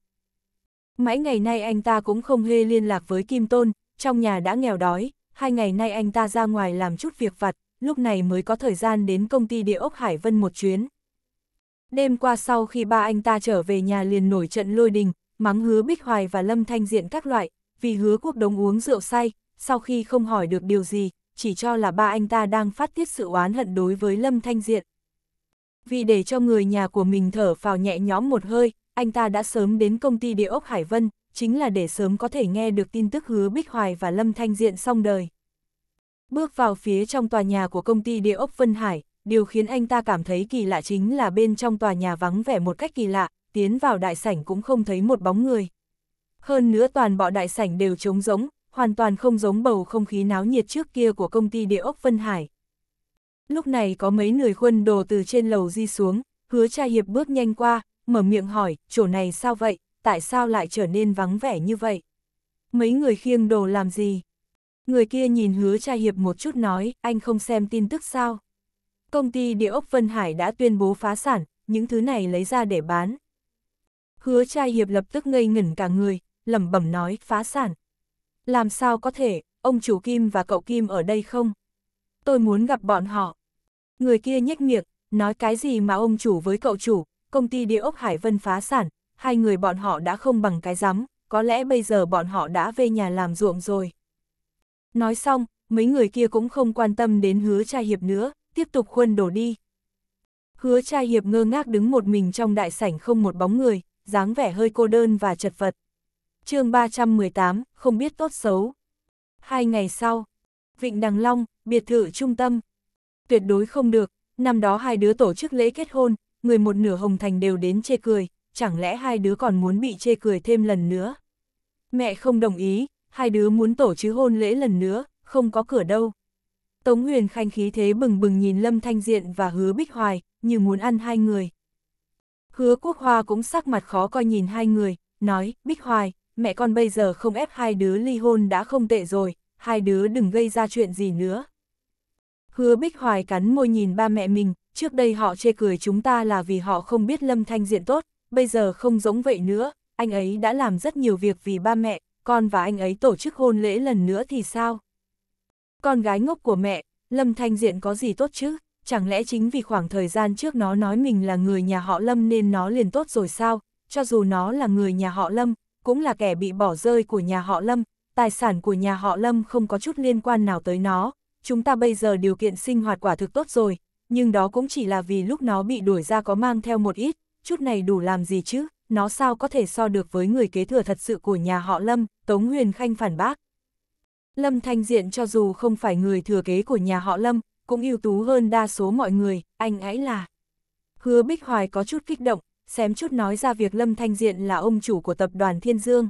Mãi ngày nay anh ta cũng không hề liên lạc với Kim Tôn, trong nhà đã nghèo đói, hai ngày nay anh ta ra ngoài làm chút việc vặt, lúc này mới có thời gian đến công ty địa ốc Hải Vân một chuyến. Đêm qua sau khi ba anh ta trở về nhà liền nổi trận lôi đình, mắng hứa Bích Hoài và Lâm Thanh Diện các loại, vì hứa quốc đống uống rượu say, sau khi không hỏi được điều gì, chỉ cho là ba anh ta đang phát tiết sự oán hận đối với Lâm Thanh Diện. Vì để cho người nhà của mình thở vào nhẹ nhõm một hơi, anh ta đã sớm đến công ty địa ốc Hải Vân, chính là để sớm có thể nghe được tin tức hứa Bích Hoài và Lâm Thanh Diện xong đời. Bước vào phía trong tòa nhà của công ty địa ốc Vân Hải, điều khiến anh ta cảm thấy kỳ lạ chính là bên trong tòa nhà vắng vẻ một cách kỳ lạ, tiến vào đại sảnh cũng không thấy một bóng người. Hơn nữa toàn bộ đại sảnh đều trống rỗng, hoàn toàn không giống bầu không khí náo nhiệt trước kia của công ty địa ốc Vân Hải. Lúc này có mấy người khuân đồ từ trên lầu di xuống, hứa cha hiệp bước nhanh qua, mở miệng hỏi, chỗ này sao vậy, tại sao lại trở nên vắng vẻ như vậy? Mấy người khiêng đồ làm gì? Người kia nhìn hứa cha hiệp một chút nói, anh không xem tin tức sao? Công ty địa ốc Vân Hải đã tuyên bố phá sản, những thứ này lấy ra để bán. Hứa trai hiệp lập tức ngây ngẩn cả người, lẩm bẩm nói phá sản. Làm sao có thể, ông chủ Kim và cậu Kim ở đây không? Tôi muốn gặp bọn họ. Người kia nhếch miệng, nói cái gì mà ông chủ với cậu chủ, công ty địa ốc Hải Vân phá sản, hai người bọn họ đã không bằng cái rắm, có lẽ bây giờ bọn họ đã về nhà làm ruộng rồi. Nói xong, mấy người kia cũng không quan tâm đến hứa trai hiệp nữa, tiếp tục khuân đổ đi. Hứa trai hiệp ngơ ngác đứng một mình trong đại sảnh không một bóng người, dáng vẻ hơi cô đơn và chật vật. chương 318, không biết tốt xấu. Hai ngày sau, Vịnh Đằng Long, biệt thự trung tâm. Tuyệt đối không được, năm đó hai đứa tổ chức lễ kết hôn, người một nửa hồng thành đều đến chê cười, chẳng lẽ hai đứa còn muốn bị chê cười thêm lần nữa. Mẹ không đồng ý, hai đứa muốn tổ chứ hôn lễ lần nữa, không có cửa đâu. Tống Huyền Khanh khí thế bừng bừng nhìn Lâm Thanh Diện và Hứa Bích Hoài, như muốn ăn hai người. Hứa Quốc Hoa cũng sắc mặt khó coi nhìn hai người, nói, Bích Hoài, mẹ con bây giờ không ép hai đứa ly hôn đã không tệ rồi, hai đứa đừng gây ra chuyện gì nữa. Hứa Bích Hoài cắn môi nhìn ba mẹ mình, trước đây họ chê cười chúng ta là vì họ không biết Lâm Thanh Diện tốt, bây giờ không giống vậy nữa, anh ấy đã làm rất nhiều việc vì ba mẹ, con và anh ấy tổ chức hôn lễ lần nữa thì sao? Con gái ngốc của mẹ, Lâm Thanh Diện có gì tốt chứ? Chẳng lẽ chính vì khoảng thời gian trước nó nói mình là người nhà họ Lâm nên nó liền tốt rồi sao? Cho dù nó là người nhà họ Lâm, cũng là kẻ bị bỏ rơi của nhà họ Lâm, tài sản của nhà họ Lâm không có chút liên quan nào tới nó. Chúng ta bây giờ điều kiện sinh hoạt quả thực tốt rồi, nhưng đó cũng chỉ là vì lúc nó bị đuổi ra có mang theo một ít, chút này đủ làm gì chứ, nó sao có thể so được với người kế thừa thật sự của nhà họ Lâm, Tống Huyền Khanh phản bác. Lâm Thanh Diện cho dù không phải người thừa kế của nhà họ Lâm, cũng ưu tú hơn đa số mọi người, anh ấy là. Hứa Bích Hoài có chút kích động, xém chút nói ra việc Lâm Thanh Diện là ông chủ của tập đoàn Thiên Dương.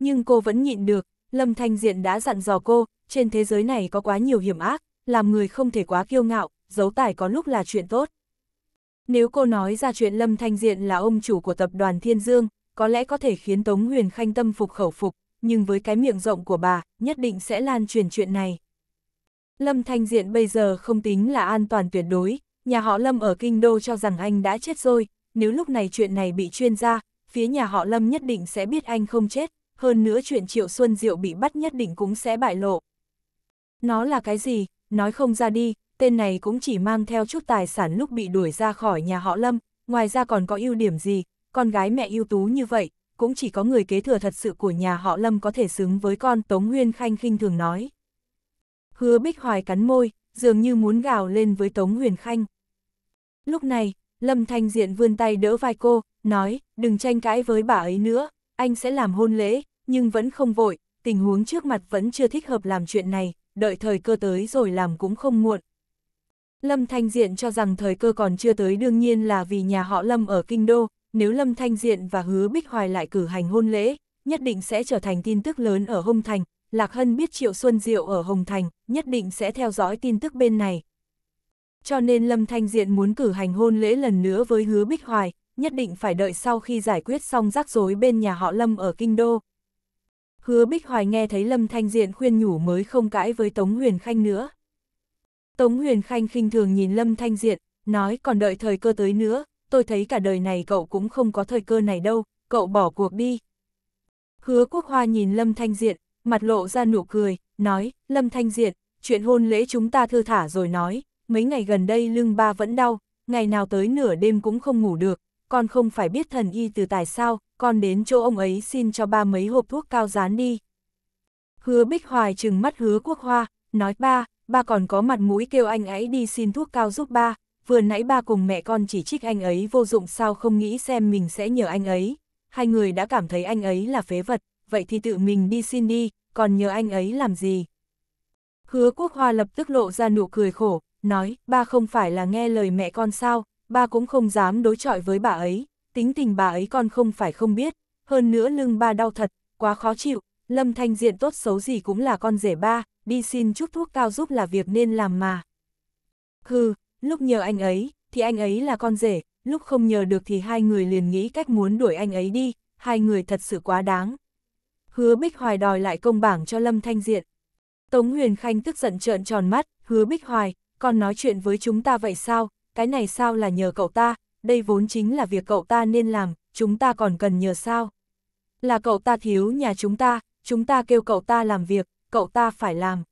Nhưng cô vẫn nhịn được, Lâm Thanh Diện đã dặn dò cô, trên thế giới này có quá nhiều hiểm ác, làm người không thể quá kiêu ngạo, giấu tài có lúc là chuyện tốt. Nếu cô nói ra chuyện Lâm Thanh Diện là ông chủ của tập đoàn Thiên Dương, có lẽ có thể khiến Tống Huyền Khanh tâm phục khẩu phục, nhưng với cái miệng rộng của bà, nhất định sẽ lan truyền chuyện này. Lâm Thanh Diện bây giờ không tính là an toàn tuyệt đối, nhà họ Lâm ở Kinh Đô cho rằng anh đã chết rồi, nếu lúc này chuyện này bị chuyên gia phía nhà họ Lâm nhất định sẽ biết anh không chết, hơn nữa chuyện Triệu Xuân Diệu bị bắt nhất định cũng sẽ bại lộ. Nó là cái gì, nói không ra đi, tên này cũng chỉ mang theo chút tài sản lúc bị đuổi ra khỏi nhà họ Lâm, ngoài ra còn có ưu điểm gì, con gái mẹ ưu tú như vậy, cũng chỉ có người kế thừa thật sự của nhà họ Lâm có thể xứng với con Tống Huyên Khanh khinh thường nói. Hứa Bích Hoài cắn môi, dường như muốn gào lên với Tống Huyền Khanh. Lúc này, Lâm Thanh Diện vươn tay đỡ vai cô, nói, đừng tranh cãi với bà ấy nữa, anh sẽ làm hôn lễ, nhưng vẫn không vội, tình huống trước mặt vẫn chưa thích hợp làm chuyện này, đợi thời cơ tới rồi làm cũng không muộn. Lâm Thanh Diện cho rằng thời cơ còn chưa tới đương nhiên là vì nhà họ Lâm ở Kinh Đô, nếu Lâm Thanh Diện và Hứa Bích Hoài lại cử hành hôn lễ, nhất định sẽ trở thành tin tức lớn ở Hồng Thành, Lạc Hân biết Triệu Xuân Diệu ở Hồng Thành, nhất định sẽ theo dõi tin tức bên này. Cho nên Lâm Thanh Diện muốn cử hành hôn lễ lần nữa với Hứa Bích Hoài, nhất định phải đợi sau khi giải quyết xong rắc rối bên nhà họ Lâm ở Kinh Đô. Hứa Bích Hoài nghe thấy Lâm Thanh Diện khuyên nhủ mới không cãi với Tống Huyền Khanh nữa. Tống Huyền Khanh khinh thường nhìn Lâm Thanh Diện, nói còn đợi thời cơ tới nữa, tôi thấy cả đời này cậu cũng không có thời cơ này đâu, cậu bỏ cuộc đi. Hứa Quốc Hoa nhìn Lâm Thanh Diện, mặt lộ ra nụ cười, nói, Lâm Thanh Diện, chuyện hôn lễ chúng ta thư thả rồi nói, mấy ngày gần đây lưng ba vẫn đau, ngày nào tới nửa đêm cũng không ngủ được, con không phải biết thần y từ tài sao, con đến chỗ ông ấy xin cho ba mấy hộp thuốc cao dán đi. Hứa Bích Hoài trừng mắt hứa Quốc Hoa, nói ba, ba còn có mặt mũi kêu anh ấy đi xin thuốc cao giúp ba, vừa nãy ba cùng mẹ con chỉ trích anh ấy vô dụng sao không nghĩ xem mình sẽ nhờ anh ấy. Hai người đã cảm thấy anh ấy là phế vật, vậy thì tự mình đi xin đi, còn nhờ anh ấy làm gì? Hứa Quốc Hoa lập tức lộ ra nụ cười khổ, nói, ba không phải là nghe lời mẹ con sao, ba cũng không dám đối chọi với bà ấy, tính tình bà ấy con không phải không biết, hơn nữa lưng ba đau thật, quá khó chịu, Lâm Thanh Diện tốt xấu gì cũng là con rể ba, đi xin chút thuốc cao giúp là việc nên làm mà. Hừ, Lúc nhờ anh ấy, thì anh ấy là con rể, lúc không nhờ được thì hai người liền nghĩ cách muốn đuổi anh ấy đi, hai người thật sự quá đáng. Hứa Bích Hoài đòi lại công bảng cho Lâm Thanh Diện. Tống Huyền Khanh tức giận trợn tròn mắt, hứa Bích Hoài, con nói chuyện với chúng ta vậy sao, cái này sao là nhờ cậu ta, đây vốn chính là việc cậu ta nên làm, chúng ta còn cần nhờ sao. Là cậu ta thiếu nhà chúng ta, chúng ta kêu cậu ta làm việc, cậu ta phải làm.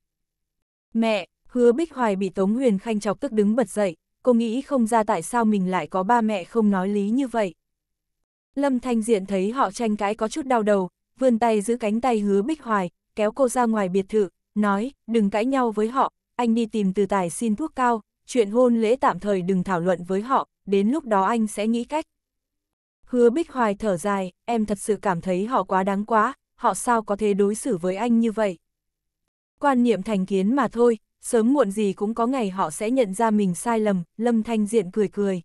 Mẹ, Hứa Bích Hoài bị Tống Huyền Khanh chọc tức đứng bật dậy, cô nghĩ không ra tại sao mình lại có ba mẹ không nói lý như vậy. Lâm Thanh Diện thấy họ tranh cãi có chút đau đầu, vươn tay giữ cánh tay Hứa Bích Hoài, kéo cô ra ngoài biệt thự, nói, đừng cãi nhau với họ, anh đi tìm từ tài xin thuốc cao, chuyện hôn lễ tạm thời đừng thảo luận với họ, đến lúc đó anh sẽ nghĩ cách. Hứa Bích Hoài thở dài, em thật sự cảm thấy họ quá đáng quá, họ sao có thể đối xử với anh như vậy. Quan niệm thành kiến mà thôi, sớm muộn gì cũng có ngày họ sẽ nhận ra mình sai lầm, Lâm Thanh Diện cười cười.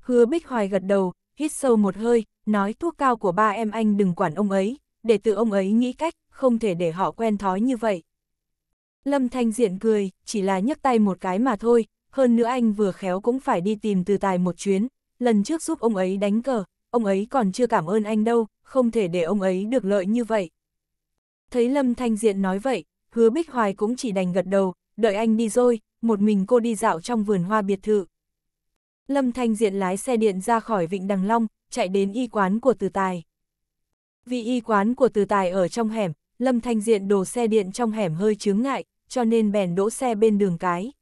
Hứa Bích Hoài gật đầu, hít sâu một hơi, nói thuốc cao của ba em anh đừng quản ông ấy, để tự ông ấy nghĩ cách, không thể để họ quen thói như vậy. Lâm Thanh Diện cười, chỉ là nhấc tay một cái mà thôi, hơn nữa anh vừa khéo cũng phải đi tìm từ tài một chuyến, lần trước giúp ông ấy đánh cờ, ông ấy còn chưa cảm ơn anh đâu, không thể để ông ấy được lợi như vậy. Thấy Lâm Thanh Diện nói vậy, hứa Bích Hoài cũng chỉ đành gật đầu, đợi anh đi rồi, một mình cô đi dạo trong vườn hoa biệt thự. Lâm Thanh Diện lái xe điện ra khỏi Vịnh Đằng Long, chạy đến y quán của Từ Tài. Vì y quán của Từ Tài ở trong hẻm, Lâm Thanh Diện đổ xe điện trong hẻm hơi chướng ngại, cho nên bèn đỗ xe bên đường cái.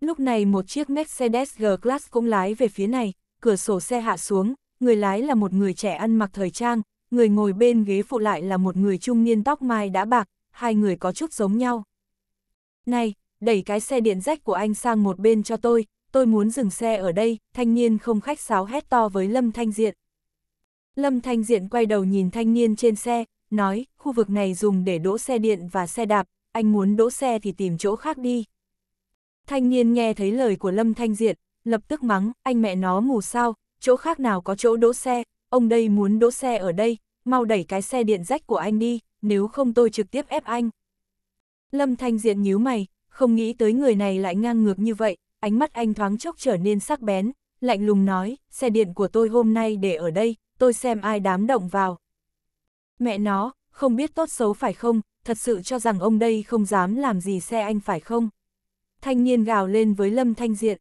Lúc này một chiếc Mercedes G-Class cũng lái về phía này, cửa sổ xe hạ xuống, người lái là một người trẻ ăn mặc thời trang, người ngồi bên ghế phụ lại là một người trung niên tóc mai đã bạc, hai người có chút giống nhau. Này, đẩy cái xe điện rách của anh sang một bên cho tôi, tôi muốn dừng xe ở đây, thanh niên không khách sáo hét to với Lâm Thanh Diện. Lâm Thanh Diện quay đầu nhìn thanh niên trên xe, nói, khu vực này dùng để đỗ xe điện và xe đạp, anh muốn đỗ xe thì tìm chỗ khác đi. Thanh niên nghe thấy lời của Lâm Thanh Diện, lập tức mắng, anh mẹ nó mù sao, chỗ khác nào có chỗ đỗ xe, ông đây muốn đỗ xe ở đây, mau đẩy cái xe điện rách của anh đi nếu không tôi trực tiếp ép anh. Lâm Thanh Diện nhíu mày, không nghĩ tới người này lại ngang ngược như vậy, ánh mắt anh thoáng chốc trở nên sắc bén, lạnh lùng nói, xe điện của tôi hôm nay để ở đây, tôi xem ai đám động vào. Mẹ nó, không biết tốt xấu phải không, thật sự cho rằng ông đây không dám làm gì xe anh phải không? Thanh niên gào lên với Lâm Thanh Diện.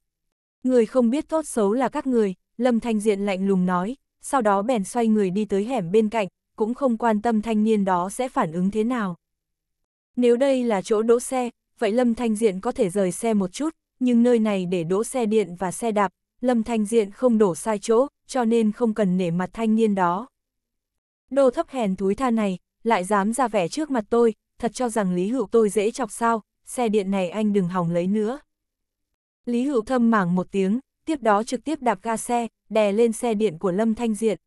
Người không biết tốt xấu là các người, Lâm Thanh Diện lạnh lùng nói, sau đó bèn xoay người đi tới hẻm bên cạnh, cũng không quan tâm thanh niên đó sẽ phản ứng thế nào. Nếu đây là chỗ đỗ xe, vậy Lâm Thanh Diện có thể rời xe một chút, nhưng nơi này để đỗ xe điện và xe đạp, Lâm Thanh Diện không đổ sai chỗ, cho nên không cần nể mặt thanh niên đó. Đồ thấp hèn túi tha này, lại dám ra vẻ trước mặt tôi, thật cho rằng Lý Hữu tôi dễ chọc sao, xe điện này anh đừng hỏng lấy nữa. Lý Hữu thâm mảng một tiếng, tiếp đó trực tiếp đạp ga xe, đè lên xe điện của Lâm Thanh Diện,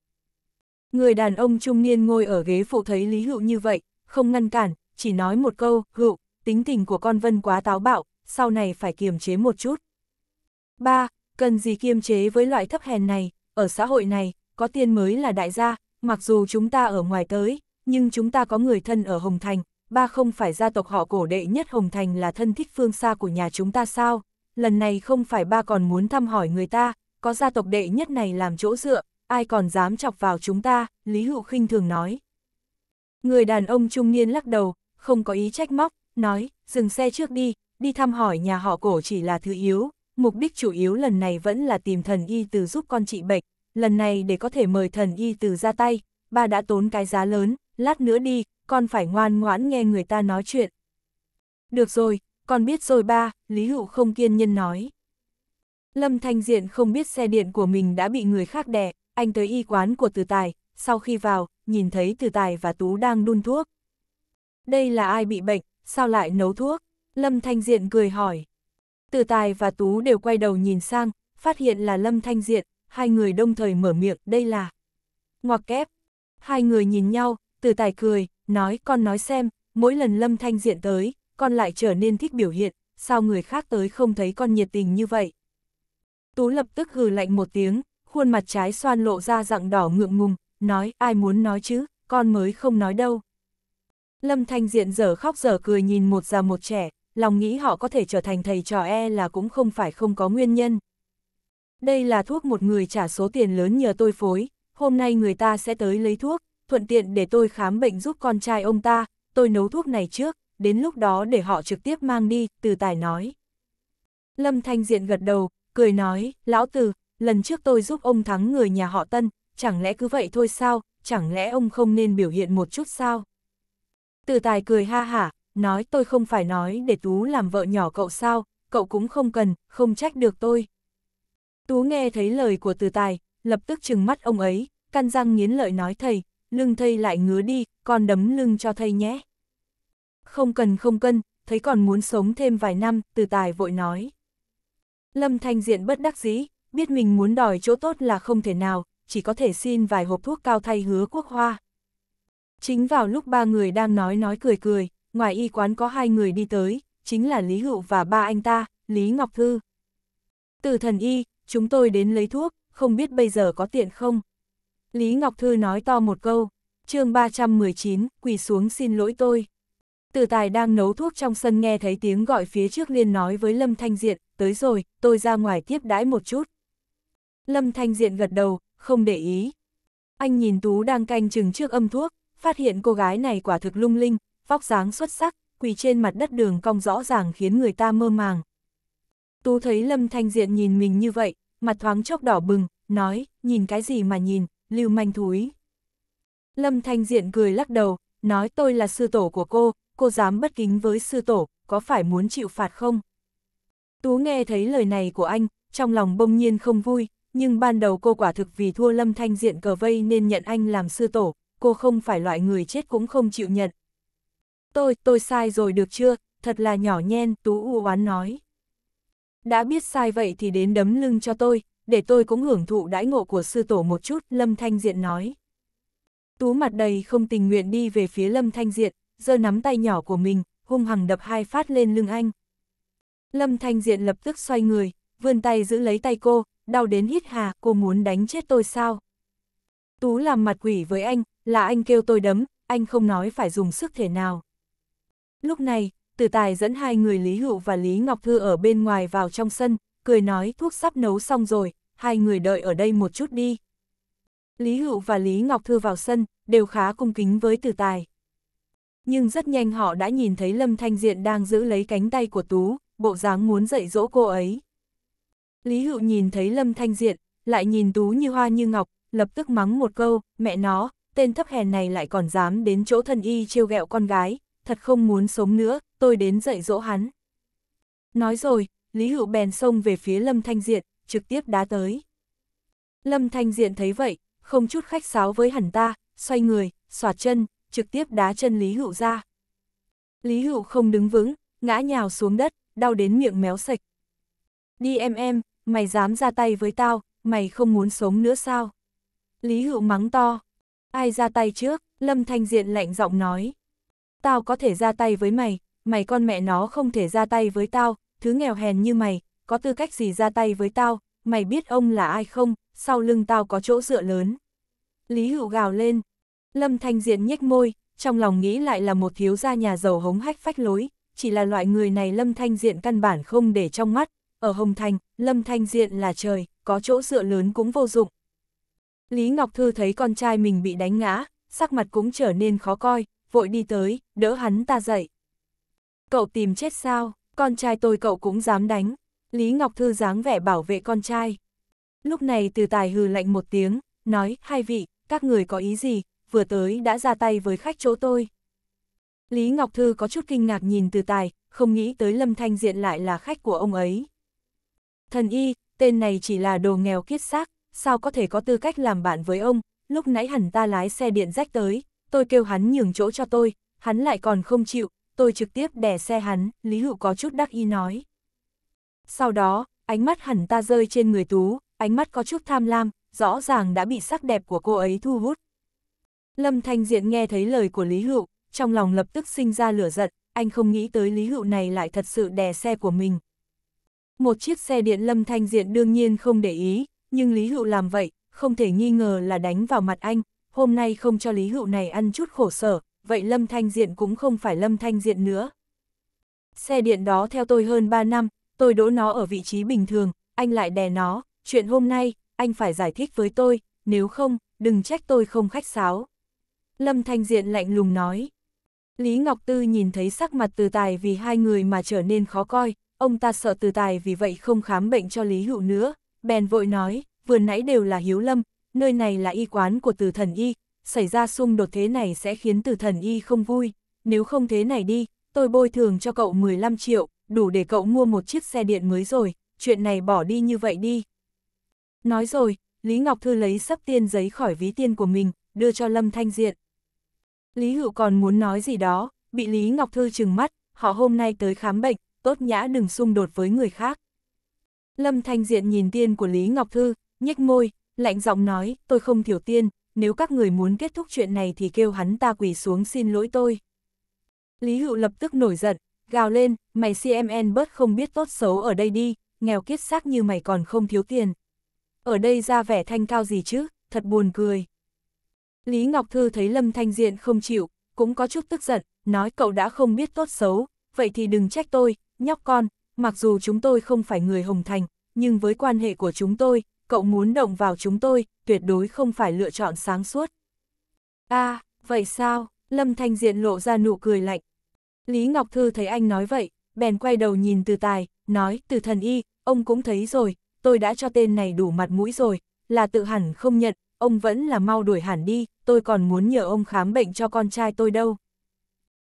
Người đàn ông trung niên ngồi ở ghế phụ thấy Lý Hữu như vậy, không ngăn cản, chỉ nói một câu, Hữu, tính tình của con Vân quá táo bạo, sau này phải kiềm chế một chút. 3. Cần gì kiềm chế với loại thấp hèn này, ở xã hội này, có tiền mới là đại gia, mặc dù chúng ta ở ngoài tới, nhưng chúng ta có người thân ở Hồng Thành, ba không phải gia tộc họ cổ đệ nhất Hồng Thành là thân thích phương xa của nhà chúng ta sao, lần này không phải ba còn muốn thăm hỏi người ta, có gia tộc đệ nhất này làm chỗ dựa, ai còn dám chọc vào chúng ta, Lý Hữu khinh thường nói. Người đàn ông trung niên lắc đầu, không có ý trách móc, nói, dừng xe trước đi, đi thăm hỏi nhà họ cổ chỉ là thứ yếu, mục đích chủ yếu lần này vẫn là tìm thần y từ giúp con chị bệnh, lần này để có thể mời thần y từ ra tay, ba đã tốn cái giá lớn, lát nữa đi, con phải ngoan ngoãn nghe người ta nói chuyện. Được rồi, con biết rồi ba, Lý Hữu không kiên nhân nói. Lâm Thanh Diện không biết xe điện của mình đã bị người khác đè, anh tới y quán của Từ Tài, sau khi vào, nhìn thấy Từ Tài và Tú đang đun thuốc. Đây là ai bị bệnh, sao lại nấu thuốc? Lâm Thanh Diện cười hỏi. Từ Tài và Tú đều quay đầu nhìn sang, phát hiện là Lâm Thanh Diện, hai người đồng thời mở miệng, đây là ngoặc kép. Hai người nhìn nhau, Từ Tài cười, nói con nói xem, mỗi lần Lâm Thanh Diện tới, con lại trở nên thích biểu hiện, sao người khác tới không thấy con nhiệt tình như vậy? Tú lập tức hừ lạnh một tiếng, khuôn mặt trái xoan lộ ra dạng đỏ ngượng ngùng, nói ai muốn nói chứ, con mới không nói đâu. Lâm Thanh Diện giờ khóc giờ cười nhìn một già một trẻ, lòng nghĩ họ có thể trở thành thầy trò e là cũng không phải không có nguyên nhân. Đây là thuốc một người trả số tiền lớn nhờ tôi phối, hôm nay người ta sẽ tới lấy thuốc, thuận tiện để tôi khám bệnh giúp con trai ông ta, tôi nấu thuốc này trước, đến lúc đó để họ trực tiếp mang đi, từ tài nói. Lâm Thanh Diện gật đầu, cười nói, lão từ, lần trước tôi giúp ông thắng người nhà họ Tân, chẳng lẽ cứ vậy thôi sao, chẳng lẽ ông không nên biểu hiện một chút sao? Từ tài cười ha hả, nói tôi không phải nói để Tú làm vợ nhỏ cậu sao, cậu cũng không cần, không trách được tôi. Tú nghe thấy lời của từ tài, lập tức trừng mắt ông ấy, căn răng nghiến lợi nói thầy, lưng thầy lại ngứa đi, con đấm lưng cho thầy nhé. Không cần không cần, thấy còn muốn sống thêm vài năm, từ tài vội nói. Lâm Thanh Diện bất đắc dĩ, biết mình muốn đòi chỗ tốt là không thể nào, chỉ có thể xin vài hộp thuốc cao thay hứa quốc hoa. Chính vào lúc ba người đang nói nói cười cười, ngoài y quán có hai người đi tới, chính là Lý Hữu và ba anh ta, Lý Ngọc Thư. Từ thần y, chúng tôi đến lấy thuốc, không biết bây giờ có tiện không? Lý Ngọc Thư nói to một câu, chương 319, quỳ xuống xin lỗi tôi. Từ tài đang nấu thuốc trong sân nghe thấy tiếng gọi phía trước liên nói với Lâm Thanh Diện, tới rồi, tôi ra ngoài tiếp đãi một chút. Lâm Thanh Diện gật đầu, không để ý. Anh nhìn Tú đang canh chừng trước âm thuốc, phát hiện cô gái này quả thực lung linh, vóc dáng xuất sắc, quỳ trên mặt đất đường cong rõ ràng khiến người ta mơ màng. Tú thấy Lâm Thanh Diện nhìn mình như vậy, mặt thoáng chốc đỏ bừng, nói, nhìn cái gì mà nhìn, lưu manh thúi. Lâm Thanh Diện cười lắc đầu, nói tôi là sư tổ của cô, cô dám bất kính với sư tổ, có phải muốn chịu phạt không? Tú nghe thấy lời này của anh, trong lòng bông nhiên không vui, nhưng ban đầu cô quả thực vì thua Lâm Thanh diện cờ vây nên nhận anh làm sư tổ, cô không phải loại người chết cũng không chịu nhận. Tôi, tôi sai rồi được chưa, thật là nhỏ nhen, Tú u oán nói. Đã biết sai vậy thì đến đấm lưng cho tôi, để tôi cũng hưởng thụ đãi ngộ của sư tổ một chút, Lâm Thanh Diện nói. Tú mặt đầy không tình nguyện đi về phía Lâm Thanh Diện, giơ nắm tay nhỏ của mình, hung hằng đập hai phát lên lưng anh. Lâm Thanh Diện lập tức xoay người, vươn tay giữ lấy tay cô, đau đến hít hà, cô muốn đánh chết tôi sao? Tú làm mặt quỷ với anh, là anh kêu tôi đấm, anh không nói phải dùng sức thể nào. Lúc này, Tử Tài dẫn hai người Lý Hữu và Lý Ngọc Thư ở bên ngoài vào trong sân, cười nói thuốc sắp nấu xong rồi, hai người đợi ở đây một chút đi. Lý Hữu và Lý Ngọc Thư vào sân, đều khá cung kính với Tử Tài. Nhưng rất nhanh họ đã nhìn thấy Lâm Thanh Diện đang giữ lấy cánh tay của Tú, bộ dáng muốn dạy dỗ cô ấy. Lý Hữu nhìn thấy Lâm Thanh Diện, lại nhìn Tú như hoa như ngọc, lập tức mắng một câu, mẹ nó, tên thấp hèn này lại còn dám đến chỗ thần y trêu ghẹo con gái, thật không muốn sống nữa, tôi đến dạy dỗ hắn. Nói rồi, Lý Hữu bèn xông về phía Lâm Thanh Diện, trực tiếp đá tới. Lâm Thanh Diện thấy vậy, không chút khách sáo với hẳn ta, xoay người, xoạt chân, trực tiếp đá chân Lý Hữu ra. Lý Hữu không đứng vững, ngã nhào xuống đất, đau đến miệng méo sạch. Đi em em, mày dám ra tay với tao, mày không muốn sống nữa sao? Lý Hữu mắng to, ai ra tay trước, Lâm Thanh Diện lạnh giọng nói. Tao có thể ra tay với mày, mày con mẹ nó không thể ra tay với tao, thứ nghèo hèn như mày, có tư cách gì ra tay với tao, mày biết ông là ai không, sau lưng tao có chỗ dựa lớn. Lý Hữu gào lên, Lâm Thanh Diện nhếch môi, trong lòng nghĩ lại là một thiếu gia nhà giàu hống hách phách lối, chỉ là loại người này Lâm Thanh Diện căn bản không để trong mắt, ở Hồng Thành, Lâm Thanh Diện là trời, có chỗ dựa lớn cũng vô dụng. Lý Ngọc Thư thấy con trai mình bị đánh ngã, sắc mặt cũng trở nên khó coi, vội đi tới, đỡ hắn ta dậy. Cậu tìm chết sao, con trai tôi cậu cũng dám đánh. Lý Ngọc Thư dáng vẻ bảo vệ con trai. Lúc này từ tài hừ lạnh một tiếng, nói, hai vị, các người có ý gì, vừa tới đã ra tay với khách chỗ tôi. Lý Ngọc Thư có chút kinh ngạc nhìn từ tài, không nghĩ tới Lâm Thanh Diện lại là khách của ông ấy. Thần y, tên này chỉ là đồ nghèo kiết xác, sao có thể có tư cách làm bạn với ông, lúc nãy hẳn ta lái xe điện rách tới, tôi kêu hắn nhường chỗ cho tôi, hắn lại còn không chịu, tôi trực tiếp đè xe hắn, Lý Hữu có chút đắc ý nói. Sau đó, ánh mắt hẳn ta rơi trên người Tú, ánh mắt có chút tham lam, rõ ràng đã bị sắc đẹp của cô ấy thu hút. Lâm Thanh Diện nghe thấy lời của Lý Hữu, trong lòng lập tức sinh ra lửa giận, anh không nghĩ tới Lý Hữu này lại thật sự đè xe của mình, một chiếc xe điện lâm thanh diện đương nhiên không để ý, nhưng Lý Hữu làm vậy, không thể nghi ngờ là đánh vào mặt anh, hôm nay không cho Lý Hữu này ăn chút khổ sở, vậy lâm thanh diện cũng không phải lâm thanh diện nữa. Xe điện đó theo tôi hơn 3 năm, tôi đỗ nó ở vị trí bình thường, anh lại đè nó, chuyện hôm nay, anh phải giải thích với tôi, nếu không, đừng trách tôi không khách sáo. Lâm Thanh Diện lạnh lùng nói. Lý Ngọc Tư nhìn thấy sắc mặt từ tài vì hai người mà trở nên khó coi, ông ta sợ từ tài vì vậy không khám bệnh cho Lý Hữu nữa, bèn vội nói, vừa nãy đều là Hiếu Lâm, nơi này là y quán của từ thần y, xảy ra xung đột thế này sẽ khiến từ thần y không vui, nếu không thế này đi, tôi bồi thường cho cậu 15 triệu, đủ để cậu mua một chiếc xe điện mới rồi, chuyện này bỏ đi như vậy đi. Nói rồi, Lý Ngọc Thư lấy sắp tiền giấy khỏi ví tiền của mình, đưa cho Lâm Thanh Diện. Lý Hữu còn muốn nói gì đó, bị Lý Ngọc Thư trừng mắt, họ hôm nay tới khám bệnh, tốt nhã đừng xung đột với người khác. Lâm Thanh Diện nhìn tiên của Lý Ngọc Thư, nhếch môi, lạnh giọng nói, tôi không thiểu tiên, nếu các người muốn kết thúc chuyện này thì kêu hắn ta quỳ xuống xin lỗi tôi. Lý Hữu lập tức nổi giận, gào lên, mày CMN bớt không biết tốt xấu ở đây đi, nghèo kiết xác như mày còn không thiếu tiền. Ở đây ra vẻ thanh cao gì chứ, thật buồn cười. Lý Ngọc Thư thấy Lâm Thanh Diện không chịu, cũng có chút tức giận, nói cậu đã không biết tốt xấu, vậy thì đừng trách tôi, nhóc con, mặc dù chúng tôi không phải người Hồng Thành, nhưng với quan hệ của chúng tôi, cậu muốn động vào chúng tôi, tuyệt đối không phải lựa chọn sáng suốt. a à, vậy sao? Lâm Thanh Diện lộ ra nụ cười lạnh. Lý Ngọc Thư thấy anh nói vậy, bèn quay đầu nhìn từ tài, nói, từ thần y, ông cũng thấy rồi, tôi đã cho tên này đủ mặt mũi rồi, là tự hẳn không nhận, ông vẫn là mau đuổi hẳn đi, tôi còn muốn nhờ ông khám bệnh cho con trai tôi đâu.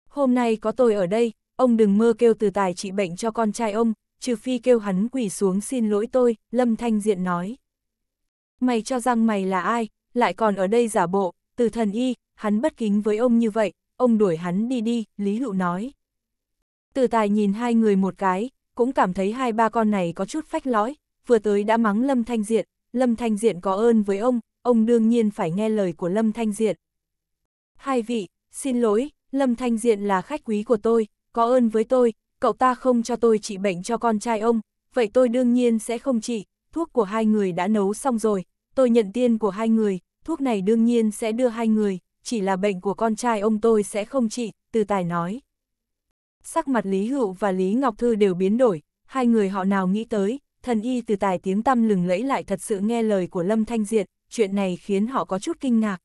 Hôm nay có tôi ở đây, ông đừng mơ kêu từ tài trị bệnh cho con trai ông, trừ phi kêu hắn quỳ xuống xin lỗi tôi, Lâm Thanh Diện nói. Mày cho rằng mày là ai, lại còn ở đây giả bộ, từ thần y, hắn bất kính với ông như vậy, ông đuổi hắn đi đi, Lý Hữu nói. Từ tài nhìn hai người một cái, cũng cảm thấy hai ba con này có chút phách lói, vừa tới đã mắng Lâm Thanh Diện, Lâm Thanh Diện có ơn với ông, ông đương nhiên phải nghe lời của Lâm Thanh Diện. Hai vị, xin lỗi, Lâm Thanh Diện là khách quý của tôi, có ơn với tôi, cậu ta không cho tôi trị bệnh cho con trai ông, vậy tôi đương nhiên sẽ không trị, thuốc của hai người đã nấu xong rồi, tôi nhận tiền của hai người, thuốc này đương nhiên sẽ đưa hai người, chỉ là bệnh của con trai ông tôi sẽ không trị, Từ Tài nói. Sắc mặt Lý Hữu và Lý Ngọc Thư đều biến đổi, hai người họ nào nghĩ tới, thần y Từ Tài tiếng tăm lừng lẫy lại thật sự nghe lời của Lâm Thanh Diệt, chuyện này khiến họ có chút kinh ngạc.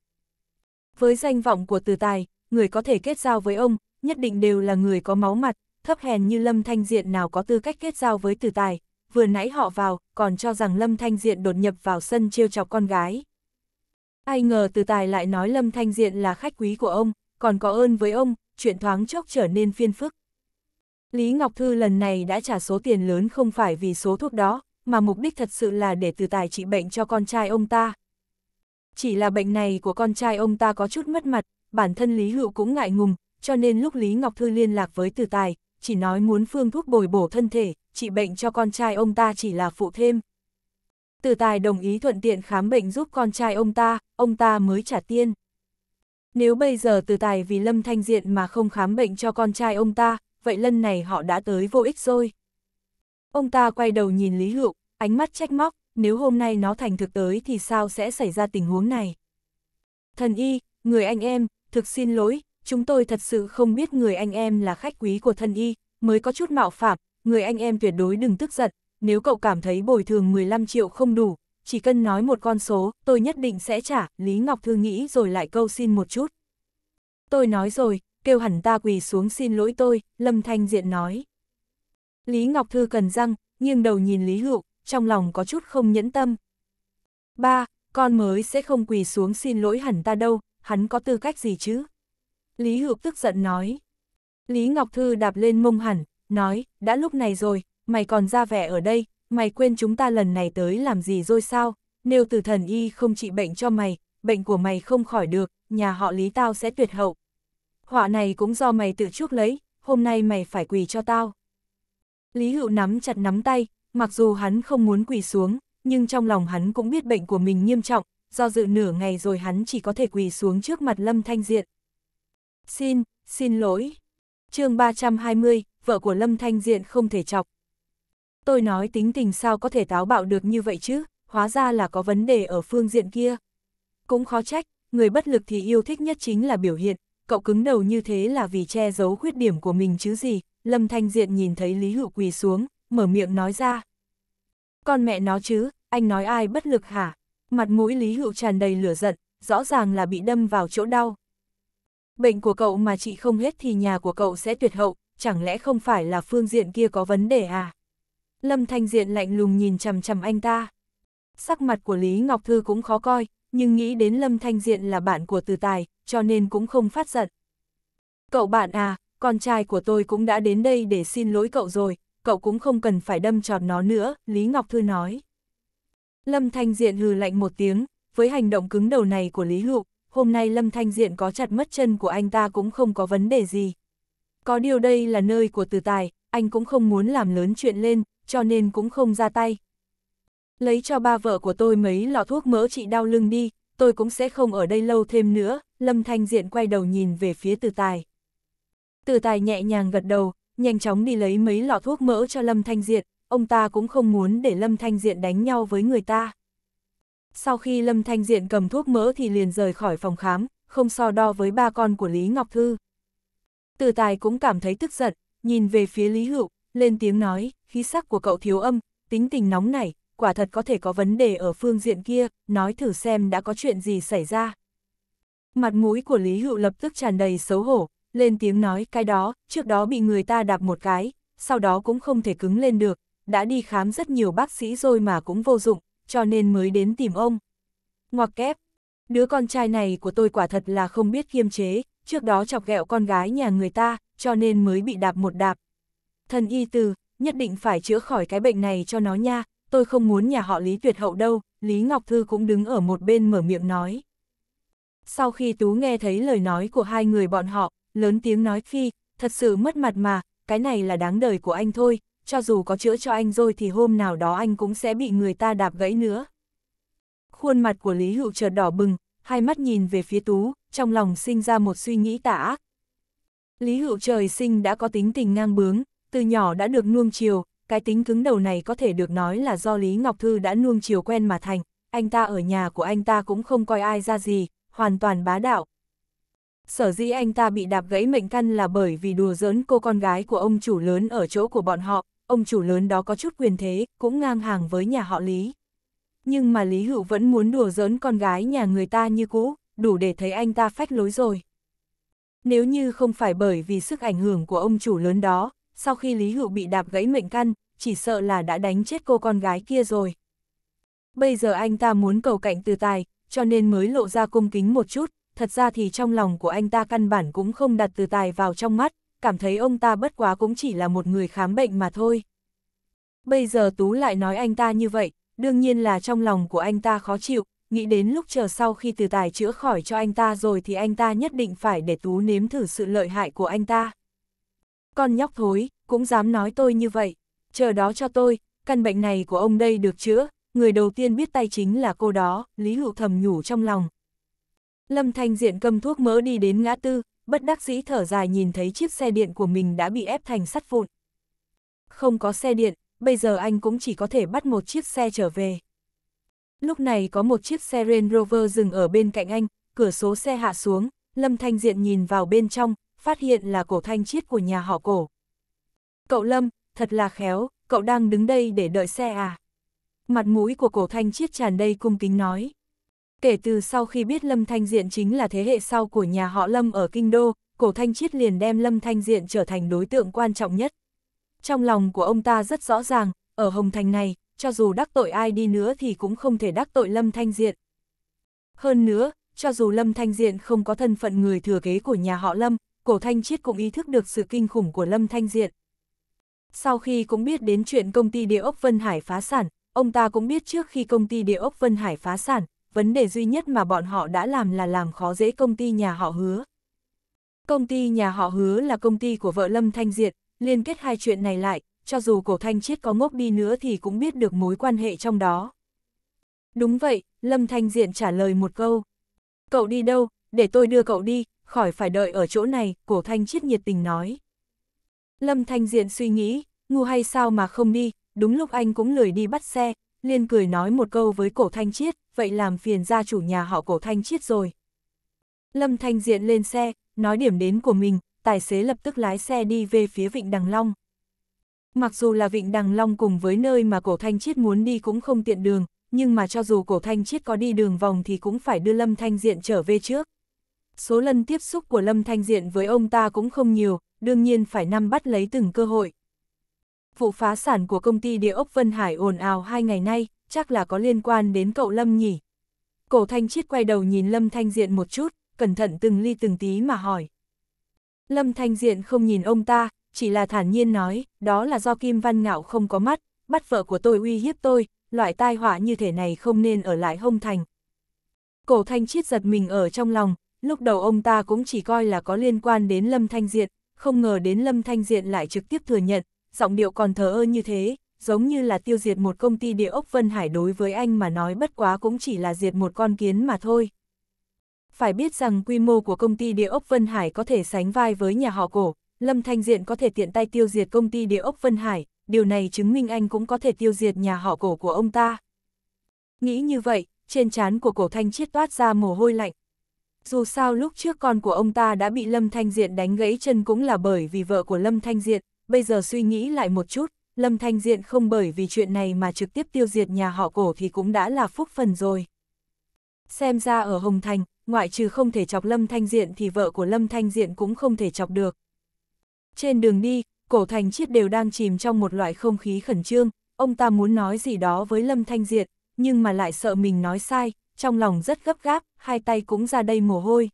Với danh vọng của Từ Tài, người có thể kết giao với ông, nhất định đều là người có máu mặt, thấp hèn như Lâm Thanh Diện nào có tư cách kết giao với tử tài, vừa nãy họ vào, còn cho rằng Lâm Thanh Diện đột nhập vào sân trêu chọc con gái. Ai ngờ tử tài lại nói Lâm Thanh Diện là khách quý của ông, còn có ơn với ông, chuyện thoáng chốc trở nên phiên phức. Lý Ngọc Thư lần này đã trả số tiền lớn không phải vì số thuốc đó, mà mục đích thật sự là để từ tài trị bệnh cho con trai ông ta. Chỉ là bệnh này của con trai ông ta có chút mất mặt, bản thân Lý Hữu cũng ngại ngùng, cho nên lúc Lý Ngọc Thư liên lạc với Từ Tài, chỉ nói muốn phương thuốc bồi bổ thân thể, trị bệnh cho con trai ông ta chỉ là phụ thêm. Từ Tài đồng ý thuận tiện khám bệnh giúp con trai ông ta, ông ta mới trả tiền. Nếu bây giờ Từ Tài vì Lâm Thanh Diện mà không khám bệnh cho con trai ông ta, vậy lần này họ đã tới vô ích rồi. Ông ta quay đầu nhìn Lý Hữu, ánh mắt trách móc, nếu hôm nay nó thành thực tới thì sao sẽ xảy ra tình huống này. Thần y, người anh em, thực xin lỗi, chúng tôi thật sự không biết người anh em là khách quý của thân y, mới có chút mạo phạm, người anh em tuyệt đối đừng tức giận, nếu cậu cảm thấy bồi thường 15 triệu không đủ, chỉ cần nói một con số, tôi nhất định sẽ trả, Lý Ngọc Thư nghĩ rồi lại câu xin một chút. Tôi nói rồi, kêu hẳn ta quỳ xuống xin lỗi tôi, Lâm Thanh Diện nói. Lý Ngọc Thư cần răng, nghiêng đầu nhìn Lý Hữu, trong lòng có chút không nhẫn tâm. Ba, con mới sẽ không quỳ xuống xin lỗi hẳn ta đâu, hắn có tư cách gì chứ? Lý Hược tức giận nói. Lý Ngọc Thư đạp lên mông hẳn, nói, đã lúc này rồi, mày còn ra vẻ ở đây, mày quên chúng ta lần này tới làm gì rồi sao, nếu từ thần y không trị bệnh cho mày, bệnh của mày không khỏi được, nhà họ Lý tao sẽ tuyệt hậu. Họa này cũng do mày tự chuốc lấy, hôm nay mày phải quỳ cho tao. Lý Hữu nắm chặt nắm tay, mặc dù hắn không muốn quỳ xuống, nhưng trong lòng hắn cũng biết bệnh của mình nghiêm trọng, do dự nửa ngày rồi hắn chỉ có thể quỳ xuống trước mặt Lâm Thanh Diện, Xin, xin lỗi. chương 320, vợ của Lâm Thanh Diện không thể chọc. Tôi nói tính tình sao có thể táo bạo được như vậy chứ, hóa ra là có vấn đề ở phương diện kia. Cũng khó trách, người bất lực thì yêu thích nhất chính là biểu hiện, cậu cứng đầu như thế là vì che giấu khuyết điểm của mình chứ gì, Lâm Thanh Diện nhìn thấy Lý Hữu quỳ xuống, mở miệng nói ra. Con mẹ nó chứ, anh nói ai bất lực hả? Mặt mũi Lý Hữu tràn đầy lửa giận, rõ ràng là bị đâm vào chỗ đau bệnh của cậu mà chị không hết thì nhà của cậu sẽ tuyệt hậu, chẳng lẽ không phải là phương diện kia có vấn đề à? Lâm Thanh Diện lạnh lùng nhìn chằm chằm anh ta. Sắc mặt của Lý Ngọc Thư cũng khó coi, nhưng nghĩ đến Lâm Thanh Diện là bạn của Từ Tài, cho nên cũng không phát giận. Cậu bạn à, con trai của tôi cũng đã đến đây để xin lỗi cậu rồi, cậu cũng không cần phải đâm trọt nó nữa, Lý Ngọc Thư nói. Lâm Thanh Diện hừ lạnh một tiếng, với hành động cứng đầu này của Lý Hữu, hôm nay Lâm Thanh Diện có chặt mất chân của anh ta cũng không có vấn đề gì. Có điều đây là nơi của từ tài, anh cũng không muốn làm lớn chuyện lên, cho nên cũng không ra tay. Lấy cho ba vợ của tôi mấy lọ thuốc mỡ trị đau lưng đi, tôi cũng sẽ không ở đây lâu thêm nữa, Lâm Thanh Diện quay đầu nhìn về phía từ tài. Từ tài nhẹ nhàng gật đầu, nhanh chóng đi lấy mấy lọ thuốc mỡ cho Lâm Thanh Diện, ông ta cũng không muốn để Lâm Thanh Diện đánh nhau với người ta. Sau khi Lâm Thanh Diện cầm thuốc mỡ thì liền rời khỏi phòng khám, không so đo với ba con của Lý Ngọc Thư. Từ tài cũng cảm thấy tức giận, nhìn về phía Lý Hữu, lên tiếng nói, khí sắc của cậu thiếu âm, tính tình nóng nảy, quả thật có thể có vấn đề ở phương diện kia, nói thử xem đã có chuyện gì xảy ra. Mặt mũi của Lý Hữu lập tức tràn đầy xấu hổ, lên tiếng nói cái đó, trước đó bị người ta đạp một cái, sau đó cũng không thể cứng lên được, đã đi khám rất nhiều bác sĩ rồi mà cũng vô dụng, cho nên mới đến tìm ông. Ngoặc kép, đứa con trai này của tôi quả thật là không biết kiêm chế, trước đó chọc ghẹo con gái nhà người ta, cho nên mới bị đạp một đạp. Thần y từ, nhất định phải chữa khỏi cái bệnh này cho nó nha, tôi không muốn nhà họ Lý tuyệt hậu đâu, Lý Ngọc Thư cũng đứng ở một bên mở miệng nói. Sau khi Tú nghe thấy lời nói của hai người bọn họ, lớn tiếng nói phi, thật sự mất mặt mà, cái này là đáng đời của anh thôi, cho dù có chữa cho anh rồi thì hôm nào đó anh cũng sẽ bị người ta đạp gãy nữa. Khuôn mặt của Lý Hữu chợt đỏ bừng, hai mắt nhìn về phía Tú, trong lòng sinh ra một suy nghĩ tà ác. Lý Hữu trời sinh đã có tính tình ngang bướng, từ nhỏ đã được nuông chiều, cái tính cứng đầu này có thể được nói là do Lý Ngọc Thư đã nuông chiều quen mà thành, anh ta ở nhà của anh ta cũng không coi ai ra gì, hoàn toàn bá đạo. Sở dĩ anh ta bị đạp gãy mệnh căn là bởi vì đùa giỡn cô con gái của ông chủ lớn ở chỗ của bọn họ, ông chủ lớn đó có chút quyền thế, cũng ngang hàng với nhà họ Lý. Nhưng mà Lý Hữu vẫn muốn đùa giỡn con gái nhà người ta như cũ, đủ để thấy anh ta phách lối rồi. Nếu như không phải bởi vì sức ảnh hưởng của ông chủ lớn đó, sau khi Lý Hữu bị đạp gãy mệnh căn, chỉ sợ là đã đánh chết cô con gái kia rồi. Bây giờ anh ta muốn cầu cạnh từ tài, cho nên mới lộ ra cung kính một chút, thật ra thì trong lòng của anh ta căn bản cũng không đặt từ tài vào trong mắt, cảm thấy ông ta bất quá cũng chỉ là một người khám bệnh mà thôi. Bây giờ Tú lại nói anh ta như vậy, đương nhiên là trong lòng của anh ta khó chịu, nghĩ đến lúc chờ sau khi từ tài chữa khỏi cho anh ta rồi thì anh ta nhất định phải để Tú nếm thử sự lợi hại của anh ta. Con nhóc thối, cũng dám nói tôi như vậy, chờ đó cho tôi, căn bệnh này của ông đây được chữa, người đầu tiên biết tay chính là cô đó, Lý Hữu thầm nhủ trong lòng. Lâm Thanh Diện cầm thuốc mỡ đi đến ngã tư, bất đắc dĩ thở dài nhìn thấy chiếc xe điện của mình đã bị ép thành sắt vụn. Không có xe điện, bây giờ anh cũng chỉ có thể bắt một chiếc xe trở về. Lúc này có một chiếc xe Range Rover dừng ở bên cạnh anh, cửa số xe hạ xuống, Lâm Thanh Diện nhìn vào bên trong, phát hiện là cổ thanh chiết của nhà họ cổ. Cậu Lâm, thật là khéo, cậu đang đứng đây để đợi xe à? Mặt mũi của cổ thanh chiết tràn đầy cung kính nói. Kể từ sau khi biết Lâm Thanh Diện chính là thế hệ sau của nhà họ Lâm ở Kinh Đô, cổ thanh chiết liền đem Lâm Thanh Diện trở thành đối tượng quan trọng nhất. Trong lòng của ông ta rất rõ ràng, ở Hồng Thành này, cho dù đắc tội ai đi nữa thì cũng không thể đắc tội Lâm Thanh Diện. Hơn nữa, cho dù Lâm Thanh Diện không có thân phận người thừa kế của nhà họ Lâm, cổ thanh chiết cũng ý thức được sự kinh khủng của Lâm Thanh Diện. Sau khi cũng biết đến chuyện công ty địa ốc Vân Hải phá sản, ông ta cũng biết trước khi công ty địa ốc Vân Hải phá sản, vấn đề duy nhất mà bọn họ đã làm là làm khó dễ công ty nhà họ hứa. Công ty nhà họ hứa là công ty của vợ Lâm Thanh Diệt, liên kết hai chuyện này lại, cho dù cổ Thanh Chiết có ngốc đi nữa thì cũng biết được mối quan hệ trong đó. Đúng vậy, Lâm Thanh Diện trả lời một câu. Cậu đi đâu, để tôi đưa cậu đi, khỏi phải đợi ở chỗ này, cổ Thanh Chiết nhiệt tình nói. Lâm Thanh Diện suy nghĩ, ngu hay sao mà không đi, đúng lúc anh cũng lười đi bắt xe, liên cười nói một câu với cổ thanh chiết, vậy làm phiền gia chủ nhà họ cổ thanh chiết rồi. Lâm Thanh Diện lên xe, nói điểm đến của mình, tài xế lập tức lái xe đi về phía Vịnh Đằng Long. Mặc dù là Vịnh Đằng Long cùng với nơi mà cổ thanh chiết muốn đi cũng không tiện đường, nhưng mà cho dù cổ thanh chiết có đi đường vòng thì cũng phải đưa Lâm Thanh Diện trở về trước. Số lần tiếp xúc của Lâm Thanh Diện với ông ta cũng không nhiều, đương nhiên phải nắm bắt lấy từng cơ hội. Vụ phá sản của công ty địa ốc Vân Hải ồn ào hai ngày nay, chắc là có liên quan đến cậu Lâm nhỉ. Cổ Thanh Chiết quay đầu nhìn Lâm Thanh Diện một chút, cẩn thận từng ly từng tí mà hỏi. Lâm Thanh Diện không nhìn ông ta, chỉ là thản nhiên nói, đó là do Kim Văn Ngạo không có mắt, bắt vợ của tôi uy hiếp tôi, loại tai họa như thế này không nên ở lại hông thành. Cổ Thanh Chiết giật mình ở trong lòng, lúc đầu ông ta cũng chỉ coi là có liên quan đến Lâm Thanh Diện, không ngờ đến Lâm Thanh Diện lại trực tiếp thừa nhận, giọng điệu còn thờ ơ như thế, giống như là tiêu diệt một công ty địa ốc Vân Hải đối với anh mà nói bất quá cũng chỉ là diệt một con kiến mà thôi. Phải biết rằng quy mô của công ty địa ốc Vân Hải có thể sánh vai với nhà họ cổ, Lâm Thanh Diện có thể tiện tay tiêu diệt công ty địa ốc Vân Hải, điều này chứng minh anh cũng có thể tiêu diệt nhà họ cổ của ông ta. Nghĩ như vậy, trên trán của cổ thanh chiết toát ra mồ hôi lạnh. Dù sao lúc trước con của ông ta đã bị Lâm Thanh Diện đánh gãy chân cũng là bởi vì vợ của Lâm Thanh Diện, bây giờ suy nghĩ lại một chút, Lâm Thanh Diện không bởi vì chuyện này mà trực tiếp tiêu diệt nhà họ cổ thì cũng đã là phúc phần rồi. Xem ra ở Hồng Thành, ngoại trừ không thể chọc Lâm Thanh Diện thì vợ của Lâm Thanh Diện cũng không thể chọc được. Trên đường đi, cổ thành chiết đều đang chìm trong một loại không khí khẩn trương, ông ta muốn nói gì đó với Lâm Thanh Diện, nhưng mà lại sợ mình nói sai, trong lòng rất gấp gáp, hai tay cũng ra đây mồ hôi.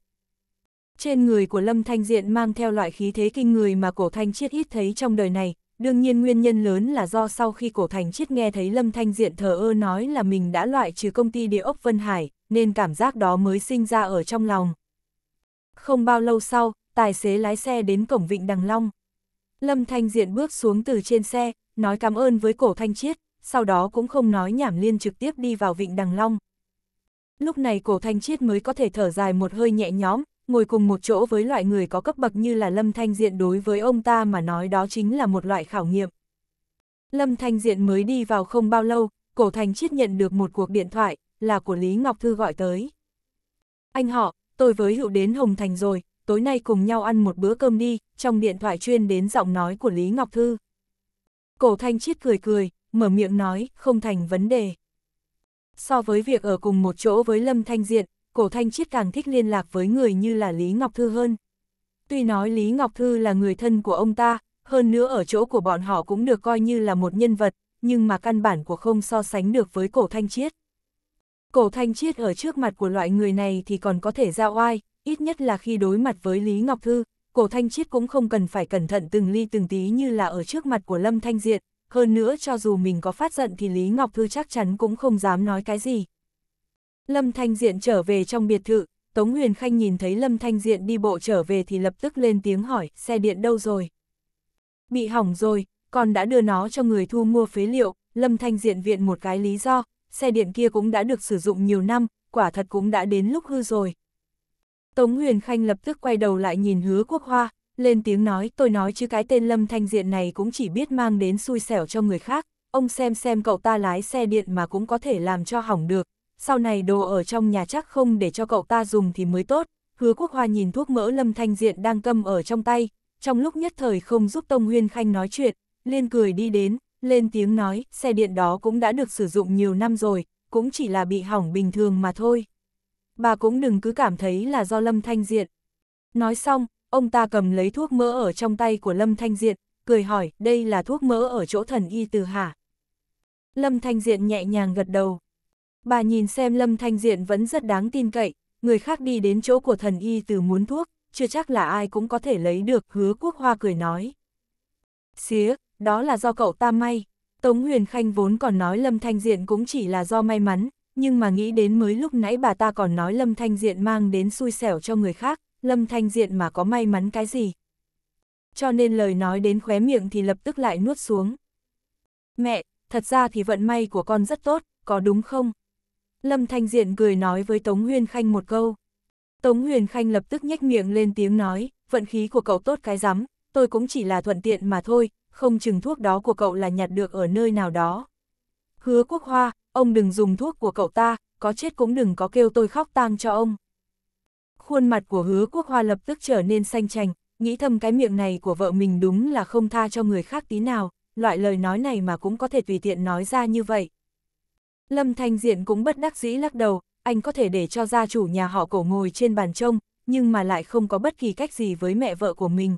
Trên người của Lâm Thanh Diện mang theo loại khí thế kinh người mà cổ thanh chiết ít thấy trong đời này, đương nhiên nguyên nhân lớn là do sau khi cổ thành chiết nghe thấy Lâm Thanh Diện thờ ơ nói là mình đã loại trừ công ty địa ốc Vân Hải, nên cảm giác đó mới sinh ra ở trong lòng. Không bao lâu sau, tài xế lái xe đến cổng Vịnh Đằng Long. Lâm Thanh Diện bước xuống từ trên xe, nói cảm ơn với cổ thanh chiết, sau đó cũng không nói nhảm liên trực tiếp đi vào Vịnh Đằng Long. Lúc này cổ thanh chiết mới có thể thở dài một hơi nhẹ nhõm, ngồi cùng một chỗ với loại người có cấp bậc như là Lâm Thanh Diện đối với ông ta mà nói đó chính là một loại khảo nghiệm. Lâm Thanh Diện mới đi vào không bao lâu, Cổ Thành Chiết nhận được một cuộc điện thoại, là của Lý Ngọc Thư gọi tới. Anh họ, tôi với Hữu đến Hồng Thành rồi, tối nay cùng nhau ăn một bữa cơm đi, trong điện thoại chuyên đến giọng nói của Lý Ngọc Thư. Cổ Thanh Chiết cười cười, mở miệng nói, không thành vấn đề. So với việc ở cùng một chỗ với Lâm Thanh Diện, cổ thanh chiết càng thích liên lạc với người như là Lý Ngọc Thư hơn. Tuy nói Lý Ngọc Thư là người thân của ông ta, hơn nữa ở chỗ của bọn họ cũng được coi như là một nhân vật, nhưng mà căn bản của không so sánh được với cổ thanh chiết. Cổ thanh chiết ở trước mặt của loại người này thì còn có thể ra oai, ít nhất là khi đối mặt với Lý Ngọc Thư, cổ thanh chiết cũng không cần phải cẩn thận từng ly từng tí như là ở trước mặt của Lâm Thanh Diện, hơn nữa cho dù mình có phát giận thì Lý Ngọc Thư chắc chắn cũng không dám nói cái gì, Lâm Thanh Diện trở về trong biệt thự, Tống Huyền Khanh nhìn thấy Lâm Thanh Diện đi bộ trở về thì lập tức lên tiếng hỏi, xe điện đâu rồi? Bị hỏng rồi, còn đã đưa nó cho người thu mua phế liệu, Lâm Thanh Diện viện một cái lý do, xe điện kia cũng đã được sử dụng nhiều năm, quả thật cũng đã đến lúc hư rồi. Tống Huyền Khanh lập tức quay đầu lại nhìn hứa quốc hoa, lên tiếng nói tôi nói chứ cái tên Lâm Thanh Diện này cũng chỉ biết mang đến xui xẻo cho người khác, ông xem xem cậu ta lái xe điện mà cũng có thể làm cho hỏng được, sau này đồ ở trong nhà chắc không để cho cậu ta dùng thì mới tốt. Hứa Quốc Hoa nhìn thuốc mỡ Lâm Thanh Diện đang cầm ở trong tay, trong lúc nhất thời không giúp Tông Huyên Khanh nói chuyện, lên cười đi đến, lên tiếng nói, xe điện đó cũng đã được sử dụng nhiều năm rồi, cũng chỉ là bị hỏng bình thường mà thôi. Bà cũng đừng cứ cảm thấy là do Lâm Thanh Diện. Nói xong, ông ta cầm lấy thuốc mỡ ở trong tay của Lâm Thanh Diện, cười hỏi, đây là thuốc mỡ ở chỗ thần y từ hả? Lâm Thanh Diện nhẹ nhàng gật đầu. Bà nhìn xem Lâm Thanh Diện vẫn rất đáng tin cậy, người khác đi đến chỗ của thần y từ muốn thuốc, chưa chắc là ai cũng có thể lấy được, hứa quốc hoa cười nói. Xía, đó là do cậu ta may. Tống Huyền Khanh vốn còn nói Lâm Thanh Diện cũng chỉ là do may mắn, nhưng mà nghĩ đến mới lúc nãy bà ta còn nói Lâm Thanh Diện mang đến xui xẻo cho người khác, Lâm Thanh Diện mà có may mắn cái gì. Cho nên lời nói đến khóe miệng thì lập tức lại nuốt xuống. Mẹ, thật ra thì vận may của con rất tốt, có đúng không? Lâm Thanh Diện cười nói với Tống Huyền Khanh một câu. Tống Huyền Khanh lập tức nhếch miệng lên tiếng nói, vận khí của cậu tốt cái rắm, tôi cũng chỉ là thuận tiện mà thôi, không chừng thuốc đó của cậu là nhặt được ở nơi nào đó. Hứa Quốc Hoa, ông đừng dùng thuốc của cậu ta, có chết cũng đừng có kêu tôi khóc tang cho ông. Khuôn mặt của Hứa Quốc Hoa lập tức trở nên xanh chành, nghĩ thầm cái miệng này của vợ mình đúng là không tha cho người khác tí nào, loại lời nói này mà cũng có thể tùy tiện nói ra như vậy. Lâm Thanh Diện cũng bất đắc dĩ lắc đầu, anh có thể để cho gia chủ nhà họ cổ ngồi trên bàn trông, nhưng mà lại không có bất kỳ cách gì với mẹ vợ của mình.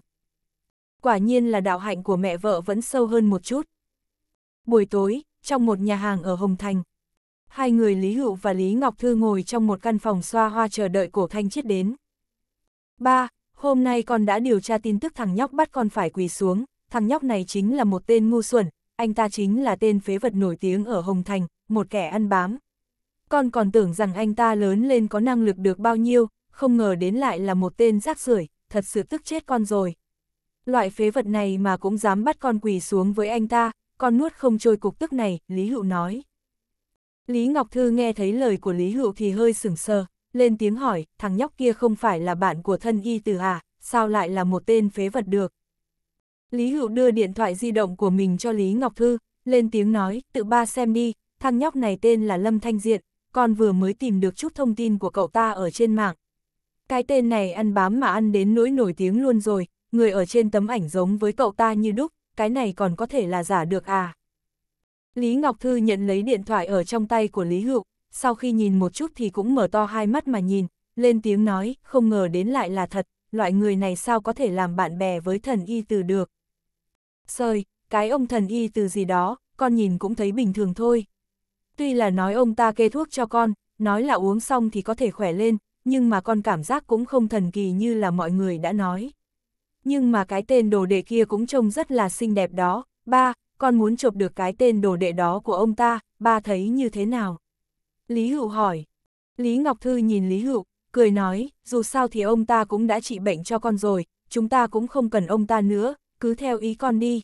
Quả nhiên là đạo hạnh của mẹ vợ vẫn sâu hơn một chút. Buổi tối, trong một nhà hàng ở Hồng Thành, hai người Lý Hữu và Lý Ngọc Thư ngồi trong một căn phòng xoa hoa chờ đợi cổ thanh chiết đến. Ba, hôm nay con đã điều tra tin tức thằng nhóc bắt con phải quỳ xuống, thằng nhóc này chính là một tên ngu xuẩn, anh ta chính là tên phế vật nổi tiếng ở Hồng Thành, một kẻ ăn bám. Con còn tưởng rằng anh ta lớn lên có năng lực được bao nhiêu, không ngờ đến lại là một tên rác rưởi, thật sự tức chết con rồi. Loại phế vật này mà cũng dám bắt con quỳ xuống với anh ta, con nuốt không trôi cục tức này, Lý Hữu nói. Lý Ngọc Thư nghe thấy lời của Lý Hữu thì hơi sửng sờ, lên tiếng hỏi, thằng nhóc kia không phải là bạn của thân y tử à, sao lại là một tên phế vật được. Lý Hữu đưa điện thoại di động của mình cho Lý Ngọc Thư, lên tiếng nói, tự ba xem đi, thằng nhóc này tên là Lâm Thanh Diện, con vừa mới tìm được chút thông tin của cậu ta ở trên mạng. Cái tên này ăn bám mà ăn đến nỗi nổi tiếng luôn rồi, người ở trên tấm ảnh giống với cậu ta như đúc, cái này còn có thể là giả được à. Lý Ngọc Thư nhận lấy điện thoại ở trong tay của Lý Hữu, sau khi nhìn một chút thì cũng mở to hai mắt mà nhìn, lên tiếng nói, không ngờ đến lại là thật, loại người này sao có thể làm bạn bè với thần y từ được. sời cái ông thần y từ gì đó, con nhìn cũng thấy bình thường thôi. Tuy là nói ông ta kê thuốc cho con, nói là uống xong thì có thể khỏe lên, nhưng mà con cảm giác cũng không thần kỳ như là mọi người đã nói. Nhưng mà cái tên đồ đệ kia cũng trông rất là xinh đẹp đó, ba, con muốn chụp được cái tên đồ đệ đó của ông ta, ba thấy như thế nào? Lý Hữu hỏi. Lý Ngọc Thư nhìn Lý Hữu, cười nói, dù sao thì ông ta cũng đã trị bệnh cho con rồi, chúng ta cũng không cần ông ta nữa, cứ theo ý con đi.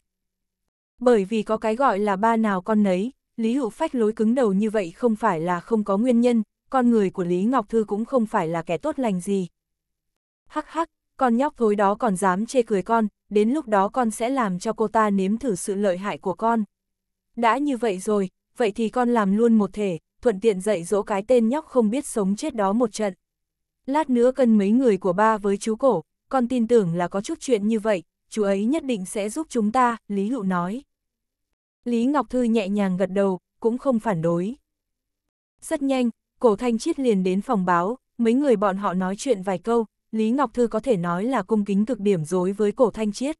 Bởi vì có cái gọi là ba nào con nấy, Lý Hữu Phách lối cứng đầu như vậy không phải là không có nguyên nhân, con người của Lý Ngọc Thư cũng không phải là kẻ tốt lành gì. Hắc hắc, con nhóc thối đó còn dám chê cười con, đến lúc đó con sẽ làm cho cô ta nếm thử sự lợi hại của con. Đã như vậy rồi, vậy thì con làm luôn một thể, thuận tiện dạy dỗ cái tên nhóc không biết sống chết đó một trận. Lát nữa cần mấy người của ba với chú cổ, con tin tưởng là có chút chuyện như vậy, chú ấy nhất định sẽ giúp chúng ta, Lý Hữu nói. Lý Ngọc Thư nhẹ nhàng gật đầu, cũng không phản đối. Rất nhanh, cổ thanh chiết liền đến phòng báo, mấy người bọn họ nói chuyện vài câu, Lý Ngọc Thư có thể nói là cung kính cực điểm dối với cổ thanh chiết.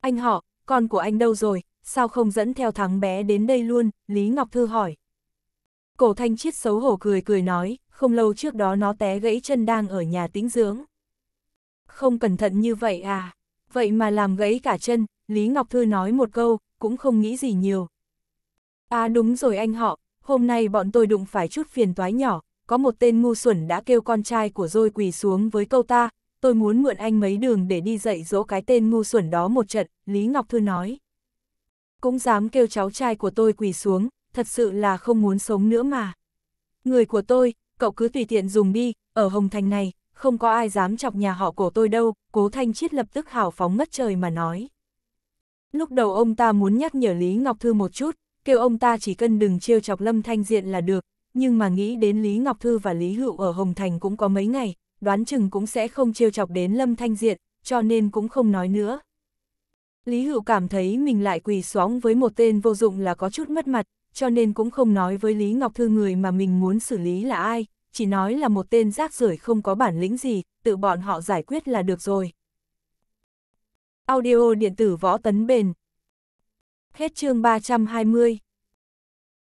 Anh họ, con của anh đâu rồi, sao không dẫn theo thằng bé đến đây luôn, Lý Ngọc Thư hỏi. Cổ thanh chiết xấu hổ cười cười nói, không lâu trước đó nó té gãy chân đang ở nhà tĩnh dưỡng. Không cẩn thận như vậy à, vậy mà làm gãy cả chân, Lý Ngọc Thư nói một câu, cũng không nghĩ gì nhiều. À đúng rồi anh họ, hôm nay bọn tôi đụng phải chút phiền toái nhỏ, có một tên ngu xuẩn đã kêu con trai của tôi quỳ xuống với câu ta, tôi muốn mượn anh mấy đường để đi dạy dỗ cái tên ngu xuẩn đó một trận, Lý Ngọc Thư nói. Cũng dám kêu cháu trai của tôi quỳ xuống, thật sự là không muốn sống nữa mà. Người của tôi, cậu cứ tùy tiện dùng đi, ở Hồng Thành này, không có ai dám chọc nhà họ của tôi đâu, cố thanh chiết lập tức hào phóng ngất trời mà nói. Lúc đầu ông ta muốn nhắc nhở Lý Ngọc Thư một chút, kêu ông ta chỉ cần đừng trêu chọc Lâm Thanh Diện là được, nhưng mà nghĩ đến Lý Ngọc Thư và Lý Hữu ở Hồng Thành cũng có mấy ngày, đoán chừng cũng sẽ không trêu chọc đến Lâm Thanh Diện, cho nên cũng không nói nữa. Lý Hữu cảm thấy mình lại quỳ xuống với một tên vô dụng là có chút mất mặt, cho nên cũng không nói với Lý Ngọc Thư người mà mình muốn xử lý là ai, chỉ nói là một tên rác rưởi không có bản lĩnh gì, tự bọn họ giải quyết là được rồi. Audio điện tử võ tấn bền. Hết chương 320.